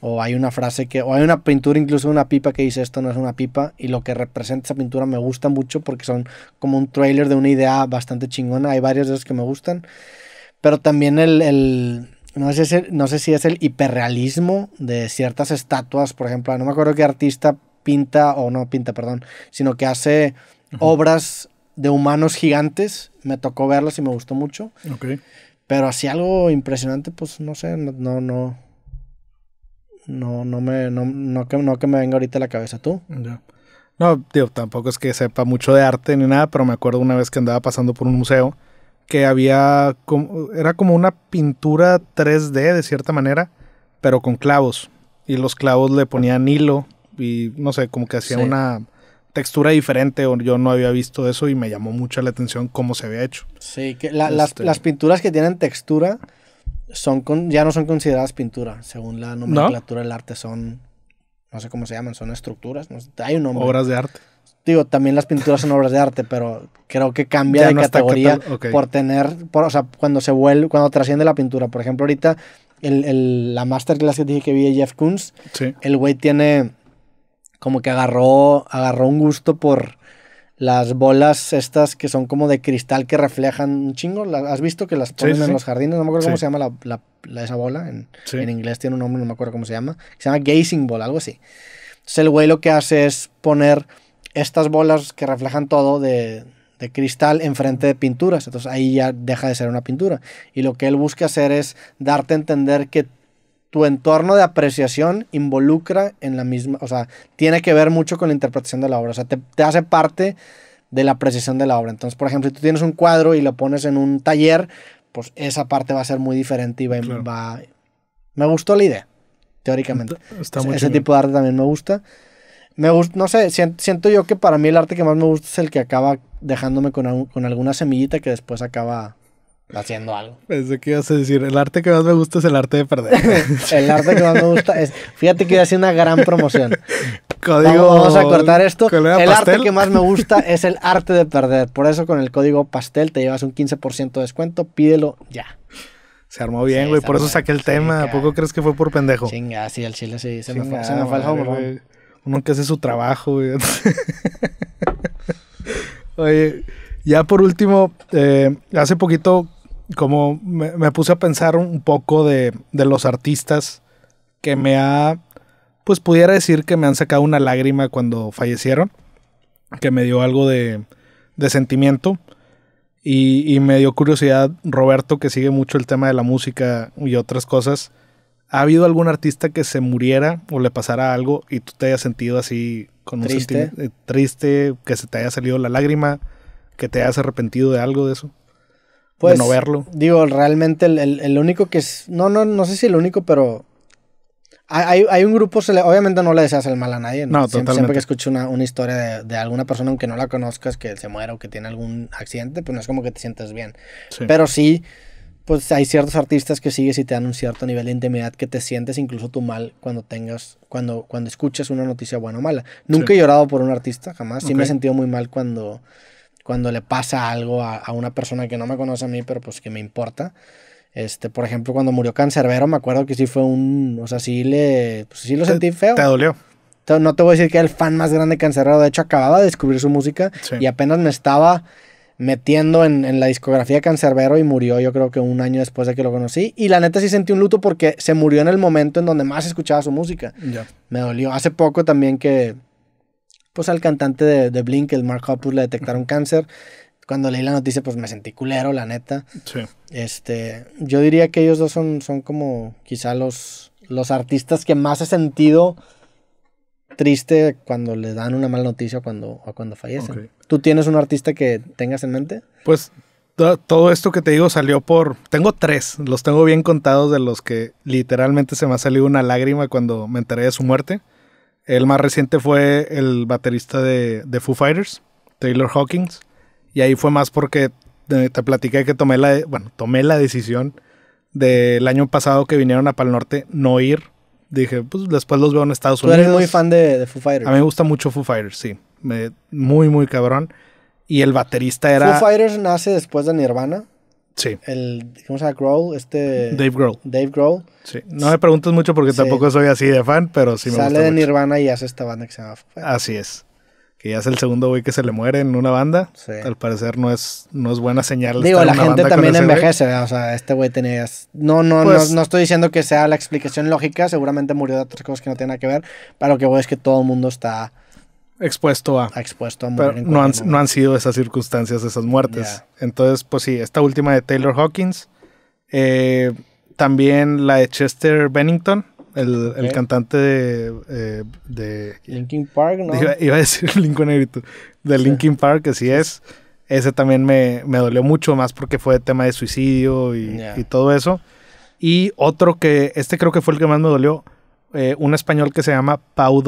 S1: o hay una frase que, o hay una pintura, incluso una pipa que dice esto no es una pipa, y lo que representa esa pintura me gusta mucho porque son como un trailer de una idea bastante chingona, hay varios de esos que me gustan, pero también el, no sé, si, no sé si es el hiperrealismo de ciertas estatuas, por ejemplo, no me acuerdo qué artista pinta, o no pinta, perdón, sino que hace obras de humanos gigantes. Me tocó verlos y me gustó mucho. Okay. Pero así algo impresionante, pues no sé, no, no, no. No, me, no, no, que, no que me venga ahorita a la cabeza tú. Ya.
S2: No, tío, tampoco es que sepa mucho de arte ni nada, pero me acuerdo una vez que andaba pasando por un museo que había, era como una pintura 3D de cierta manera, pero con clavos. Y los clavos le ponían hilo y no sé, como que hacía una textura diferente o yo no había visto eso y me llamó mucho la atención cómo se había hecho. Sí, que este las,
S1: pinturas que tienen textura son ya no son consideradas pintura, según la nomenclatura del arte son, no sé cómo se llaman, son estructuras, hay un nombre. Obras de arte. Digo, también las pinturas son obras de arte, pero creo que cambia de categoría por tener, por, o sea, cuando se vuelve, cuando trasciende la pintura. Por ejemplo, ahorita la masterclass que dije que vi de Jeff Koons, el güey tiene como que agarró, agarró un gusto por las bolas estas que son como de cristal que reflejan un chingo. ¿Has visto que las ponen en los jardines? No me acuerdo cómo se llama la, la, esa bola. En, en, inglés tiene un nombre, no me acuerdo cómo se llama. Se llama gazing ball, algo así. Entonces el güey lo que hace es poner estas bolas que reflejan todo de, de cristal enfrente de pinturas. Entonces ahí ya deja de ser una pintura. Y lo que él busca hacer es darte a entender que tu entorno de apreciación involucra en la misma, o sea, tiene que ver mucho con la interpretación de la obra, o sea, te, hace parte de la apreciación de la obra. Entonces, por ejemplo, si tú tienes un cuadro y lo pones en un taller, pues esa parte va a ser muy diferente y va... Me gustó la idea, teóricamente. ese tipo de arte también me gusta. Me gusta, no sé, siento, yo que para mí el arte que más me gusta es el que acaba dejándome con, con alguna semillita que después acaba haciendo algo.
S2: Pensé que ibas a decir, el arte que más me gusta es el arte de perder. el arte que más me gusta es, fíjate que iba a hacer una gran promoción. Código vamos, a cortar
S1: esto. El arte que más me gusta es el arte de perder. Por eso con el código pastel te llevas un 15% de descuento. Pídelo ya. Se armó bien, güey. por eso saqué el tema. ¿A poco crees
S2: que fue por pendejo? ya. sí, el chile sí. Se me fue, el Uno que hace su trabajo, güey. Oye, ya por último, eh, hace poquito como me, puse a pensar un poco de, los artistas que me ha, pues pudiera decir que me han sacado una lágrima cuando fallecieron, que me dio algo de, sentimiento y, me dio curiosidad, Roberto, que sigue mucho el tema de la música y otras cosas, ¿ha habido algún artista que se muriera o le pasara algo y tú te hayas sentido así con triste. un sentimiento eh, triste, que se te haya salido la lágrima, que te hayas arrepentido de algo de eso? pues, no verlo.
S1: Digo, realmente el, el, único que es. No, no, no sé si el único, pero. Hay, hay un grupo, obviamente no le deseas el mal a nadie. No, siempre, que escucho una, una historia de, de, alguna persona, aunque no la conozcas, que se muera o que tiene algún accidente, pues no es como que te sientes bien. Pero sí, pues hay ciertos artistas que sigues y te dan un cierto nivel de intimidad que te sientes incluso tú mal cuando tengas, cuando, cuando escuchas una noticia buena o mala. Nunca he llorado por un artista, jamás. Sí me he sentido muy mal cuando cuando le pasa algo a, una persona que no me conoce a mí, pero pues que me importa. Este, por ejemplo, cuando murió Cancerbero, me acuerdo que sí fue un. O sea, sí le. Pues, sí lo sentí feo. Te dolió. No te voy a decir que era el fan más grande de Cancerbero. De hecho, acababa de descubrir su música y apenas me estaba metiendo en, la discografía Cancerbero y murió yo creo que un año después de que lo conocí. Y la neta sí sentí un luto porque se murió en el momento en donde más escuchaba su música. Ya. Me dolió. Hace poco también que pues al cantante de, Blink, el Mark Hoppus, le detectaron cáncer. Cuando leí la noticia, pues me sentí culero, la neta. Sí. Este, yo diría que ellos dos son, son como quizá los, los artistas que más he sentido triste cuando le dan una mala noticia cuando, o cuando fallecen. ¿Tú tienes un artista que tengas en mente?
S2: Pues todo esto que te digo salió por... Tengo tres, los tengo bien contados de los que literalmente se me ha salido una lágrima cuando me enteré de su muerte. El más reciente fue el baterista de, Foo Fighters, Taylor Hawkins. Y ahí fue más porque eh, te, platiqué que tomé la, bueno, tomé la decisión del año pasado que vinieron a Pal Norte no ir. Dije, pues después los veo en Estados Unidos. Tú eres muy fan de, Foo Fighters. A mí me gusta mucho Foo Fighters, sí. muy, muy cabrón. Y el baterista era. Foo
S1: Fighters nace después de Nirvana. Sí. El, ¿Cómo se llama? Growl, este... Dave Grohl. Dave Grohl. Sí. No me
S2: preguntes mucho porque tampoco soy así de fan, pero sí me Sale de
S1: Nirvana y hace esta banda que se llama...
S2: Así es. Que ya es el segundo güey que se le muere en una banda. Sí. Al parecer no es, no es buena señal. Digo, la gente también envejece,
S1: o sea, este güey tenía... No, no, pues- no, estoy
S2: diciendo que sea la
S1: explicación lógica, seguramente murió de otras cosas que no tienen nada que ver, pero lo que voy es que todo el mundo está
S2: expuesto a. expuesto a no, han, sido esas circunstancias, esas muertes. Entonces, pues sí, esta última de Taylor Hawkins. Eh, también la de Chester Bennington, el, el cantante de,
S1: eh, de, Linkin Park,
S2: ¿no? Iba, a decir Lincoln De Linkin Park, que sí es. Ese también me, dolió mucho, más porque fue tema de suicidio y, todo eso. Y otro que, este creo que fue el que más me dolió, eh, un español que se llama Pau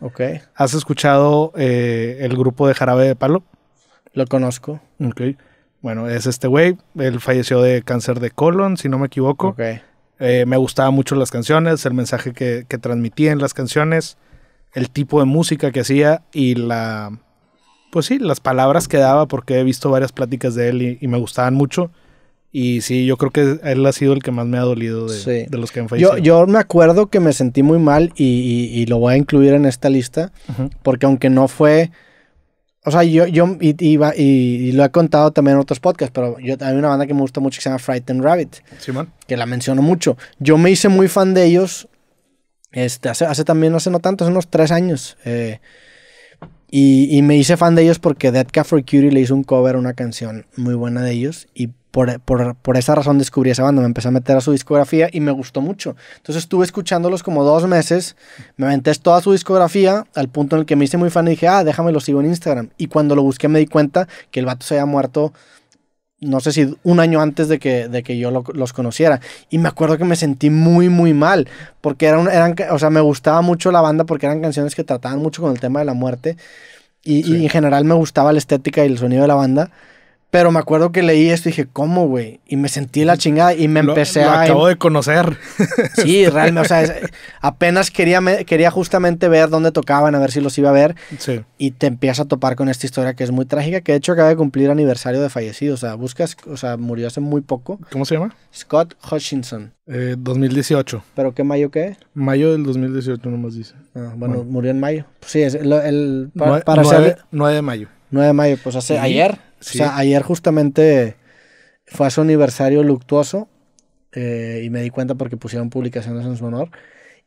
S2: Ok. ¿Has escuchado eh, el grupo de Jarabe de Palo? Lo conozco. Ok. Bueno, es este güey. Él falleció de cáncer de colon, si no me equivoco. Ok. Eh, me gustaban mucho las canciones, el mensaje que, que transmitía en las canciones, el tipo de música que hacía y la. Pues sí, las palabras que daba, porque he visto varias pláticas de él y me gustaban mucho. Y sí, yo creo que él ha sido el que más me ha dolido de, de los que han fallecido.
S1: Yo, me acuerdo que me sentí muy mal y, lo voy a incluir en esta lista, porque aunque no fue... O sea, yo, yo iba, y, lo he contado también en otros podcasts, pero yo, hay una banda que me gusta mucho que se llama Frightened Rabbit, sí, man. que la menciono mucho. Yo me hice muy fan de ellos este, hace, hace también, hace no tanto, hace unos tres años. Eh, y, y, me hice fan de ellos porque Dead Cat for Cutie le hizo un cover una canción muy buena de ellos. Y por, por, por, esa razón descubrí esa banda, me empecé a meter a su discografía y me gustó mucho. Entonces estuve escuchándolos como dos meses, me aventé toda su discografía al punto en el que me hice muy fan y dije, ah, déjame lo sigo en Instagram. Y cuando lo busqué me di cuenta que el vato se había muerto no sé si un año antes de que, de que yo los conociera. Y me acuerdo que me sentí muy, muy mal, porque eran, eran, o sea, me gustaba mucho la banda porque eran canciones que trataban mucho con el tema de la muerte. Y, y en general me gustaba la estética y el sonido de la banda. Pero me acuerdo que leí esto y dije, ¿cómo, güey? Y me sentí la chingada y me empecé a. acabo
S2: de conocer. Sí, realmente. o sea,
S1: apenas quería, quería justamente ver dónde tocaban, a ver si los iba a ver. Sí. Y te empiezas a topar con esta historia que es muy trágica, que de hecho acaba de cumplir aniversario de fallecido. O sea, buscas, o sea, murió hace muy poco. ¿Cómo se llama? Scott Hutchinson.
S2: Eh, 2018.
S1: ¿Pero qué mayo qué?
S2: Mayo del 2018, nomás dice. Ah, bueno, murió en mayo. Pues sí,
S1: el.
S2: para, 9, de mayo.
S1: 9 de mayo, pues hace ayer. O sea, ayer justamente fue a su aniversario luctuoso eh, y me di cuenta porque pusieron publicaciones en su honor.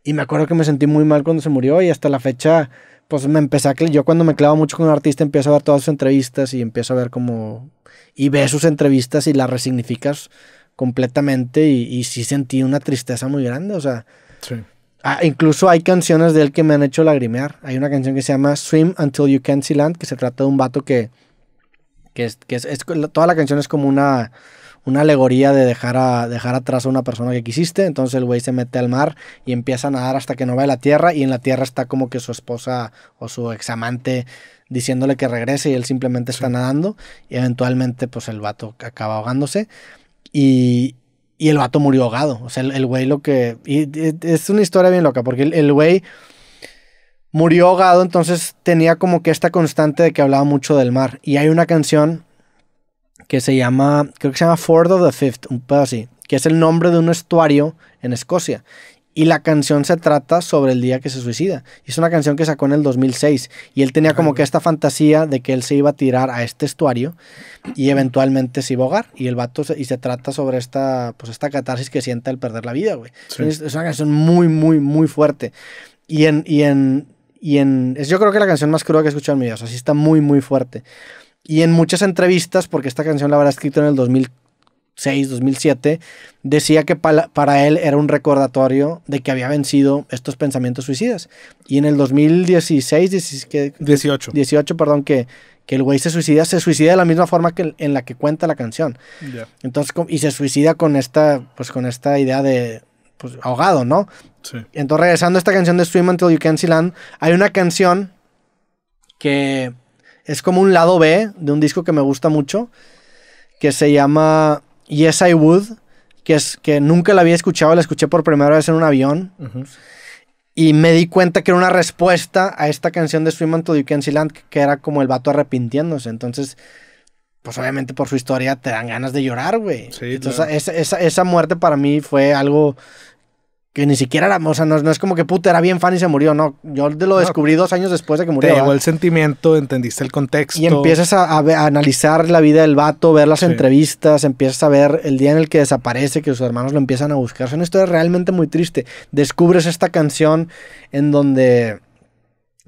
S1: Y me acuerdo que me sentí muy mal cuando se murió y hasta la fecha, pues me empecé a... Yo cuando me clavo mucho con un artista empiezo a ver todas sus entrevistas y empiezo a ver como... Y ve sus entrevistas y las resignificas completamente y, sí sentí una tristeza muy grande, o sea... Sí. Ah, incluso hay canciones de él que me han hecho lagrimear. Hay una canción que se llama Swim Until You Can't See Land, que se trata de un vato que que es, que es, toda la canción es como una, una alegoría de dejar, a, dejar atrás a una persona que quisiste. Entonces el güey se mete al mar y empieza a nadar hasta que no va a la tierra. Y en la tierra está como que su esposa o su examante diciéndole que regrese y él simplemente está nadando. Y eventualmente, pues el vato acaba ahogándose. Y, el vato murió ahogado. O sea, el, güey lo que. es una historia bien loca porque el, el güey murió ahogado, entonces tenía como que esta constante de que hablaba mucho del mar. Y hay una canción que se llama, creo que se llama Ford of the Fifth, un pedo así, que es el nombre de un estuario en Escocia. Y la canción se trata sobre el día que se suicida. Es una canción que sacó en el 2006. Y él tenía como que esta fantasía de que él se iba a tirar a este estuario y eventualmente se iba a ahogar. Y el vato y se trata sobre esta, pues esta catarsis que siente al perder la vida, güey. Es, una canción muy, muy, muy fuerte. Y en, y en y en... Es yo creo que la canción más cruda que he escuchado en mi vida, o está muy, muy fuerte. Y en muchas entrevistas, porque esta canción la habrá escrito en el 2006, 2007, decía que para, para él era un recordatorio de que había vencido estos pensamientos suicidas. Y en el 2016, 18. 18, perdón, que, que el güey se suicida, se suicida de la misma forma que en la que cuenta la canción. Entonces, y se suicida con esta, pues con esta idea de, pues, ahogado, ¿no? Sí. Entonces, regresando a esta canción de Swim Until You Can See Land, hay una canción que es como un lado B de un disco que me gusta mucho, que se llama Yes I Would, que, es, que nunca la había escuchado, la escuché por primera vez en un avión. Y me di cuenta que era una respuesta a esta canción de Swim Until You Can See Land, que era como el vato arrepintiéndose. Entonces, pues obviamente por su historia te dan ganas de llorar, güey. Sí, Entonces, esa, esa, muerte para mí fue algo que ni siquiera era, o sea, no, es como que puta, era bien fan y se murió, no. Yo lo descubrí dos años después de que murió. Te llegó el
S2: sentimiento, entendiste el contexto. Y empiezas a,
S1: analizar la vida del vato, ver las entrevistas, empiezas a ver el día en el que desaparece, que sus hermanos lo empiezan a buscar. Es una historia realmente muy triste. Descubres esta canción en donde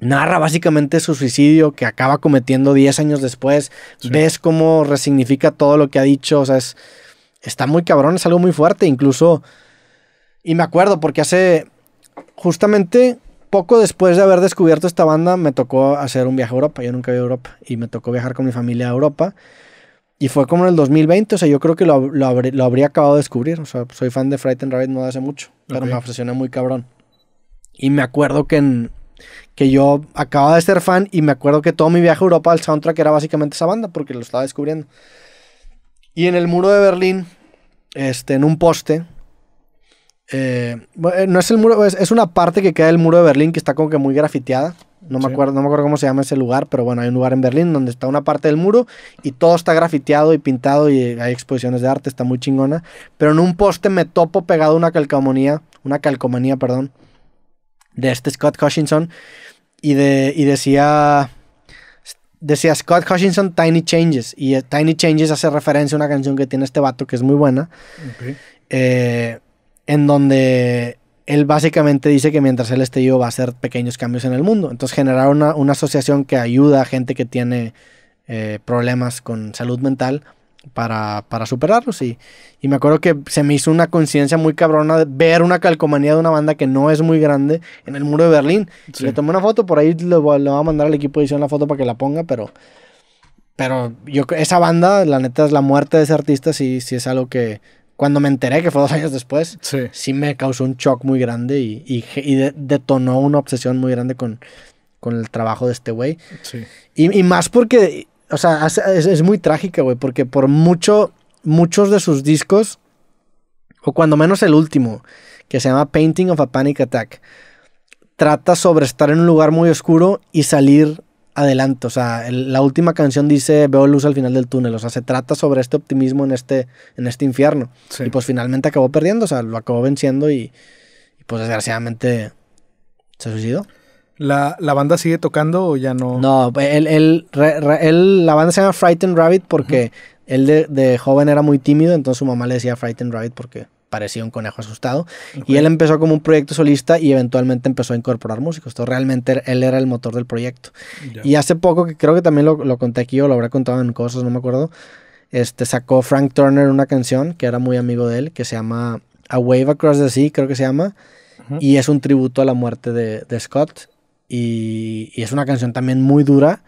S1: narra básicamente su suicidio que acaba cometiendo 10 años después. Ves cómo resignifica todo lo que ha dicho. O sea, es, está muy cabrón, es algo muy fuerte. Incluso, y me acuerdo porque hace justamente poco después de haber descubierto esta banda, me tocó hacer un viaje a Europa. Yo nunca he ido a Europa y me tocó viajar con mi familia a Europa. Y fue como en el 2020, o sea, yo creo que lo, lo, habría acabado de descubrir. O sea, soy fan de Fright and Rabbit no hace mucho, pero me obsesioné muy cabrón. Y me acuerdo que en, que yo acababa de ser fan y me acuerdo que todo mi viaje a Europa, al soundtrack era básicamente esa banda porque lo estaba descubriendo. Y en el muro de Berlín, este, en un poste, eh, eh, no es el muro, es, una parte que queda del muro de Berlín que está como que muy grafiteada. No me, acuerdo, no me acuerdo cómo se llama ese lugar, pero bueno, hay un lugar en Berlín donde está una parte del muro y todo está grafiteado y pintado y hay exposiciones de arte, está muy chingona. Pero en un poste me topo pegado una calcomanía, una calcomanía, perdón, de este Scott Hutchinson y, de, decía, decía Scott Hutchinson Tiny Changes y eh, Tiny Changes hace referencia a una canción que tiene este vato que es muy buena, eh, en donde él básicamente dice que mientras él esté vivo va a hacer pequeños cambios en el mundo. Entonces generar una, asociación que ayuda a gente que tiene eh, problemas con salud mental para, para superarlos. Y, y, me acuerdo que se me hizo una conciencia muy cabrona de ver una calcomanía de una banda que no es muy grande en el muro de Berlín. Le tomé una foto, por ahí le, voy a mandar al equipo de edición la foto para que la ponga, pero, pero yo, esa banda, la neta, es la muerte de ese artista, sí, sí es algo que cuando me enteré, que fue dos años después, sí, me causó un shock muy grande y, y, detonó una obsesión muy grande con, con el trabajo de este güey. Sí. Y, y, más porque o sea, es, muy trágica, güey, porque por mucho, muchos de sus discos, o cuando menos el último, que se llama Painting of a Panic Attack, trata sobre estar en un lugar muy oscuro y salir adelante. O sea, la última canción dice veo luz al final del túnel. O sea, se trata sobre este optimismo en este, en este infierno. Y pues finalmente acabó perdiendo, o sea, lo acabó venciendo y, y pues desgraciadamente se suicidó. ¿La, banda sigue tocando o ya no? No, él, él, él la banda se llama Frightened Rabbit porque él de, joven era muy tímido, entonces su mamá le decía Frightened Rabbit porque parecía un conejo asustado. Y él empezó como un proyecto solista y eventualmente empezó a incorporar músicos. Entonces realmente él era el motor del proyecto. Y hace poco, que creo que también lo, lo conté aquí o lo habrá contado en cosas, no me acuerdo, este, sacó Frank Turner una canción que era muy amigo de él, que se llama A Wave Across the Sea, creo que se llama. Y es un tributo a la muerte de, de Scott y, es una canción también muy dura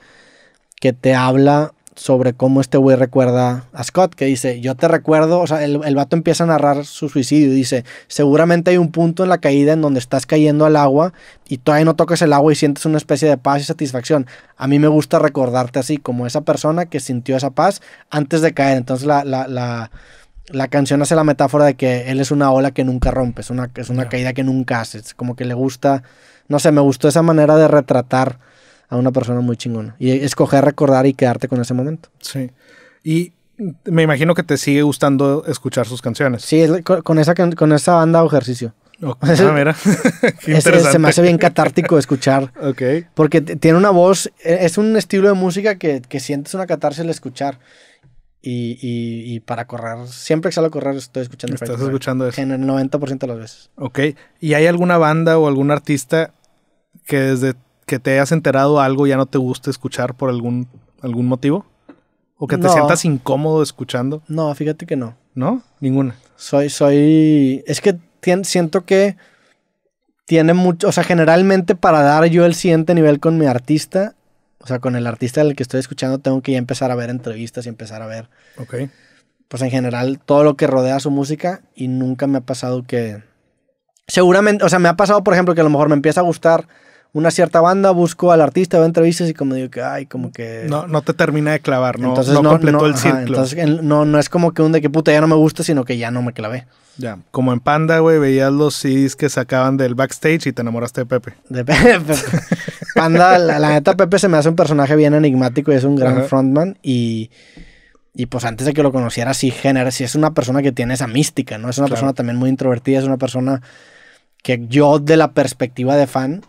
S1: que te habla sobre cómo este güey recuerda a Scott, que dice, yo te recuerdo, o sea, el, vato empieza a narrar su suicidio y dice, seguramente hay un punto en la caída en donde estás cayendo al agua y todavía no tocas el agua y sientes una especie de paz y satisfacción. A mí me gusta recordarte así, como esa persona que sintió esa paz antes de caer. Entonces la, la, la, la canción hace la metáfora de que él es una ola que nunca rompes, una, es una caída que nunca Es como que le gusta no sé, me gustó esa manera de retratar a una persona muy chingona y escoger recordar y quedarte con
S2: ese momento. Sí. Y me imagino que te sigue gustando escuchar sus canciones. Sí, con esa, con esa banda o ejercicio. Okay. Ah, mira. se me hace bien
S1: catártico escuchar. ok. Porque tiene una voz, e, es un estilo de música que, que sientes una catarsis al escuchar. Y, y, para correr, siempre que salgo a correr estoy escuchando Estás escuchando eso. En el 90% de las veces.
S2: Ok. ¿Y hay alguna banda o algún artista que desde que te hayas enterado algo ya no te guste escuchar por algún, algún motivo? ¿O que te sientas incómodo escuchando? No,
S1: fíjate que no.
S2: ¿No? Ninguna.
S1: Soy, soy. Es que siento que tiene mucho. O sea, generalmente para dar yo el siguiente nivel con mi artista, o sea, con el artista del que estoy escuchando tengo que ya empezar a ver entrevistas y empezar a ver. Ok. Pues en general todo lo que rodea su música y nunca me ha pasado que... Seguramente, o sea, me ha pasado, por ejemplo, que a lo mejor me empieza a gustar una cierta banda, busco al artista, veo entrevistas y como digo
S2: que, ay, como que... No, no te termina de clavar, no, entonces, no, el círculo. entonces
S1: no, no es como que
S2: un de que puta ya no me gusta, sino que ya no me clavé. Ya. Como en Panda, güey, veías los CDs que sacaban del backstage y te enamoraste de Pepe. De Pepe. Panda, la,
S1: neta, Pepe se me hace un personaje bien enigmático y es un gran
S2: frontman. Y, pues antes de que lo conociera, sí,
S1: genera sí es una persona que tiene esa mística, ¿no? Es una persona también muy introvertida, es una persona que yo, de la perspectiva de fan,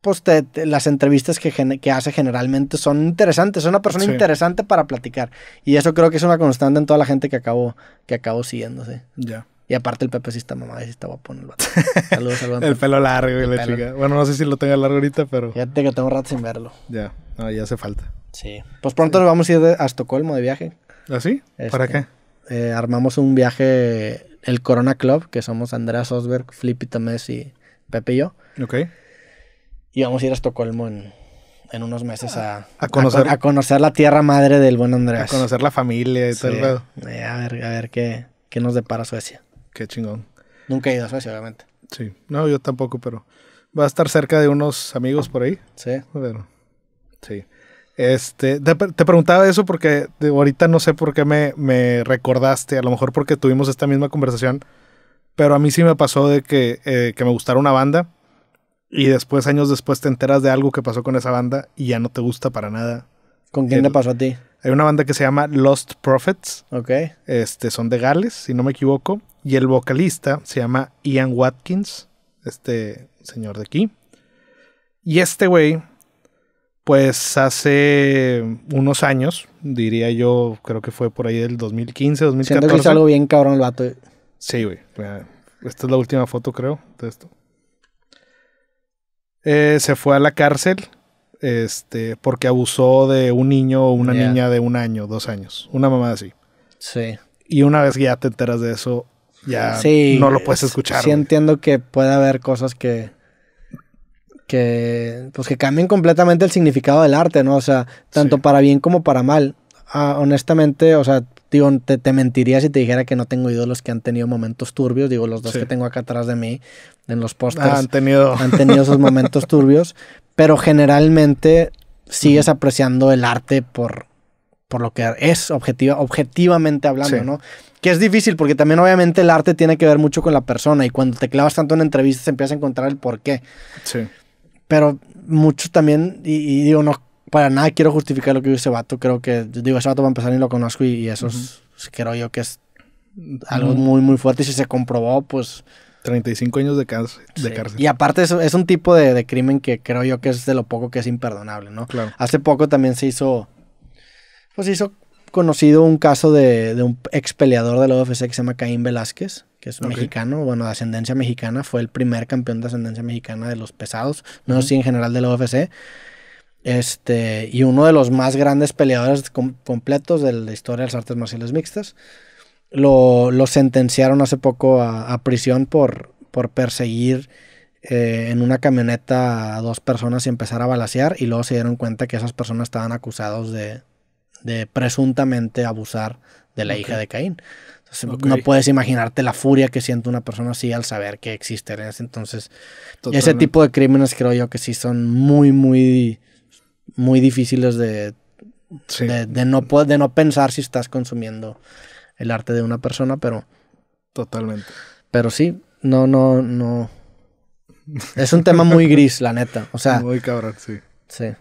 S1: pues las entrevistas que, hace generalmente son interesantes. Es una persona interesante para platicar. Y eso creo que es una constante en toda la gente que acabó que acabo siguiendo, sí. Ya. Y aparte el Pepe sí está mamá, sí está guapo en el Saludos El pelo largo y la chica. Bueno, no sé si lo tenga largo ahorita, pero. Ya tengo un rato sin verlo.
S2: Ya, ya hace falta. Sí.
S1: Pues pronto nos vamos a ir a Estocolmo de viaje.
S2: ¿Ah, sí? ¿Para este,
S1: qué? Eh, armamos un viaje, el Corona Club, que somos Andreas Osberg, Flippy y y Pepe y yo. Ok. Y vamos a ir a Estocolmo en, unos meses a, a, conocer, a, conocer la tierra madre del buen Andrés. A conocer la familia y todo el eh, a ver, a ver qué, qué nos depara Suecia. Qué chingón.
S2: Nunca he ido a Suecia, obviamente. Sí, no, yo tampoco, pero va a estar cerca de unos amigos por ahí. Sí. sí. Este, te, preguntaba eso porque ahorita no sé por qué me, me, recordaste, a lo mejor porque tuvimos esta misma conversación, pero a mí sí me pasó de que, eh, que me gustara una banda y después, años después, te enteras de algo que pasó con esa banda y ya no te gusta para nada. ¿Con quién le pasó a ti? Hay una banda que se llama Lost Prophets. Ok. Este, son de Gales, si no me equivoco. Y el vocalista se llama Ian Watkins, este señor de aquí. Y este güey, pues hace unos años, diría yo, creo que fue por ahí del 2015, 2014. Siento que algo bien cabrón el vato. Sí, güey. Esta es la última foto, creo, de esto. Eh, se fue a la cárcel este, porque abusó de un niño o una niña de un año, dos años. Una mamá así. Sí. Y una vez que ya te enteras de eso, ya no lo puedes escuchar. Sí,
S1: entiendo que puede haber cosas que. que. pues que cambien completamente el significado del arte, ¿no? O sea, tanto para bien como para mal. Ah, honestamente, o sea, digo, te, mentiría si te dijera que no tengo ídolos que han tenido momentos turbios. Digo, los dos que tengo acá atrás de mí, en los pósters, han tenido. han tenido esos momentos turbios. Pero generalmente sigues apreciando el arte por, por lo que es, objetiva, objetivamente hablando, ¿no? Que es difícil porque también obviamente el arte tiene que ver mucho con la persona y cuando te clavas tanto en entrevistas empiezas a encontrar el por qué. Sí. Pero muchos también, y, digo, no, para nada quiero justificar lo que dice ese vato, creo que, digo, ese vato va a empezar y lo conozco y, eso creo yo que es
S2: mm. algo muy, muy fuerte y si se comprobó, pues... 35 años de, cárcel.
S1: Y aparte es, un tipo de, de, crimen que creo yo que es de lo poco que es imperdonable, ¿no? Claro. Hace poco también se hizo, pues se hizo conocido un caso de, un ex peleador de la UFC que se llama Caín Velázquez, que es un mexicano, bueno, de ascendencia mexicana, fue el primer campeón de ascendencia mexicana de los pesados, no si en general de la UFC. Este, y uno de los más grandes peleadores completos de la historia de las artes marciales mixtas. Lo, sentenciaron hace poco a, prisión por, por perseguir eh, en una camioneta a dos personas y empezar a balasear. Y luego se dieron cuenta que esas personas estaban acusados de, de presuntamente abusar de la hija de Caín. No puedes imaginarte la furia que siente una persona así al saber que existe. Entonces, ese tipo de crímenes creo yo que sí son muy, muy, muy difíciles de, de, de, no, de no pensar si estás consumiendo el arte de una persona, pero... Totalmente. Pero sí, no, no, no. Es un tema muy gris,
S2: la neta. O sea... Muy cabrón, sí. Sí.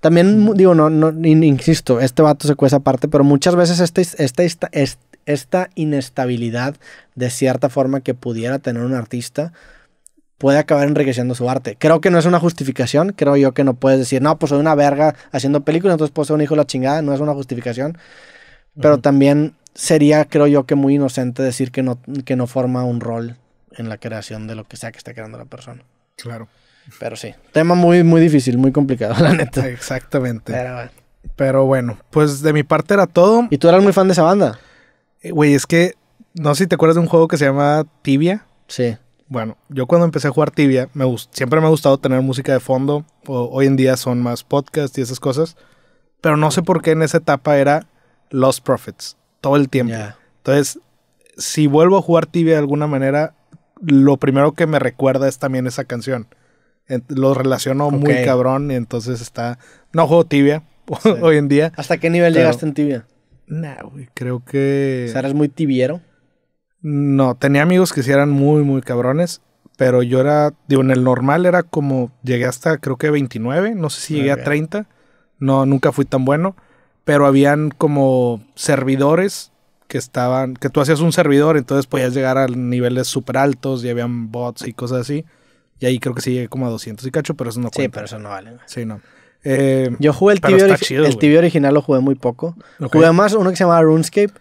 S1: También, digo, no, no, insisto, este vato se cuesta aparte, pero muchas veces este, este, esta, esta, esta, esta inestabilidad de cierta forma que pudiera tener un artista puede acabar enriqueciendo su arte. Creo que no es una justificación, creo yo que no puedes decir, no, pues soy una verga haciendo películas, entonces pues soy un hijo de la chingada, no es una justificación, pero también sería, creo yo, que muy inocente decir que no, que no forma un rol en la creación de lo que sea que esté creando la persona. Claro. Pero sí,
S2: tema muy, muy difícil, muy complicado, la neta. Exactamente. Pero bueno. pues de mi parte era todo. ¿Y tú eras muy fan de esa banda? Eh, güey, es que no sé si te acuerdas de un juego que se llama Tibia. Sí. Bueno, yo cuando empecé a jugar Tibia, me siempre me ha gustado tener música de fondo. hoy en día son más podcasts y esas cosas. Pero no sé por qué en esa etapa era Lost Profits todo el tiempo. Entonces, si vuelvo a jugar Tibia de alguna manera, lo primero que me recuerda es también esa canción. Lo relaciono muy cabrón y entonces está... No juego tibia hoy en día. ¿Hasta qué nivel llegaste en tibia? No, creo que... O ¿eres muy tibiero? No, tenía amigos que sí eran muy, muy cabrones, pero yo era, digo, en el normal era como, llegué hasta creo que 29, no sé si llegué a 30, no, nunca fui tan bueno, pero habían como servidores que estaban, que tú hacías un servidor, entonces podías llegar a niveles súper altos y habían bots y cosas así. Y ahí creo que sí llegué como a 200 y cacho, pero eso no cuenta. Sí, pero eso no vale. Sí, no. Eh, Yo jugué el tibio, original. el tibio
S1: original, lo jugué muy poco. Jugué más uno que se llamaba RuneScape.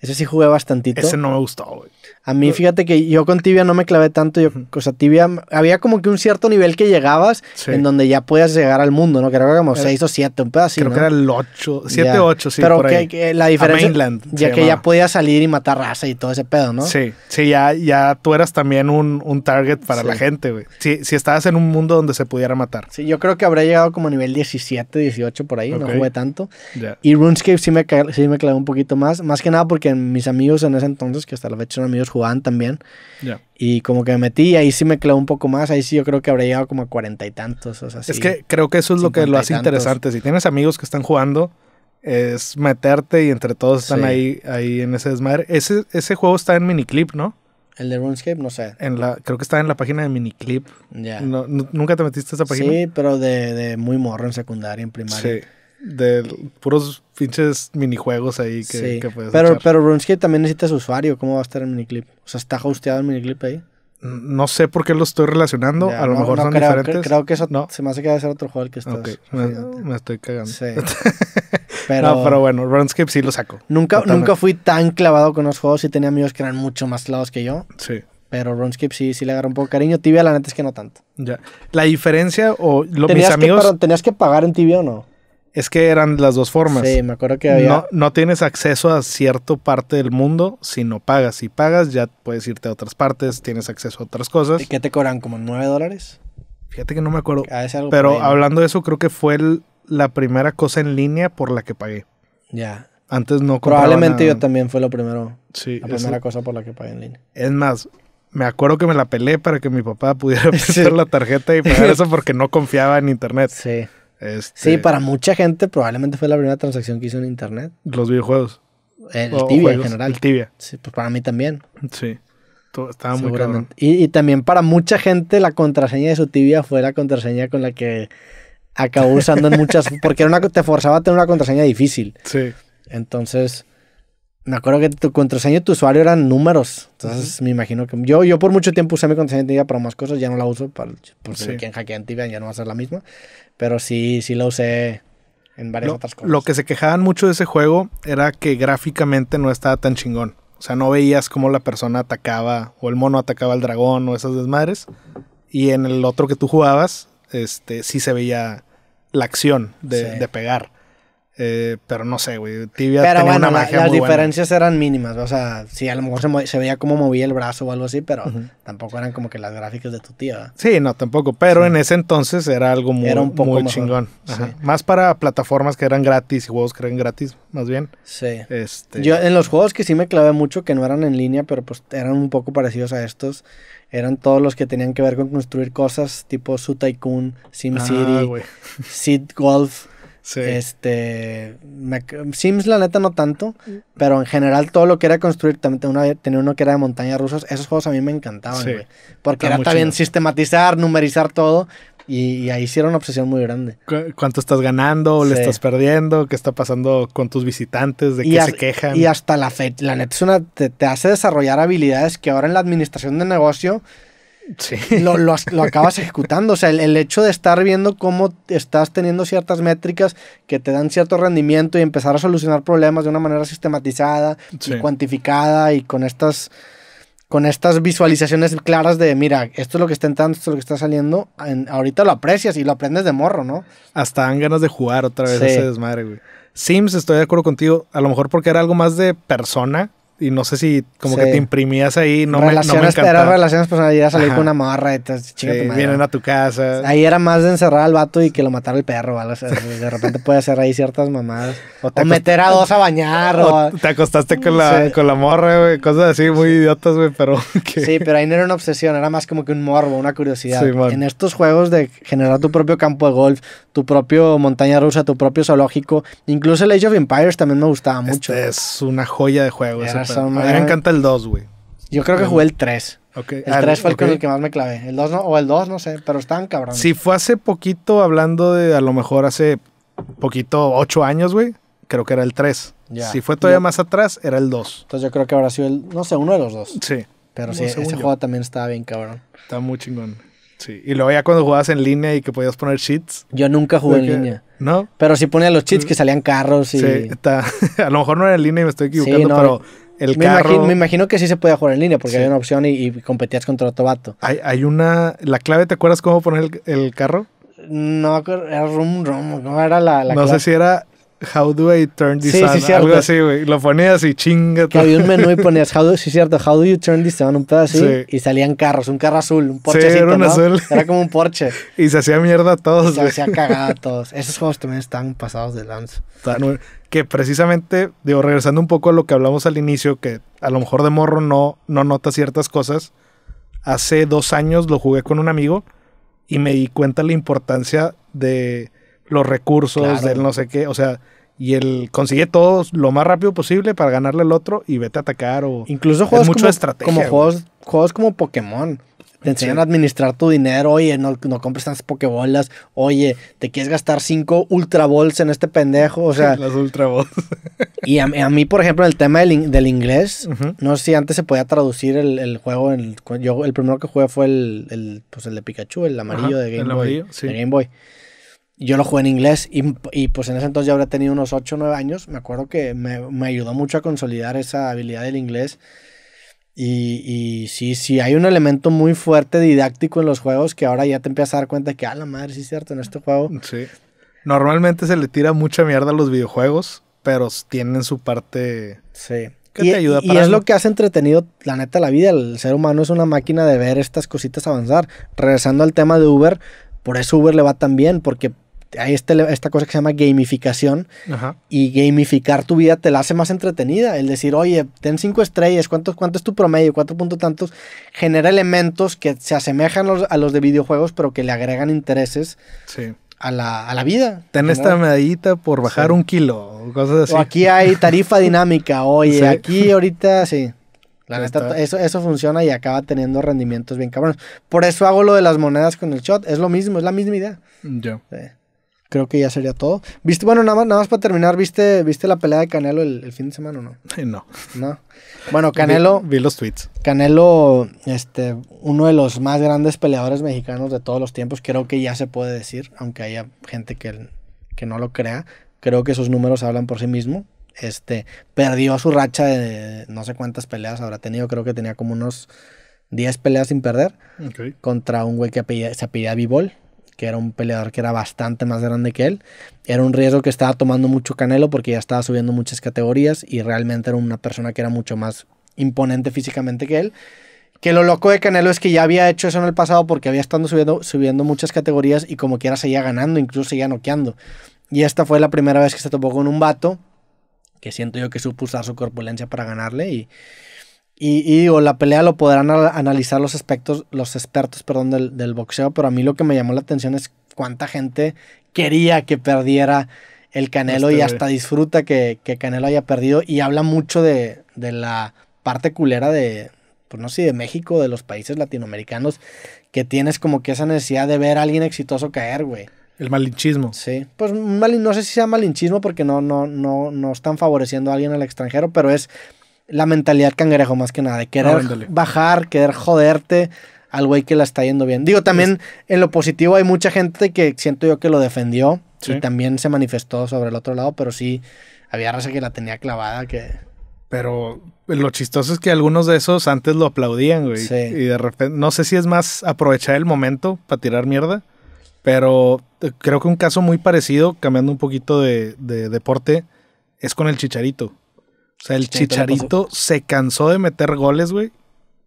S1: Ese sí jugué bastantito. Ese no me gustó, güey. A mí, fíjate que yo con tibia no me clavé tanto. Yo, o sea, tibia, había como que un cierto nivel que llegabas en donde ya podías llegar al mundo, ¿no? Creo que era como 6 o 7, un pedazo Creo que era
S2: el 8, 7, 8, sí. Pero por la diferencia. ya que ya
S1: podías salir y matar raza y todo ese pedo,
S2: ¿no? Sí, sí, ya, ya tú eras también un, un target para la gente, güey. Si, si estabas en un mundo donde se pudiera matar.
S1: Sí, yo creo que habría llegado como a nivel 17, 18 por ahí, no jugué tanto. Y RuneScape sí me, sí me clavé un poquito más. Más que nada porque mis amigos en ese entonces, que hasta la fecha son amigos jugaban también. Y como que me metí, ahí sí me clavó un poco más, ahí sí yo creo que habría llegado como a cuarenta y tantos. es que creo que eso es lo que lo hace interesante.
S2: Si tienes amigos que están jugando, es meterte y entre todos están ahí, ahí en ese desmadre. Ese, ese juego está en miniclip, ¿no? El de RuneScape, no sé. En la, creo que está en la página de Miniclip. Ya. ¿Nunca te metiste esa página? Sí, pero de, de muy morro en secundaria, en primaria. Sí de puros pinches minijuegos ahí que, que puedes pero,
S1: Pero RuneScape también necesita su usuario. ¿Cómo va a estar el miniclip? O sea, ¿está hosteado el miniclip ahí?
S2: No sé por qué lo estoy relacionando. a lo mejor son diferentes.
S1: Creo, que eso no. se me hace que a ser otro juego al que estás. Me, estoy cagando. Sí.
S2: pero, no, pero bueno, RuneScape sí lo saco. Nunca, nunca
S1: fui tan clavado con los juegos y tenía amigos que eran mucho más clavados que yo. Sí. Pero RuneScape sí, sí le agarró un poco de cariño. Tibia, la neta es que no tanto.
S2: Ya. La diferencia o lo, mis amigos. Que,
S1: ¿Tenías que pagar en Tibia o
S2: no? Es que eran las dos formas. Sí, me acuerdo que había. No, tienes acceso a cierta parte del mundo si no pagas. Si pagas, ya puedes irte a otras partes, tienes acceso a otras cosas. ¿Y qué te cobran? ¿Como nueve dólares?
S1: Fíjate que no me acuerdo. Ah, pero hablando
S2: de eso, creo que fue la primera cosa en línea por la que pagué. Ya. Antes no compraba Probablemente yo
S1: también fue lo primero. Sí. La primera cosa por la que pagué en
S2: línea. Es más, me acuerdo que me la pelé para que mi papá pudiera prestar la tarjeta y pagar eso porque no confiaba en internet. Sí.
S1: Este, sí, para
S2: mucha gente
S1: probablemente fue la primera transacción que hizo en Internet. Los videojuegos. El, tibia en general. El tibia. Sí, pues para mí también.
S2: Sí. estaba muy grande.
S1: Y, también para mucha gente la contraseña de su tibia fue la contraseña con la que acabó usando en muchas... Porque era te forzaba a tener una contraseña difícil. Sí. Entonces me acuerdo que tu contraseña de tu usuario eran números. Entonces me imagino que. Yo, yo por mucho tiempo usé mi contraseña para más cosas, ya no la uso. Para, si sí. quieren ya no va a ser la misma. Pero sí, sí la usé en varias otras
S2: cosas. Lo que se quejaban mucho de ese juego era que gráficamente no estaba tan chingón. O sea, no veías cómo la persona atacaba, o el mono atacaba al dragón, o esas desmadres. Y en el otro que tú jugabas, este, sí se veía la acción de pegar. Eh, pero no sé, güey. Tibia pero tenía una magia las diferencias
S1: eran mínimas. O sea, sí, a lo mejor se, veía como movía el brazo o algo así, pero tampoco eran como que las gráficas de tu tía. Sí,
S2: no, tampoco. Pero en ese entonces era algo muy, chingón. Más para plataformas que eran gratis y juegos que eran gratis, más bien.
S1: Sí. Este Yo
S2: en los juegos que sí me clavé mucho,
S1: que no eran en línea, pero pues eran un poco parecidos a estos, eran todos los que tenían que ver con construir cosas tipo Su Tycoon, ah, SimCity, ah, Golf. Este, Sims la neta no tanto, mm. pero en general todo lo que era construir, también tenía uno, que era de montañas rusas, esos juegos a mí me encantaban, Porque era también sistematizar,
S2: numerizar todo, y, ahí sí era una obsesión muy grande. ¿Cuánto estás ganando? o ¿Le estás perdiendo? ¿Qué está pasando con tus visitantes? ¿De qué se quejan? Y hasta la fecha, la neta
S1: te, hace desarrollar habilidades que ahora en la administración de negocio lo, acabas ejecutando. O sea, el, hecho de estar viendo cómo estás teniendo ciertas métricas que te dan cierto rendimiento y empezar a solucionar problemas de una manera sistematizada y cuantificada y con estas con estas visualizaciones claras de, mira, esto es lo que está entrando, esto es lo que está saliendo, ahorita lo aprecias y lo aprendes de morro, ¿no?
S2: Hasta dan ganas de jugar otra vez ese desmadre, güey. Sims, estoy de acuerdo contigo, a lo mejor porque era algo más de persona, y no sé si como que te imprimías ahí, no relaciones, me, no me relaciones personales, pues, a salir con una
S1: morra y te Vienen a tu
S2: casa.
S1: Ahí era más de encerrar al vato y que lo matara el perro, de repente puede hacer ahí
S2: ciertas mamadas. O, meter a dos a bañar. O, te acostaste con la, con la morra, güey, cosas así muy idiotas, güey, pero... Sí,
S1: pero ahí no era una obsesión, era más como que un morbo, una curiosidad. en estos juegos de generar tu propio campo de golf, tu propio montaña rusa, tu propio zoológico. Incluso el Age of Empires también me gustaba este mucho. es una joya de juego. A mí me encanta el 2, güey. Yo creo que jugué el 3.
S2: El 3 fue el, que
S1: más me clavé. El 2 o el 2, no sé, pero estaban cabrón. Si
S2: fue hace poquito, hablando de a lo mejor hace poquito, 8 años, güey, creo que era el 3. Si fue todavía más atrás, era el 2. Entonces yo creo que habrá sido
S1: el, no sé, uno de los dos. Sí. Pero sí, ese juego también estaba bien cabrón.
S2: Está muy chingón. Sí, y lo ya cuando jugabas en línea y que podías poner cheats. Yo nunca jugué en línea. ¿No? Pero sí ponía los cheats mm. que salían carros y... Sí, está. a lo mejor no era en línea y me estoy equivocando, pero el carro... me
S1: imagino que sí se podía jugar en línea porque había una opción y, competías contra otro vato. Hay, hay, una... ¿La clave te
S2: acuerdas cómo poner el, carro? No, era Rum Rum, no era la, No sé si era How do I turn this on? Algo así, güey. Lo ponías y chinga. Que había un menú y ponías,
S1: how do, sí, cierto, how do you turn this on? Un pedazo así. Y salían carros, un carro azul, un Porsche. Sí, era un azul. Era como un
S2: Porsche. y se hacía mierda a todos, Se hacía cagada a
S1: todos. Esos juegos también están pasados de
S2: lanza. Que precisamente, digo, regresando un poco a lo que hablamos al inicio, que a lo mejor de morro no, no nota ciertas cosas. Hace dos años lo jugué con un amigo y me di cuenta la importancia de los recursos, del no sé qué, o sea, y él consigue todo lo más rápido posible para ganarle al otro y vete a atacar o incluso juegos como, juegos, juegos como Pokémon te enseñan a administrar tu dinero,
S1: oye, no, compres tantas pokebolas, oye, te quieres gastar cinco ultra balls en este pendejo, o sea... Las ultra balls. y a, mí, por ejemplo, en el tema del, del inglés, no sé si antes se podía traducir el, el juego, el, yo el primero que jugué fue el, pues el de Pikachu, el amarillo de Game Boy. Amarillo, de Game Boy yo lo jugué en inglés y, y, pues en ese entonces ya habría tenido unos 8 o 9 años. Me acuerdo que me, me, ayudó mucho a consolidar esa habilidad del inglés. Y, y, sí, sí, hay un elemento muy fuerte didáctico en los juegos que ahora ya te empiezas a dar cuenta de que, a ah, la madre, sí es cierto, en este juego. Sí.
S2: Normalmente se le tira mucha mierda a los videojuegos, pero tienen su parte. Sí. Que te ayuda para y es lo que
S1: hace entretenido, la neta, la vida. El ser humano es una máquina de ver estas cositas avanzar. Regresando al tema de Uber, por eso Uber le va tan bien, porque hay este esta cosa que se llama gamificación y gamificar tu vida te la hace más entretenida. El decir, oye, ten cinco estrellas, ¿cuánto, cuánto es tu promedio? ¿cuánto punto tantos. Genera elementos que se asemejan a los de videojuegos, pero que le agregan intereses a, la, vida. Ten esta
S2: medallita por bajar un kilo, cosas así. O aquí hay tarifa
S1: dinámica, oye, aquí ahorita sí. eso, funciona y acaba teniendo rendimientos bien cabrones. Por eso hago lo de las monedas con el shot. Es lo mismo, es la misma idea. Yo. sí creo que ya sería todo. ¿Viste, bueno, nada más, nada más para terminar, ¿viste, ¿viste la pelea de Canelo el, fin de semana o no? No. No. Bueno, Canelo. Vi, los tweets. Canelo, este, uno de los más grandes peleadores mexicanos de todos los tiempos, creo que ya se puede decir, aunque haya gente que, que no lo crea. Creo que sus números hablan por sí mismo. Este, perdió su racha de no sé cuántas peleas habrá tenido, creo que tenía como unos 10 peleas sin perder. Contra un güey que se apellía ball que era un peleador que era bastante más grande que él. Era un riesgo que estaba tomando mucho Canelo porque ya estaba subiendo muchas categorías y realmente era una persona que era mucho más imponente físicamente que él. Que lo loco de Canelo es que ya había hecho eso en el pasado porque había estado subiendo, subiendo muchas categorías y como quiera seguía ganando, incluso seguía noqueando. Y esta fue la primera vez que se topó con un vato que siento yo que supo usar su corpulencia para ganarle y y, y, la pelea lo podrán analizar los, aspectos, los expertos perdón, del, boxeo, pero a mí lo que me llamó la atención es cuánta gente quería que perdiera el Canelo y este hasta disfruta que, Canelo haya perdido y habla mucho de, la parte culera de, pues no sé, de México, de los países latinoamericanos, que tienes como que esa necesidad de ver a alguien exitoso caer, güey. El malinchismo. Sí, pues no sé si sea malinchismo porque no, no, no, no están favoreciendo a alguien al extranjero, pero es la mentalidad cangrejo más que nada, de querer bajar, querer joderte al güey que la está yendo bien. Digo, también en lo positivo hay mucha gente que siento yo que lo defendió y también se manifestó sobre el otro lado, pero sí había raza que la tenía clavada que... Pero
S2: lo chistoso es que algunos de esos antes lo aplaudían, güey. Y de repente, no sé si es más aprovechar el momento para tirar mierda, pero eh, creo que un caso muy parecido, cambiando un poquito de deporte, es con el chicharito. O sea, el Chicharito se cansó de meter goles, güey.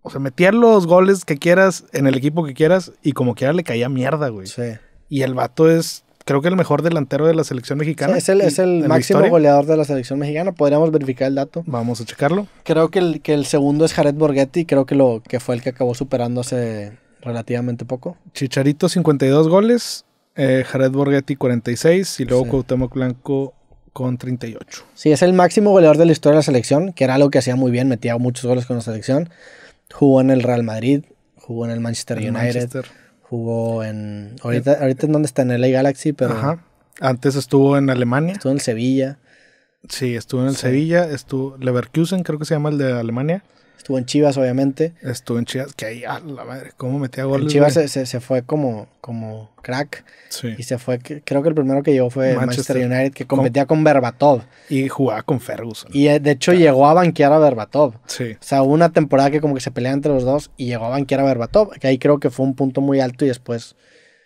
S2: O sea, metía los goles que quieras en el equipo que quieras y como quiera le caía mierda, güey. Sí. Y el vato es, creo que el mejor delantero de la selección mexicana. Sí, es el, máximo
S1: goleador de la selección mexicana. Podríamos verificar el dato. Vamos a checarlo. Creo que el, que el segundo es Jared Borghetti. Creo que, lo, que fue el que acabó superándose hace relativamente poco.
S2: Chicharito, 52 goles. Eh, Jared Borghetti, 46. Y luego sí. Cuauhtémoc Blanco, con 38.
S1: Sí, es el máximo goleador de la historia de la selección, que era algo que hacía muy bien, metía muchos goles con la selección. Jugó en el Real Madrid, jugó en el Manchester United, jugó
S2: en... Ahorita, ahorita en donde está, en el LA Galaxy, pero... Ajá. Antes estuvo en Alemania. Estuvo en Sevilla. Sí, estuvo en el Sevilla, estuvo Leverkusen, creo que se llama el de Alemania. Estuvo en Chivas, obviamente. Estuvo en Chivas, que ahí, a la madre, cómo metía gol. En Chivas
S1: se, fue como, como crack. Sí. Y se fue, creo que el primero que llegó fue Manchester, United, que competía
S2: con, Verbatov. Berbatov. Y jugaba con Ferguson.
S1: Y eh, de hecho llegó a banquear a Berbatov. Sí. O sea, hubo una temporada que como que se peleaban entre los dos y llegó a banquear a Berbatov, que ahí creo que fue un punto muy alto y después...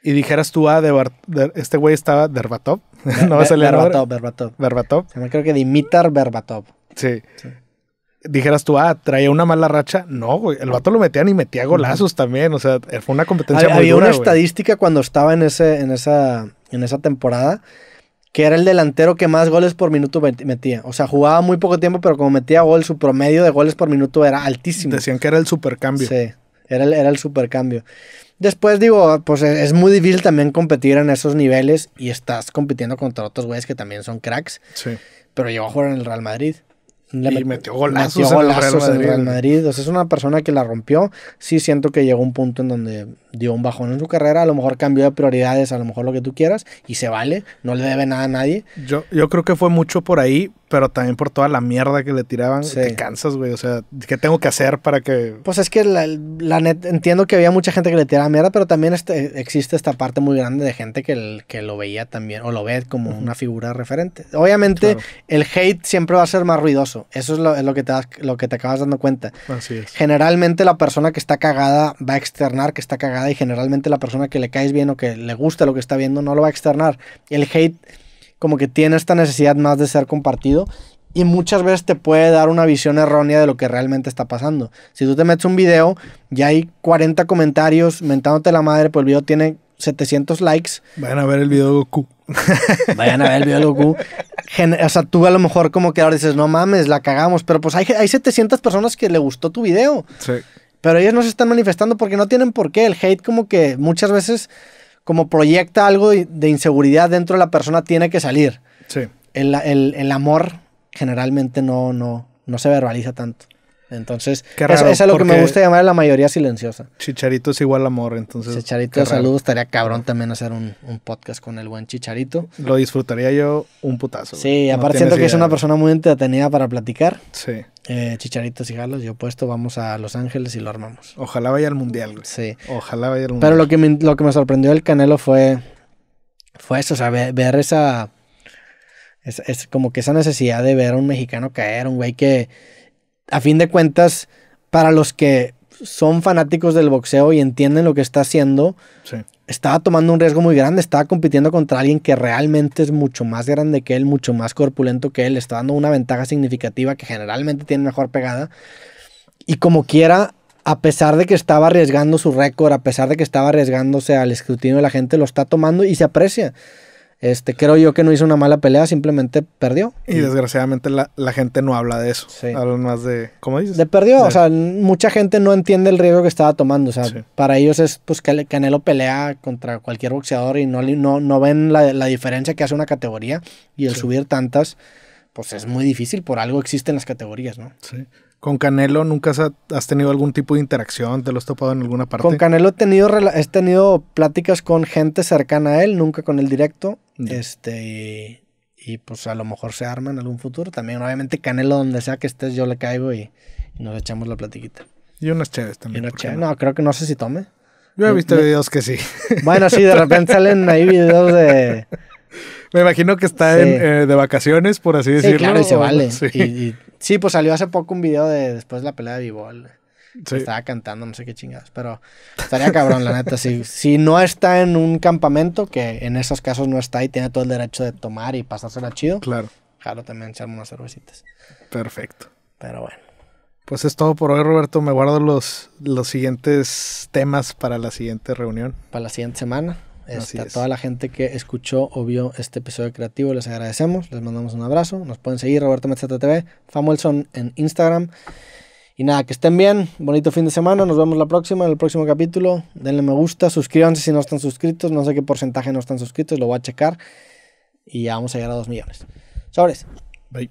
S2: Y dijeras tú, a... Ah, este güey estaba Derbatov. no va a salir Berbatov, Berbatov. Berbatov. Se me creo que Dimitar Berbatov. Sí. sí dijeras tú, ah, traía una mala racha. No, güey, el vato lo metían y metía golazos también. O sea, fue una competencia muy había una
S1: estadística cuando estaba en, ese, en, esa, en esa temporada que era el delantero que más goles por minuto metía. O sea, jugaba muy poco tiempo, pero como metía gol, su promedio de goles por minuto era altísimo. Decían que era el supercambio. Sí, era el, era el supercambio. Después digo, pues e-, es muy difícil también competir en esos niveles y estás compitiendo contra otros güeyes que también son cracks. Sí. Pero llegó a jugar en el Real Madrid y metió golazos, en, Madrid. O es una persona que la rompió. Sí siento que llegó un punto en donde dio un bajón en su carrera.
S2: A lo mejor cambió de prioridades, a lo mejor lo que tú quieras. Y se vale. No le debe nada a nadie. Yo, yo creo que fue mucho por ahí pero también por toda la mierda que le tiraban, te cansas, güey. O sea, ¿qué tengo que hacer para que...?
S1: Pues es que la, net, entiendo que había mucha gente que le tiraba mierda, pero también este, existe esta parte muy grande de gente que, que lo veía también, o lo ve como una figura referente. Obviamente, el hate siempre va a ser más ruidoso. Eso es lo, es lo, que, te lo que te acabas dando cuenta. Así es. Generalmente la persona que está cagada va a externar que está cagada y generalmente la persona que le caes bien o que le gusta lo que está viendo no lo va a externar. El hate como que tiene esta necesidad más de ser compartido y muchas veces te puede dar una visión errónea de lo que realmente está pasando. Si tú te metes un video y hay 40 comentarios mentándote la madre, pues el video tiene 700 likes.
S2: Vayan a ver el video de Goku. Vayan a ver el video de Goku.
S1: o sea, tú a lo mejor como que ahora dices, no mames, la cagamos, pero pues hay, hay 700 personas que le gustó tu video. Sí. Pero ellos no se están manifestando porque no tienen por qué. El hate como que muchas veces como proyecta algo de inseguridad dentro de la persona, tiene que salir. Sí. El, el, el amor generalmente no, no, no se verbaliza tanto. Entonces, esa es, lo que me gusta
S2: llamar la mayoría silenciosa. Chicharito es igual amor, entonces. Chicharito, saludos.
S1: Estaría cabrón también hacer un, podcast con el buen Chicharito. Lo disfrutaría yo un putazo. Sí, aparte siento que es una persona muy entretenida para platicar. Sí. Eh, Chicharitos y Galos, yo puesto, vamos a Los Ángeles y lo armamos. Ojalá vaya al mundial, güey. Sí. Ojalá vaya al mundial. Pero lo que me, lo que me sorprendió del Canelo fue. Fue eso, o sea, ver, esa. es como que esa necesidad de ver a un mexicano caer, un güey que a fin de cuentas, para los que son fanáticos del boxeo y entienden lo que está haciendo, sí. estaba tomando un riesgo muy grande, estaba compitiendo contra alguien que realmente es mucho más grande que él, mucho más corpulento que él, está dando una ventaja significativa que generalmente tiene mejor pegada. Y como quiera, a pesar de que estaba arriesgando su récord, a pesar de que estaba arriesgándose al escrutinio de la gente, lo está tomando y se aprecia. Este, creo yo que no hizo una mala pelea, simplemente
S2: perdió. Y, desgraciadamente la, la, gente no habla de eso. Sí. Hablan más de, ¿cómo dices? De perdió, o
S1: sea, mucha gente no entiende el riesgo que estaba tomando. O sea,
S2: para ellos es, pues, que Canelo pelea
S1: contra cualquier boxeador y no, no, no ven la, la diferencia que hace una categoría y el subir tantas, pues es muy difícil, por algo existen las categorías, ¿no? Sí. ¿Con Canelo nunca
S2: has, tenido algún tipo de interacción? ¿Te lo has topado en alguna parte? Con Canelo
S1: he tenido, he tenido pláticas con gente cercana a él, nunca con él directo.
S2: Este, y, pues a
S1: lo mejor se arma en algún futuro. También, obviamente, Canelo, donde sea que estés, yo le caigo y, nos echamos la platiquita. Y unas chaves también. Y unas No? creo que no sé si tome. Yo he visto videos que sí. Bueno, sí, de repente salen ahí videos de.
S2: Me imagino que está eh, de
S1: vacaciones, por así sí, decirlo. Claro, y se vale. y, Sí, pues salió hace poco un video de después de la pelea de Bivol. Estaba cantando, no sé qué chingados, pero estaría cabrón, la neta. Si, si no está en un campamento, que en esos casos no está y tiene todo el derecho de tomar y pasársela chido. Claro. Claro, también echarme unas cervecitas.
S2: Perfecto. Pero bueno. Pues es todo por hoy, Roberto. Me guardo los, los siguientes temas para la siguiente reunión. Para la siguiente semana. Este, a toda la
S1: gente que escuchó o vio este episodio creativo, les agradecemos, les mandamos un abrazo. Nos pueden seguir Roberto Metzate TV, Famuelson en Instagram. Y nada, que estén bien, bonito fin de semana, nos vemos la próxima, en el próximo capítulo. Denle me gusta, suscríbanse si no están suscritos, no sé qué porcentaje no están suscritos, lo voy a checar. Y ya vamos a llegar a 2 millones. Sobres.
S2: Bye.